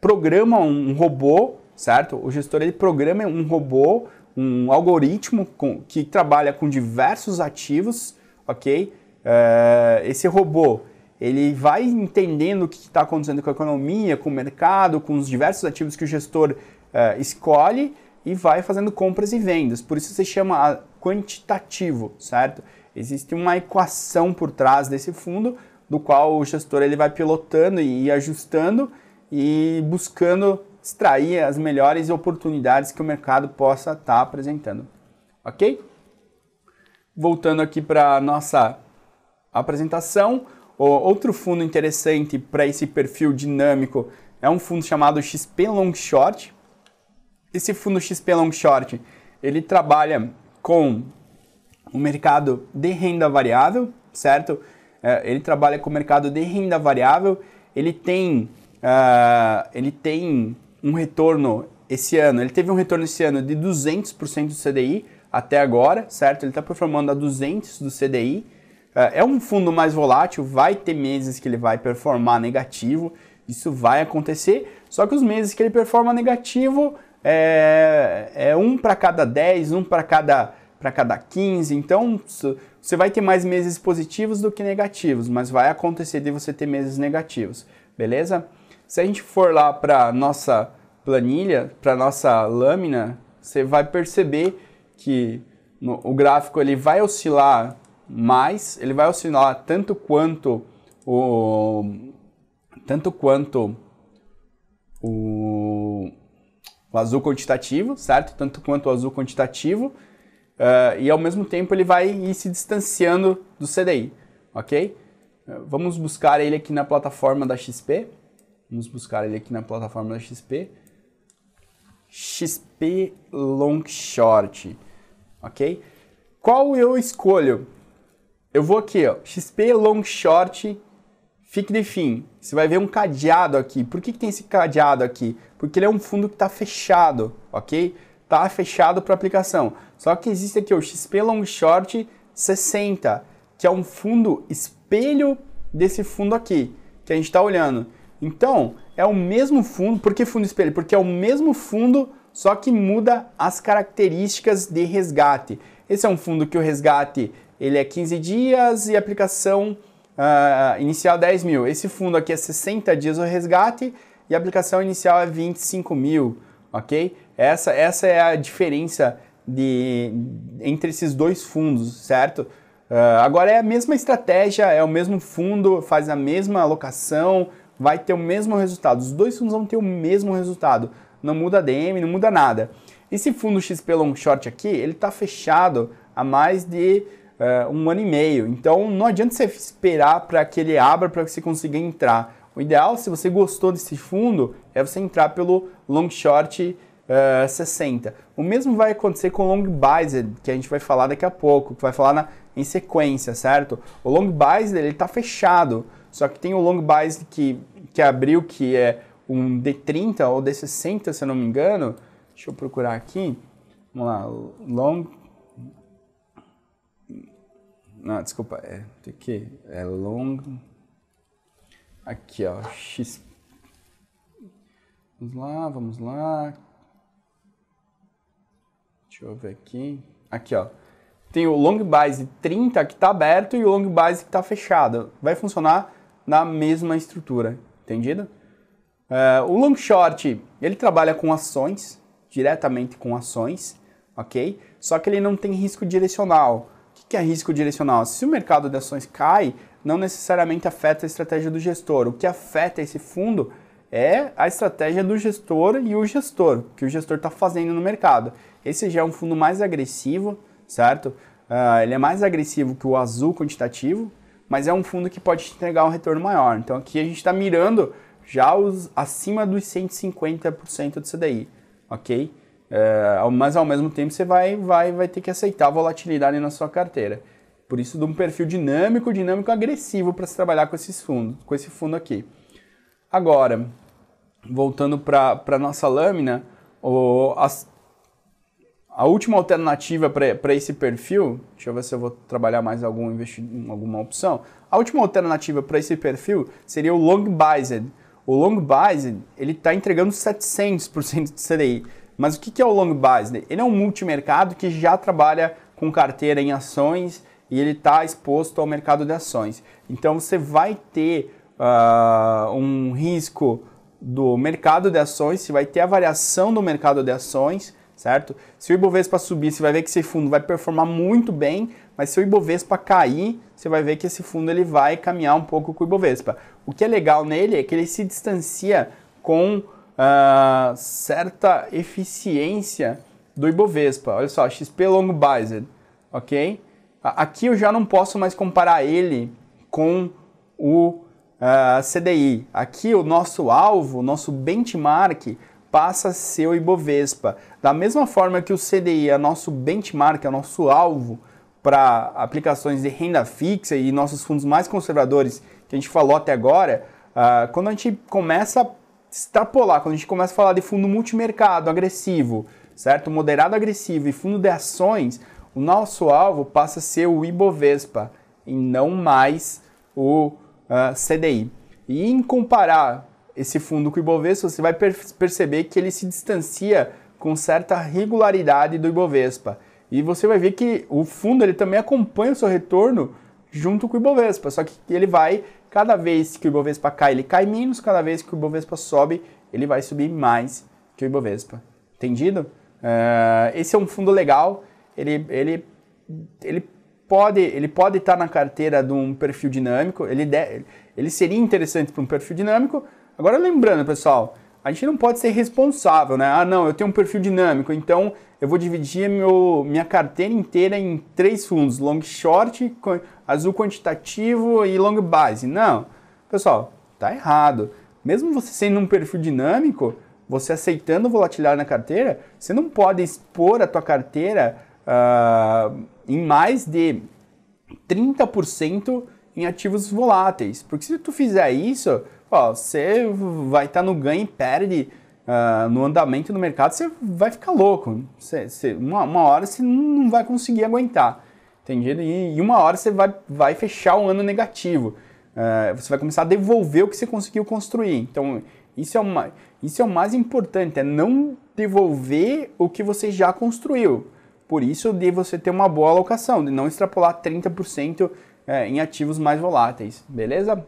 [SPEAKER 1] programa um robô, certo? O gestor, ele programa um robô, um algoritmo com, que trabalha com diversos ativos, ok? É, esse robô, ele vai entendendo o que está acontecendo com a economia, com o mercado, com os diversos ativos que o gestor uh, escolhe e vai fazendo compras e vendas. Por isso se chama ah, quantitativo, certo? Existe uma equação por trás desse fundo, do qual o gestor ele vai pilotando e ajustando e buscando extrair as melhores oportunidades que o mercado possa estar tá apresentando. Ok? Voltando aqui para nossa apresentação, Outro fundo interessante para esse perfil dinâmico é um fundo chamado XP Long Short. Esse fundo XP Long Short, ele trabalha com o mercado de renda variável, certo? É, ele trabalha com o mercado de renda variável, ele tem, uh, ele tem um retorno esse ano, ele teve um retorno esse ano de 200% do CDI até agora, certo? Ele está performando a 200% do CDI, é, é um fundo mais volátil, vai ter meses que ele vai performar negativo, isso vai acontecer, só que os meses que ele performa negativo é, é um para cada 10, um para cada para cada 15, então você vai ter mais meses positivos do que negativos, mas vai acontecer de você ter meses negativos, beleza? Se a gente for lá para nossa planilha, para nossa lâmina, você vai perceber que no, o gráfico ele vai oscilar mas ele vai oscilar tanto quanto o tanto quanto o, o azul quantitativo, certo? Tanto quanto o azul quantitativo uh, e ao mesmo tempo ele vai ir se distanciando do CDI, ok? Eh, vamos buscar ele aqui na plataforma da XP. Vamos buscar ele aqui na plataforma da XP. XP Long Short, ok? Qual eu escolho? Eu vou aqui, ó, XP Long Short, fique de fim. Você vai ver um cadeado aqui. Por que, que tem esse cadeado aqui? Porque ele é um fundo que está fechado, ok? Está fechado para aplicação. Só que existe aqui o XP Long Short 60, que é um fundo espelho desse fundo aqui, que a gente está olhando. Então, é o mesmo fundo. Por que fundo espelho? Porque é o mesmo fundo, só que muda as características de resgate. Esse é um fundo que o resgate ele é 15 dias e aplicação uh, inicial 10 mil. Esse fundo aqui é 60 dias o resgate e aplicação inicial é 25 mil, ok? Essa, essa é a diferença de, entre esses dois fundos, certo? Uh, agora é a mesma estratégia, é o mesmo fundo, faz a mesma alocação, vai ter o mesmo resultado. Os dois fundos vão ter o mesmo resultado. Não muda DM, não muda nada. Esse fundo XP Long Short aqui, ele está fechado há mais de eh, um ano e meio. Então não adianta você esperar para que ele abra para que você consiga entrar. O ideal, se você gostou desse fundo, é você entrar pelo long short uh, eh, 60. O mesmo vai acontecer com o long biased, que a gente vai falar daqui a pouco, que vai falar na, em sequência, certo? O long biased ele está fechado, só que tem o long biased que, que abriu, que é um D30 ou D60, se eu não me engano. Deixa eu procurar aqui. Vamos lá, long não, desculpa, é, tem que, é long, aqui ó, x, vamos lá, vamos lá, deixa eu ver aqui, aqui ó, tem o long base 30 que está aberto e o long base que está fechado, vai funcionar na mesma estrutura, entendido? É, o long short, ele trabalha com ações, diretamente com ações, ok? Só que ele não tem risco direcional, que é risco direcional? Se o mercado de ações cai, não necessariamente afeta a estratégia do gestor. O que afeta esse fundo é a estratégia do gestor e o gestor, que o gestor está fazendo no mercado. Esse já é um fundo mais agressivo, certo? Uh, ele é mais agressivo que o azul quantitativo, mas é um fundo que pode te entregar um retorno maior. Então aqui a gente está mirando já os acima dos 150% do CDI, ok? É, mas ao mesmo tempo você vai, vai, vai ter que aceitar a volatilidade na sua carteira. Por isso, de um perfil dinâmico, dinâmico agressivo para se trabalhar com esses fundos, com esse fundo aqui. Agora, voltando para a nossa lâmina, o, as, a última alternativa para esse perfil, deixa eu ver se eu vou trabalhar mais algum alguma opção. A última alternativa para esse perfil seria o long biased. O long biased, ele está entregando 700% de CDI. Mas o que é o long Basel? Ele é um multimercado que já trabalha com carteira em ações e ele está exposto ao mercado de ações. Então você vai ter uh, um risco do mercado de ações, você vai ter a variação do mercado de ações, certo? Se o Ibovespa subir, você vai ver que esse fundo vai performar muito bem, mas se o Ibovespa cair, você vai ver que esse fundo ele vai caminhar um pouco com o Ibovespa. O que é legal nele é que ele se distancia com uh, certa eficiência do Ibovespa. Olha só, XP Long Biased, ok? Aqui eu já não posso mais comparar ele com o uh, ah, CDI. Aqui o nosso alvo, o nosso benchmark passa a ser o Ibovespa. Da mesma forma que o CDI é nosso benchmark, é nosso alvo para aplicações de renda fixa e nossos fundos mais conservadores que a gente falou até agora, uh, quando a gente começa a extrapolar, quando a gente começa a falar de fundo multimercado agressivo, certo? Moderado agressivo e fundo de ações, o nosso alvo passa a ser o Ibovespa e não mais o uh, ah, CDI. E em comparar esse fundo com o Ibovespa, você vai per perceber que ele se distancia com certa regularidade do Ibovespa. E você vai ver que o fundo ele também acompanha o seu retorno junto com o Ibovespa, só que ele vai Cada vez que o Ibovespa cai, ele cai menos, cada vez que o Ibovespa sobe, ele vai subir mais que o Ibovespa. Entendido? Uh, esse é um fundo legal, ele, ele, ele pode ele pode estar tá na carteira de um perfil dinâmico, ele, de, ele seria interessante para um perfil dinâmico. Agora lembrando, pessoal, a gente não pode ser responsável, né? Ah, não, eu tenho um perfil dinâmico, então eu vou dividir meu, minha carteira inteira em três fundos, long short, azul quantitativo e long base. Não. Pessoal, tá errado. Mesmo você sendo um perfil dinâmico, você aceitando volatilidade na carteira, você não pode expor a tua carteira uh, em mais de 30% em ativos voláteis. Porque se tu fizer isso, ó, você vai estar tá no ganho e perde uh, no andamento do mercado, você vai ficar louco. Cê, cê, uma, uma hora você não vai conseguir aguentar. Entendido? E, e uma hora você vai, vai fechar o ano negativo. Uh, você vai começar a devolver o que você conseguiu construir. Então, isso é, uma, isso é o mais importante, é não devolver o que você já construiu. Por isso de você ter uma boa alocação, de não extrapolar 30% é, em ativos mais voláteis, beleza?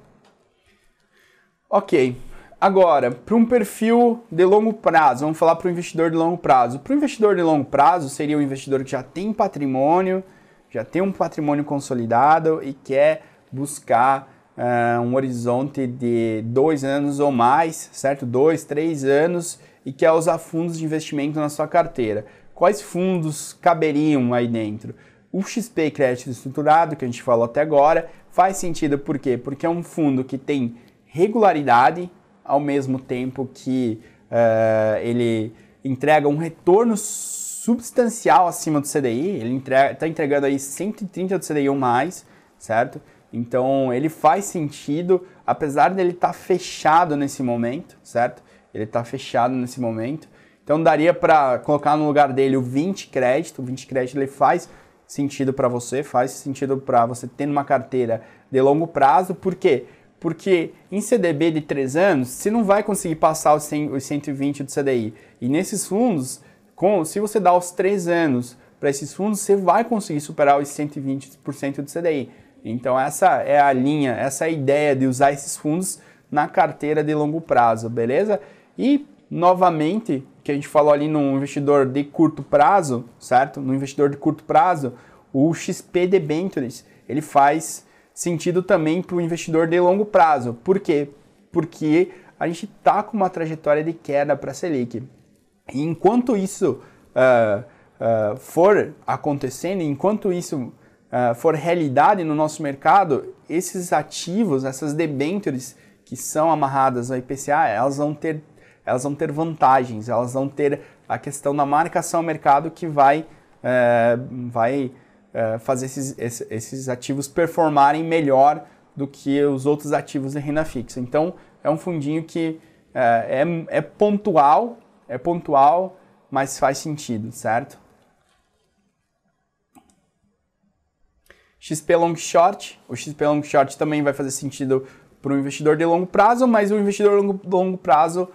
[SPEAKER 1] Ok. Agora, para um perfil de longo prazo, vamos falar para o investidor de longo prazo. Para o investidor de longo prazo, seria um investidor que já tem patrimônio, já tem um patrimônio consolidado e quer buscar uh, um horizonte de dois anos ou mais, certo? Dois, três anos e quer usar fundos de investimento na sua carteira. Quais fundos caberiam aí dentro? O XP Crédito Estruturado, que a gente falou até agora, faz sentido por quê? Porque é um fundo que tem regularidade, ao mesmo tempo que uh, ele entrega um retorno substancial acima do CDI, ele está entregando aí 130 do CDI ou mais, certo? Então ele faz sentido, apesar dele estar tá fechado nesse momento, certo? Ele está fechado nesse momento. Então daria para colocar no lugar dele o 20 crédito, o 20 crédito ele faz sentido para você, faz sentido para você ter uma carteira de longo prazo, por quê? Porque em CDB de 3 anos, você não vai conseguir passar os, 100, os 120 do CDI. E nesses fundos, com, se você dá os três anos para esses fundos, você vai conseguir superar os 120% do CDI. Então essa é a linha, essa é a ideia de usar esses fundos na carteira de longo prazo, beleza? E novamente, que a gente falou ali no investidor de curto prazo, certo? No investidor de curto prazo, o XP debentures, ele faz sentido também para o investidor de longo prazo. Por quê? Porque a gente está com uma trajetória de queda para a Selic. E enquanto isso uh, uh, for acontecendo, enquanto isso uh, for realidade no nosso mercado, esses ativos, essas debêntures que são amarradas ao IPCA, elas vão ter, elas vão ter vantagens, elas vão ter a questão da marcação ao mercado que vai, eh, vai eh, fazer esses, esses ativos performarem melhor do que os outros ativos de renda fixa. Então, é um fundinho que eh, é, é pontual é pontual, mas faz sentido, certo? XP Long Short, o XP Long Short também vai fazer sentido para o investidor de longo prazo, mas o investidor de longo, longo prazo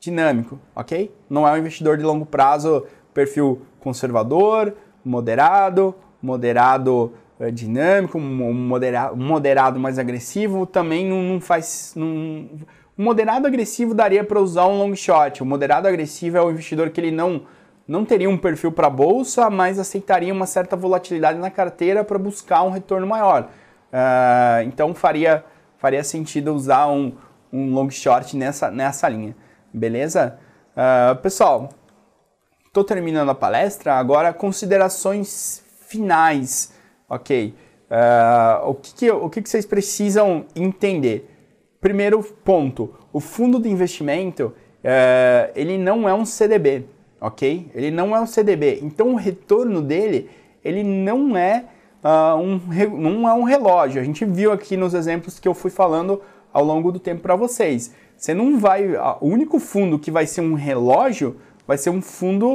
[SPEAKER 1] dinâmico, ok? Não é um investidor de longo prazo perfil conservador, moderado, moderado eh, dinâmico, moderado, moderado mais agressivo, também não, não faz. Não, o moderado agressivo daria para usar um long shot. O moderado agressivo é o investidor que ele não não teria um perfil para bolsa, mas aceitaria uma certa volatilidade na carteira para buscar um retorno maior. Uh, então faria faria sentido usar um, um long short nessa nessa linha, beleza? Uh, pessoal, estou terminando a palestra. Agora considerações finais, ok? Uh, o que, que o que, que vocês precisam entender? Primeiro ponto, o fundo de investimento, é, ele não é um CDB, ok? Ele não é um CDB, então o retorno dele, ele não é, uh, um, não é um relógio. A gente viu aqui nos exemplos que eu fui falando ao longo do tempo para vocês. Você não vai. O único fundo que vai ser um relógio vai ser um fundo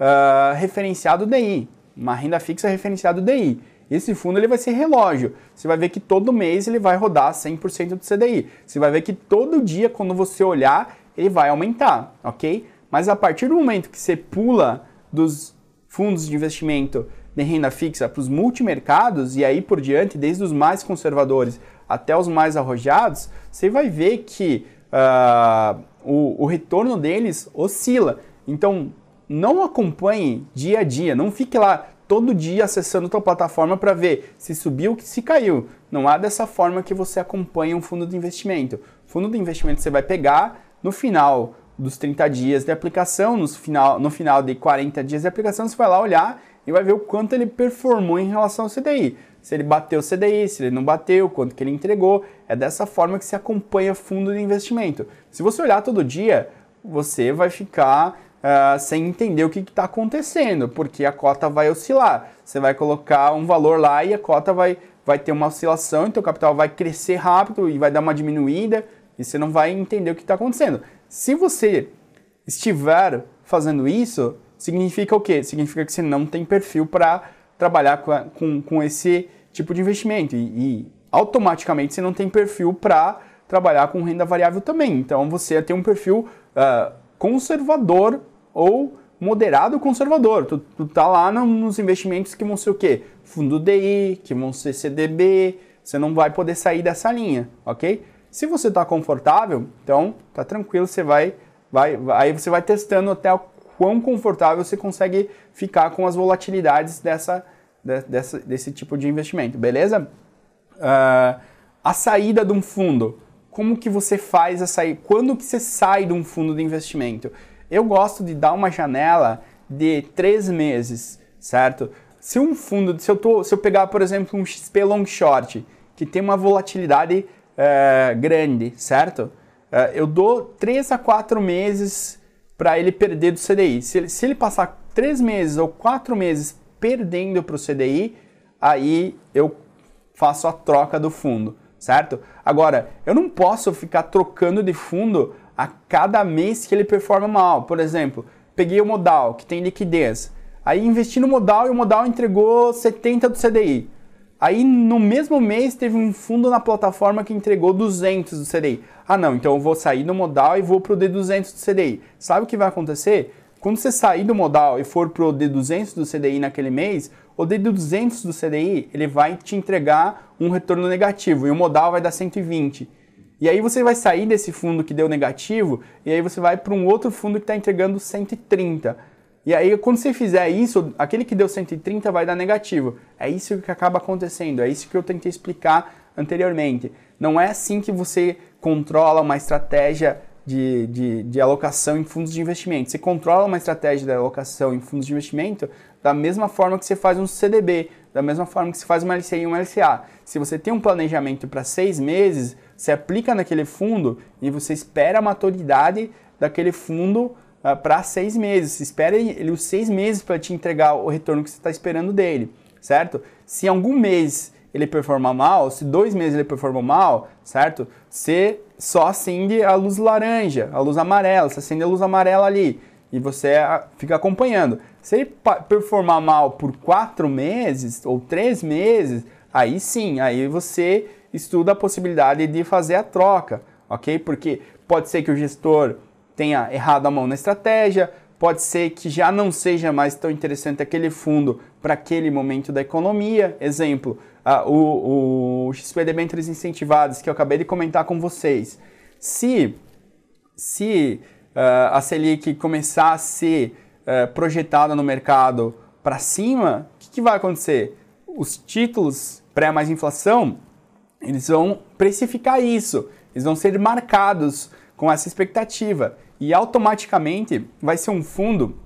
[SPEAKER 1] uh, referenciado DI, uma renda fixa referenciado DI. Esse fundo ele vai ser relógio. Você vai ver que todo mês ele vai rodar 100% do CDI. Você vai ver que todo dia quando você olhar, ele vai aumentar, OK? Mas a partir do momento que você pula dos fundos de investimento de renda fixa para os multimercados e aí por diante, desde os mais conservadores até os mais arrojados, você vai ver que uh, o, o retorno deles oscila. Então, não acompanhe dia a dia, não fique lá todo dia acessando tua plataforma para ver se subiu ou se caiu. Não há dessa forma que você acompanha um fundo de investimento. Fundo de investimento você vai pegar no final dos 30 dias de aplicação, no final, no final de 40 dias de aplicação, você vai lá olhar e vai ver o quanto ele performou em relação ao CDI. Se ele bateu o CDI, se ele não bateu, quanto que ele entregou. É dessa forma que se acompanha fundo de investimento. Se você olhar todo dia, você vai ficar uh, sem entender o que está acontecendo, porque a cota vai oscilar. Você vai colocar um valor lá e a cota vai, vai ter uma oscilação, então o capital vai crescer rápido e vai dar uma diminuída e você não vai entender o que está acontecendo. Se você estiver fazendo isso, significa o quê? Significa que você não tem perfil para trabalhar com, a, com, com, esse tipo de investimento. E, e automaticamente você não tem perfil para trabalhar com renda variável também. Então você tem um perfil uh, conservador ou moderado conservador. Tu, tu tá lá no, nos investimentos que vão ser o quê? Fundo DI, que vão ser CDB, você não vai poder sair dessa linha, ok? Se você está confortável, então tá tranquilo, você vai, vai, aí você vai testando até o quão confortável você consegue ficar com as volatilidades dessa, de, dessa desse tipo de investimento, beleza? Uh, a saída de um fundo, como que você faz a sair? Quando que você sai de um fundo de investimento? Eu gosto de dar uma janela de três meses, certo? Se um fundo, se eu, tô, se eu pegar, por exemplo, um XP Long Short, que tem uma volatilidade eh, grande, certo? Eh, eu dou três a quatro meses para ele perder do CDI. Se ele, se ele passar três meses ou quatro meses perdendo para o CDI, aí eu faço a troca do fundo, certo? Agora, eu não posso ficar trocando de fundo a cada mês que ele performa mal. Por exemplo, peguei o modal, que tem liquidez. Aí investi no modal e o modal entregou 70 do CDI. Aí no mesmo mês teve um fundo na plataforma que entregou 200 do CDI. Ah, não, então eu vou sair do modal e vou pro D200 do CDI. Sabe o que vai acontecer? Quando você sair do modal e for pro D200 do CDI naquele mês, o D200 do CDI, ele vai te entregar um retorno negativo e o modal vai dar 120. E aí você vai sair desse fundo que deu negativo e aí você vai para um outro fundo que está entregando 130. E aí quando você fizer isso, aquele que deu 130 vai dar negativo. É isso que acaba acontecendo, é isso que eu tentei explicar anteriormente. Não é assim que você controla uma estratégia de, de, de, alocação em fundos de investimento. Você controla uma estratégia de alocação em fundos de investimento da mesma forma que você faz um CDB, da mesma forma que você faz uma LCI e uma LCA. Se você tem um planejamento para seis meses, você aplica naquele fundo e você espera a maturidade daquele fundo uh, ah, para seis meses. Você espera ele os seis meses para te entregar o retorno que você está esperando dele, certo? Se algum mês ele performar mal, se dois meses ele performou mal, certo? Você só acende a luz laranja, a luz amarela, você acende a luz amarela ali e você ah, fica acompanhando. Se ele performar mal por quatro meses ou três meses, aí sim, aí você estuda a possibilidade de fazer a troca, ok? Porque pode ser que o gestor tenha errado a mão na estratégia, pode ser que já não seja mais tão interessante aquele fundo para aquele momento da economia. Exemplo, a, o, o XP Debentures Incentivados, que eu acabei de comentar com vocês. Se, se uh, a Selic começar a ser uh, projetada no mercado para cima, o que, que vai acontecer? Os títulos pré mais inflação eles vão precificar isso, eles vão ser marcados com essa expectativa e automaticamente vai ser um fundo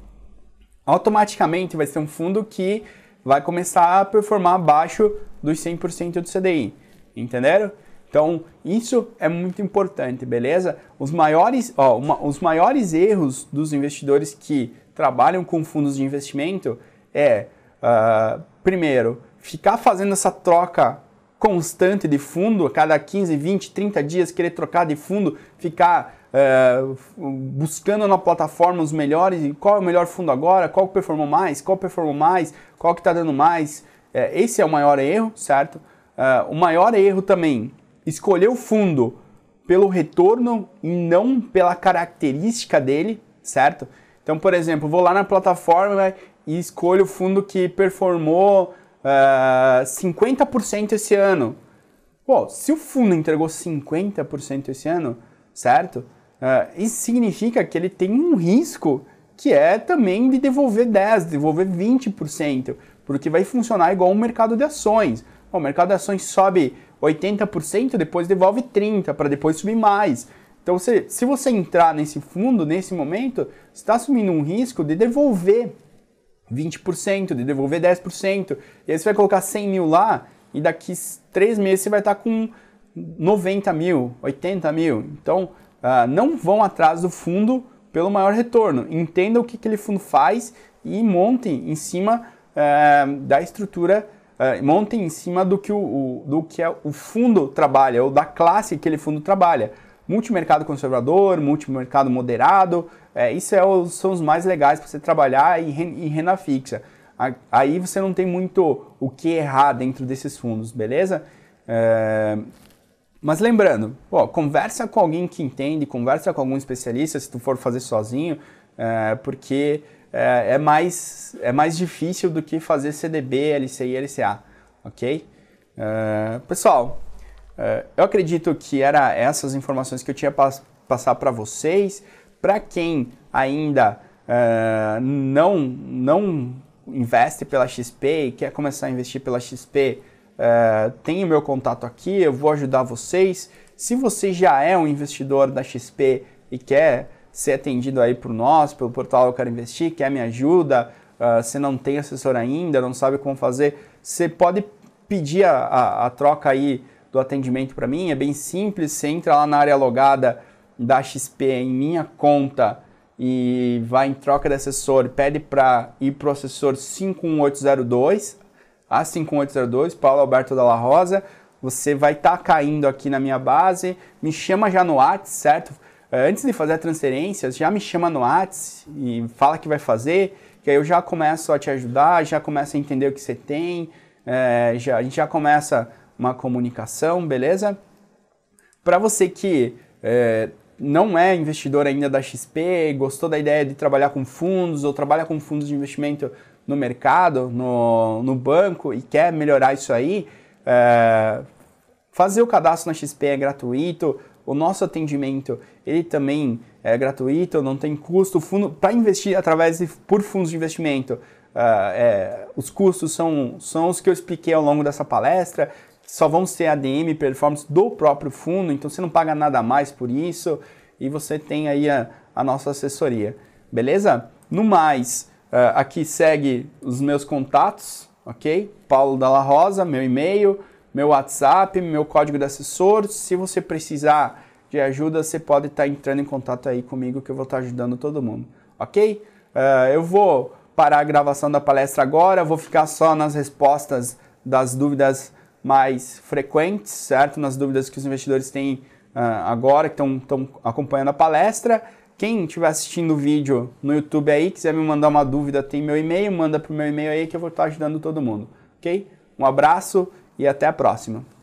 [SPEAKER 1] automaticamente vai ser um fundo que vai começar a performar abaixo dos 100% do CDI, entenderam? Então, isso é muito importante, beleza? Os maiores, ó, uma, os maiores erros dos investidores que trabalham com fundos de investimento é, uh, primeiro, ficar fazendo essa troca constante de fundo, a cada 15, 20, 30 dias querer trocar de fundo, ficar é, buscando na plataforma os melhores, qual é o melhor fundo agora, qual performou mais, qual performou mais, qual que está dando mais. É, esse é o maior erro, certo? É, o maior erro também, escolher o fundo pelo retorno e não pela característica dele, certo? Então, por exemplo, vou lá na plataforma e escolho o fundo que performou uh, ah, 50% esse ano. Pô, se o fundo entregou 50% esse ano, certo? Uh, isso significa que ele tem um risco que é também de devolver 10%, devolver 20%, porque vai funcionar igual o mercado de ações. o mercado de ações sobe 80%, depois devolve 30%, para depois subir mais. Então, você, se você entrar nesse fundo, nesse momento, está assumindo um risco de devolver 20%, de devolver 10%. E aí você vai colocar 100 mil lá e daqui três meses você vai estar tá com 90 mil, 80 mil. Então, uh, não vão atrás do fundo pelo maior retorno. Entenda o que aquele fundo faz e montem em cima uh, da estrutura, uh, eh, montem em cima do que, o, o, do que é o fundo trabalha ou da classe que aquele fundo trabalha multimercado conservador, multimercado moderado, é, isso é os, são os mais legais para você trabalhar e, renda fixa. Aí você não tem muito o que errar dentro desses fundos, beleza? É, mas lembrando, ó, conversa com alguém que entende, conversa com algum especialista se tu for fazer sozinho, é, porque é, é mais, é mais difícil do que fazer CDB, LCI e LCA, ok? É, pessoal, é, eu acredito que era essas informações que eu tinha para passar para vocês. Para quem ainda uh, não, não investe pela XP e quer começar a investir pela XP, uh, é, tem o meu contato aqui, eu vou ajudar vocês. Se você já é um investidor da XP e quer ser atendido aí por nós, pelo portal Eu Quero Investir, quer me ajuda, uh, você não tem assessor ainda, não sabe como fazer, você pode pedir a, a, a troca aí do atendimento para mim. É bem simples, você entra lá na área logada da XP em minha conta e vai em troca de assessor, pede para ir para o assessor 51802, a 5802, Paulo Alberto da Rosa. Você vai estar tá caindo aqui na minha base, me chama já no WhatsApp, certo? É, antes de fazer a transferência, já me chama no WhatsApp e fala que vai fazer, que aí eu já começo a te ajudar, já começo a entender o que você tem, é, já, a gente já começa uma comunicação, beleza? Para você que é, não é investidor ainda da XP, gostou da ideia de trabalhar com fundos ou trabalha com fundos de investimento no mercado, no, no banco e quer melhorar isso aí, é, fazer o cadastro na XP é gratuito, o nosso atendimento ele também é gratuito, não tem custo. Para investir através de, por fundos de investimento, uh, é, os custos são, são os que eu expliquei ao longo dessa palestra só vão ser ADM performance do próprio fundo, então você não paga nada mais por isso e você tem aí a, a nossa assessoria, beleza? No mais, uh, aqui segue os meus contatos, ok? Paulo Dalla Rosa, meu e-mail, meu WhatsApp, meu código de assessor. Se você precisar de ajuda, você pode estar tá entrando em contato aí comigo que eu vou estar tá ajudando todo mundo, ok? Uh, eu vou parar a gravação da palestra agora, vou ficar só nas respostas das dúvidas mais frequentes, certo? Nas dúvidas que os investidores têm uh, agora, que estão acompanhando a palestra. Quem estiver assistindo o vídeo no YouTube aí, quiser me mandar uma dúvida, tem meu e-mail, manda para o meu e-mail aí que eu vou estar ajudando todo mundo, ok? Um abraço e até a próxima.